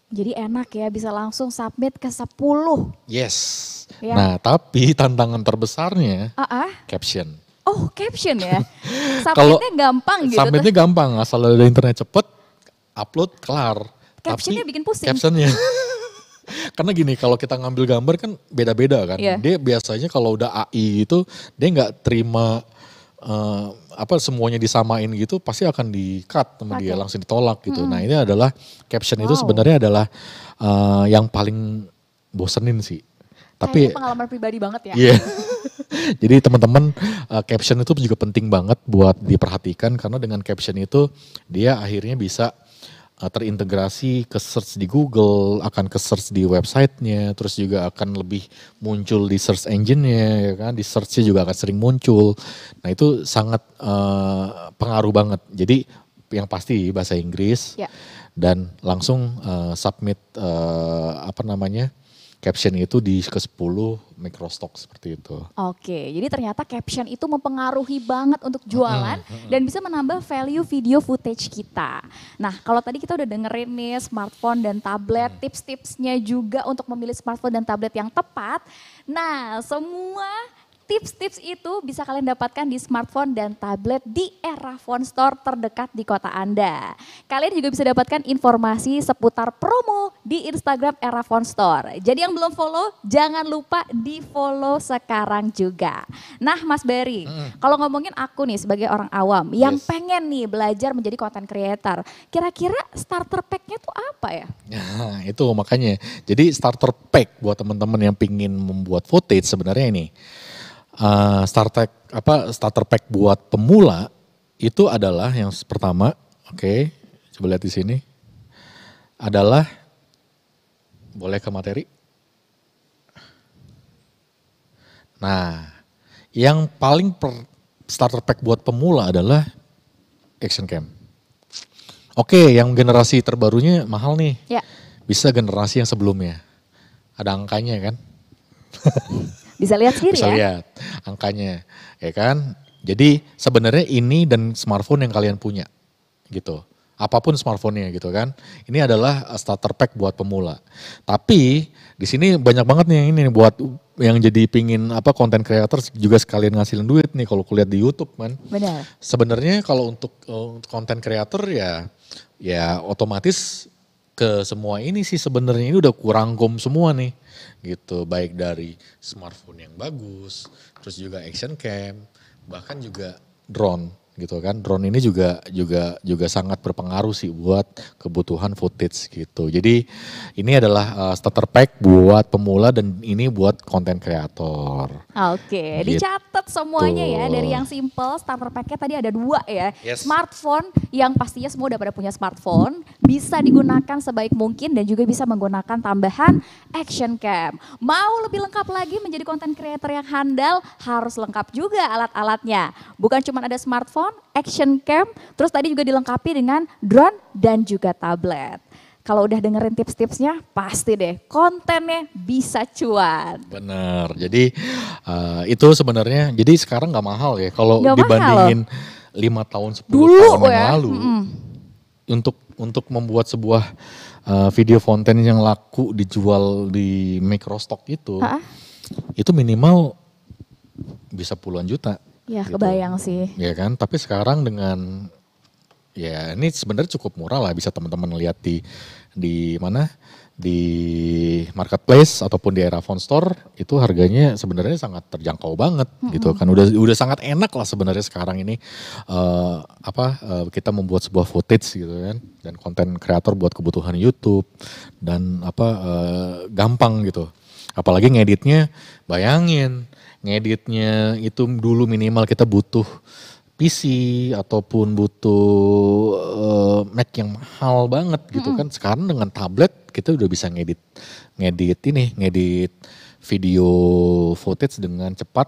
Jadi enak ya bisa langsung submit ke 10. Yes. Ya. Nah, tapi tantangan terbesarnya uh -uh. caption. Oh, caption ya. Submitnya gampang gitu. Submitnya gampang asal ada internet cepet, upload kelar. Captionnya bikin pusing. Captionnya. Karena gini, kalau kita ngambil gambar kan beda-beda kan. Yeah. Dia biasanya kalau udah AI itu dia nggak terima uh, apa semuanya disamain gitu pasti akan di cut sama okay. dia langsung ditolak gitu. Hmm. Nah ini adalah caption wow. itu sebenarnya adalah uh, yang paling bosenin sih. Tapi Kayaknya pengalaman pribadi banget ya. Yeah. Jadi teman-teman uh, caption itu juga penting banget buat diperhatikan karena dengan caption itu dia akhirnya bisa Eh, terintegrasi ke search di Google, akan ke search di websitenya, terus juga akan lebih muncul di search engine-nya, ya kan? Di search-nya juga akan sering muncul. Nah itu sangat uh, pengaruh banget. Jadi yang pasti bahasa Inggris yeah. dan langsung uh, submit uh, apa namanya? caption itu di ke-10 microstock seperti itu. Oke, jadi ternyata caption itu mempengaruhi banget untuk jualan mm-hmm. dan bisa menambah value video footage kita. Nah, kalau tadi kita udah dengerin nih smartphone dan tablet, mm. tips-tipsnya juga untuk memilih smartphone dan tablet yang tepat. Nah, semua tips-tips itu bisa kalian dapatkan di smartphone dan tablet di era phone store terdekat di kota Anda. Kalian juga bisa dapatkan informasi seputar promo di Instagram era phone store. Jadi yang belum follow, jangan lupa di follow sekarang juga. Nah Mas Barry, mm. kalau ngomongin aku nih sebagai orang awam yang pengen nih belajar menjadi content creator, kira-kira starter packnya tuh apa ya? Nah itu makanya, jadi starter pack buat teman-teman yang pingin membuat footage sebenarnya ini uh, eh, starter apa starter pack buat pemula itu adalah yang pertama, oke, okay, coba lihat di sini adalah boleh ke materi. Nah, yang paling per, starter pack buat pemula adalah action cam. Oke, okay, yang generasi terbarunya mahal nih. Ya. Bisa generasi yang sebelumnya. Ada angkanya kan? Bisa lihat sendiri Bisa ya. lihat angkanya, ya kan? Jadi sebenarnya ini dan smartphone yang kalian punya gitu. Apapun smartphone-nya gitu kan. Ini adalah uh, starter pack buat pemula. Tapi di sini banyak banget nih yang ini buat yang jadi pingin apa konten creator juga sekalian ngasilin duit nih kalau kulihat di YouTube kan. Benar. Sebenarnya kalau untuk konten uh, creator ya ya otomatis ke semua ini sih sebenarnya ini udah kurang gom semua nih gitu baik dari smartphone yang bagus terus juga action cam bahkan juga drone gitu kan drone ini juga juga juga sangat berpengaruh sih buat kebutuhan footage gitu jadi ini adalah uh, starter pack buat pemula dan ini buat konten kreator oke okay. gitu. dicatat semuanya ya dari yang simple starter packnya tadi ada dua ya yes. smartphone yang pastinya semua udah pada punya smartphone bisa digunakan sebaik mungkin dan juga bisa menggunakan tambahan action cam mau lebih lengkap lagi menjadi konten kreator yang handal harus lengkap juga alat-alatnya bukan cuma ada smartphone drone, action cam, terus tadi juga dilengkapi dengan drone dan juga tablet. Kalau udah dengerin tips-tipsnya, pasti deh kontennya bisa cuan. Bener, jadi uh, itu sebenarnya, jadi sekarang nggak mahal ya kalau dibandingin lima tahun, 10 Dulu, tahun yang ya, lalu. Mm Untuk untuk membuat sebuah uh, video konten yang laku dijual di microstock itu, ha? itu minimal bisa puluhan juta. Ya gitu. kebayang sih. Ya kan, tapi sekarang dengan ya ini sebenarnya cukup murah lah bisa teman-teman lihat di di mana di marketplace ataupun di era phone store itu harganya sebenarnya sangat terjangkau banget mm -hmm. gitu kan udah udah sangat enak lah sebenarnya sekarang ini uh, apa uh, kita membuat sebuah footage gitu kan dan konten kreator buat kebutuhan YouTube dan apa uh, gampang gitu apalagi ngeditnya bayangin ngeditnya itu dulu minimal kita butuh PC ataupun butuh uh, Mac yang mahal banget gitu mm -hmm. kan sekarang dengan tablet kita udah bisa ngedit ngedit ini ngedit video footage dengan cepat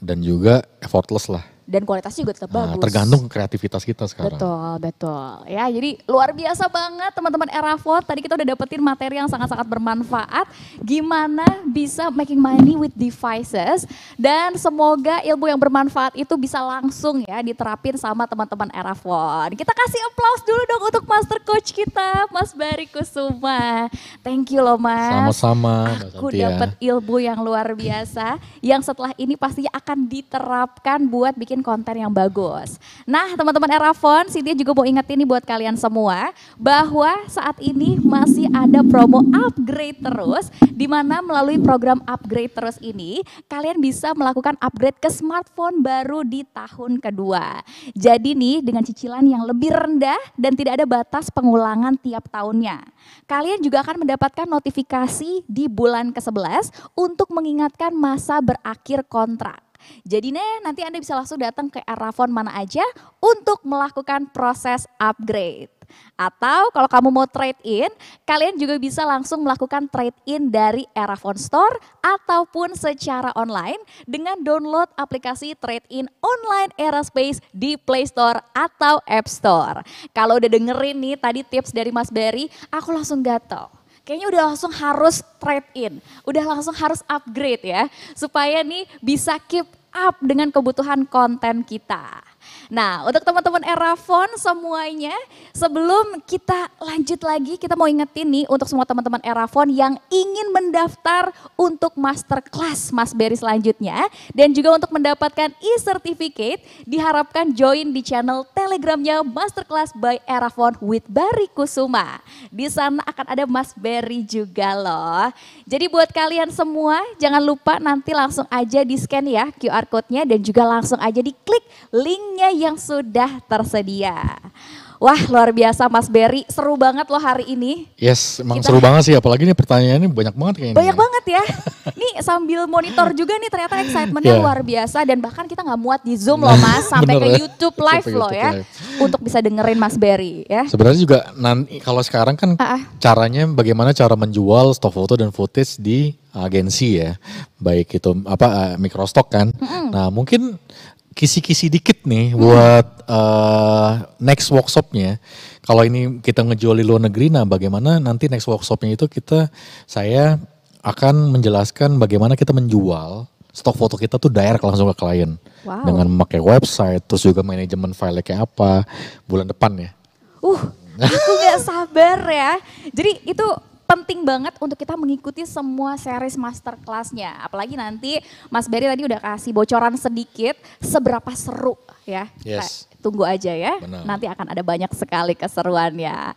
dan juga effortless lah dan kualitasnya juga tetap ah, bagus. Tergantung kreativitas kita sekarang. Betul, betul. Ya, jadi luar biasa banget teman-teman Erafot Tadi kita udah dapetin materi yang sangat-sangat bermanfaat. Gimana bisa making money with devices dan semoga ilmu yang bermanfaat itu bisa langsung ya diterapin sama teman-teman Erafot Kita kasih aplaus dulu dong untuk master coach kita, Mas Bari Kusuma. Thank you loh, Mas. Sama-sama. Aku dapat ilmu yang luar biasa yang setelah ini pasti akan diterapkan buat bikin bikin konten yang bagus. Nah teman-teman Erafon, Cynthia juga mau ingat ini buat kalian semua bahwa saat ini masih ada promo upgrade terus di mana melalui program upgrade terus ini kalian bisa melakukan upgrade ke smartphone baru di tahun kedua. Jadi nih dengan cicilan yang lebih rendah dan tidak ada batas pengulangan tiap tahunnya. Kalian juga akan mendapatkan notifikasi di bulan ke-11 untuk mengingatkan masa berakhir kontrak. Jadi nih nanti Anda bisa langsung datang ke Arafon mana aja untuk melakukan proses upgrade. Atau kalau kamu mau trade in, kalian juga bisa langsung melakukan trade in dari Erafon Store ataupun secara online dengan download aplikasi trade in online Eraspace di Play Store atau App Store. Kalau udah dengerin nih tadi tips dari Mas Berry, aku langsung gatel kayaknya udah langsung harus trade in, udah langsung harus upgrade ya, supaya nih bisa keep up dengan kebutuhan konten kita. Nah, untuk teman-teman Erafon semuanya, sebelum kita lanjut lagi, kita mau ingetin nih untuk semua teman-teman Erafon yang ingin mendaftar untuk masterclass Mas Beri selanjutnya dan juga untuk mendapatkan e-certificate, diharapkan join di channel Telegramnya Masterclass by Erafon with Barry Kusuma. Di sana akan ada Mas Beri juga loh. Jadi buat kalian semua, jangan lupa nanti langsung aja di-scan ya QR code-nya dan juga langsung aja di klik link lainnya yang sudah tersedia. Wah luar biasa Mas Berry, seru banget loh hari ini. Yes, emang Kita... seru banget sih apalagi nih pertanyaannya banyak banget kayaknya. Banyak ini. banget ya. nih sambil monitor juga nih ternyata excitementnya yeah. luar biasa dan bahkan kita nggak muat di Zoom loh Mas sampai ke ya? YouTube live loh ya live. untuk bisa dengerin Mas Berry ya. Sebenarnya juga nanti kalau sekarang kan uh -uh. caranya bagaimana cara menjual stok foto dan footage di agensi ya. Baik itu apa uh, eh, mikrostok kan. Mm -hmm. Nah, mungkin kisi-kisi dikit nih hmm. buat uh, next workshopnya. Kalau ini kita ngejual di luar negeri, nah bagaimana nanti next workshopnya itu kita saya akan menjelaskan bagaimana kita menjual stok foto kita tuh direct langsung ke klien wow. dengan memakai website, terus juga manajemen file kayak apa bulan depan ya. Uh, aku gak sabar ya. Jadi itu penting banget untuk kita mengikuti semua series masterclassnya. Apalagi nanti Mas Berry tadi udah kasih bocoran sedikit seberapa seru ya. Yes. Nah, tunggu aja ya. Benar. Nanti akan ada banyak sekali keseruannya.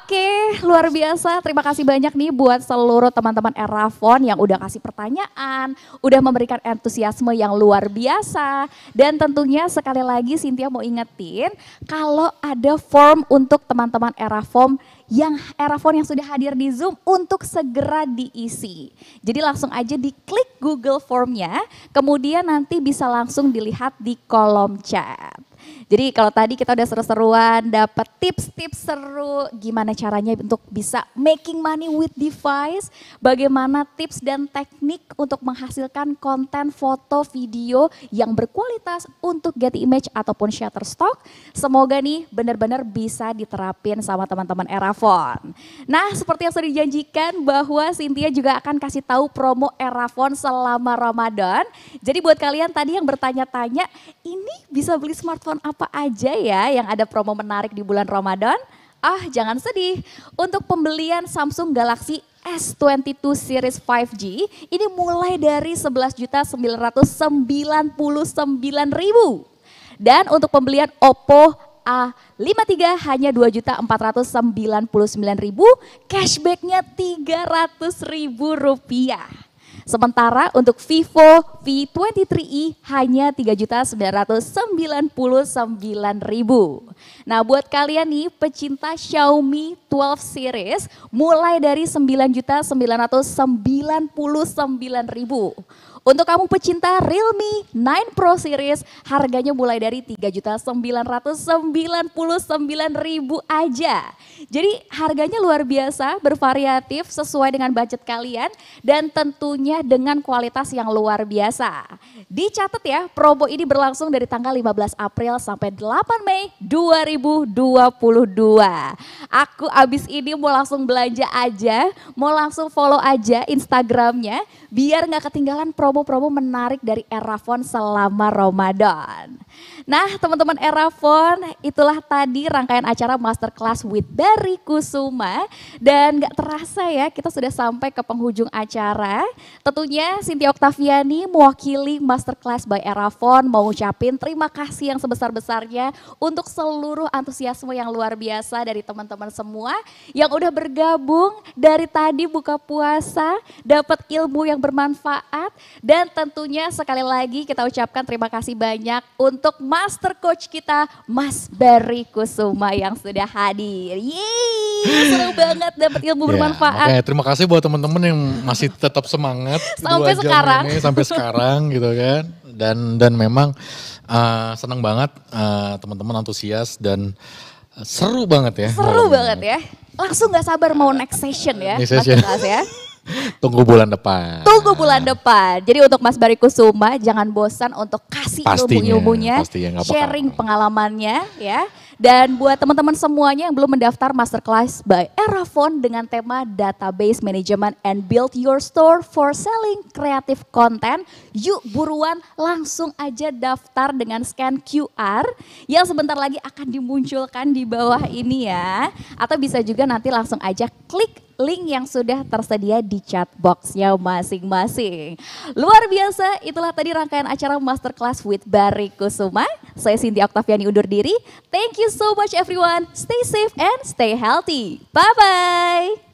Oke, luar biasa. Terima kasih banyak nih buat seluruh teman-teman Erafon yang udah kasih pertanyaan, udah memberikan antusiasme yang luar biasa. Dan tentunya sekali lagi Cynthia mau ingetin kalau ada form untuk teman-teman Erafon yang era phone yang sudah hadir di Zoom untuk segera diisi. Jadi langsung aja diklik Google Formnya, kemudian nanti bisa langsung dilihat di kolom chat. Jadi kalau tadi kita udah seru-seruan, dapat tips-tips seru gimana caranya untuk bisa making money with device, bagaimana tips dan teknik untuk menghasilkan konten foto video yang berkualitas untuk Getty Image ataupun Shutterstock. Semoga nih benar-benar bisa diterapin sama teman-teman Erafon. Nah, seperti yang sudah dijanjikan bahwa Cynthia juga akan kasih tahu promo Erafon selama Ramadan. Jadi buat kalian tadi yang bertanya-tanya, ini bisa beli smartphone diskon apa aja ya yang ada promo menarik di bulan Ramadan? Ah, jangan sedih. Untuk pembelian Samsung Galaxy S22 series 5G ini mulai dari 11.999.000. Dan untuk pembelian Oppo A53 hanya 2.499.000, cashbacknya 300.000 rupiah. Sementara untuk Vivo V23i e hanya 3.999.000. Nah, buat kalian nih pecinta Xiaomi 12 series mulai dari 9.999.000 untuk kamu pecinta Realme 9 Pro Series harganya mulai dari 3.999.000 aja. Jadi harganya luar biasa, bervariatif sesuai dengan budget kalian dan tentunya dengan kualitas yang luar biasa. Dicatat ya, promo ini berlangsung dari tanggal 15 April sampai 8 Mei 2022. Aku abis ini mau langsung belanja aja, mau langsung follow aja Instagramnya biar nggak ketinggalan promo promo-promo menarik dari Erafon selama Ramadan. Nah teman-teman Erafon itulah tadi rangkaian acara Masterclass with dari Kusuma. Dan gak terasa ya kita sudah sampai ke penghujung acara. Tentunya Cynthia Oktaviani mewakili Masterclass by Erafon mau ucapin terima kasih yang sebesar-besarnya untuk seluruh antusiasme yang luar biasa dari teman-teman semua yang udah bergabung dari tadi buka puasa, dapat ilmu yang bermanfaat dan tentunya sekali lagi kita ucapkan terima kasih banyak untuk Master Coach kita Mas Barry Kusuma yang sudah hadir. Yeay, seru banget dapat ilmu yeah, bermanfaat. Oke, terima kasih buat teman-teman yang masih tetap semangat sampai sekarang. Ini, sampai sekarang gitu kan. Dan dan memang uh, senang banget teman ah, teman-teman antusias dan seru banget ya. Seru banget ya. Langsung gak sabar mau next session ya. Next session. Mas ya. Tunggu bulan depan. Tunggu bulan depan. Jadi untuk Mas Bari Kusuma jangan bosan untuk kasih ilmu-ilmunya, sharing pengalamannya ya. Dan buat teman-teman semuanya yang belum mendaftar masterclass by Erafon dengan tema Database Management and Build Your Store for Selling Creative Content, yuk buruan langsung aja daftar dengan scan QR yang sebentar lagi akan dimunculkan di bawah ini ya. Atau bisa juga nanti langsung aja klik link yang sudah tersedia di chat boxnya masing-masing. Luar biasa, itulah tadi rangkaian acara Masterclass with Barry Kusuma. Saya Cindy Oktaviani undur diri. Thank you so much everyone. Stay safe and stay healthy. Bye-bye.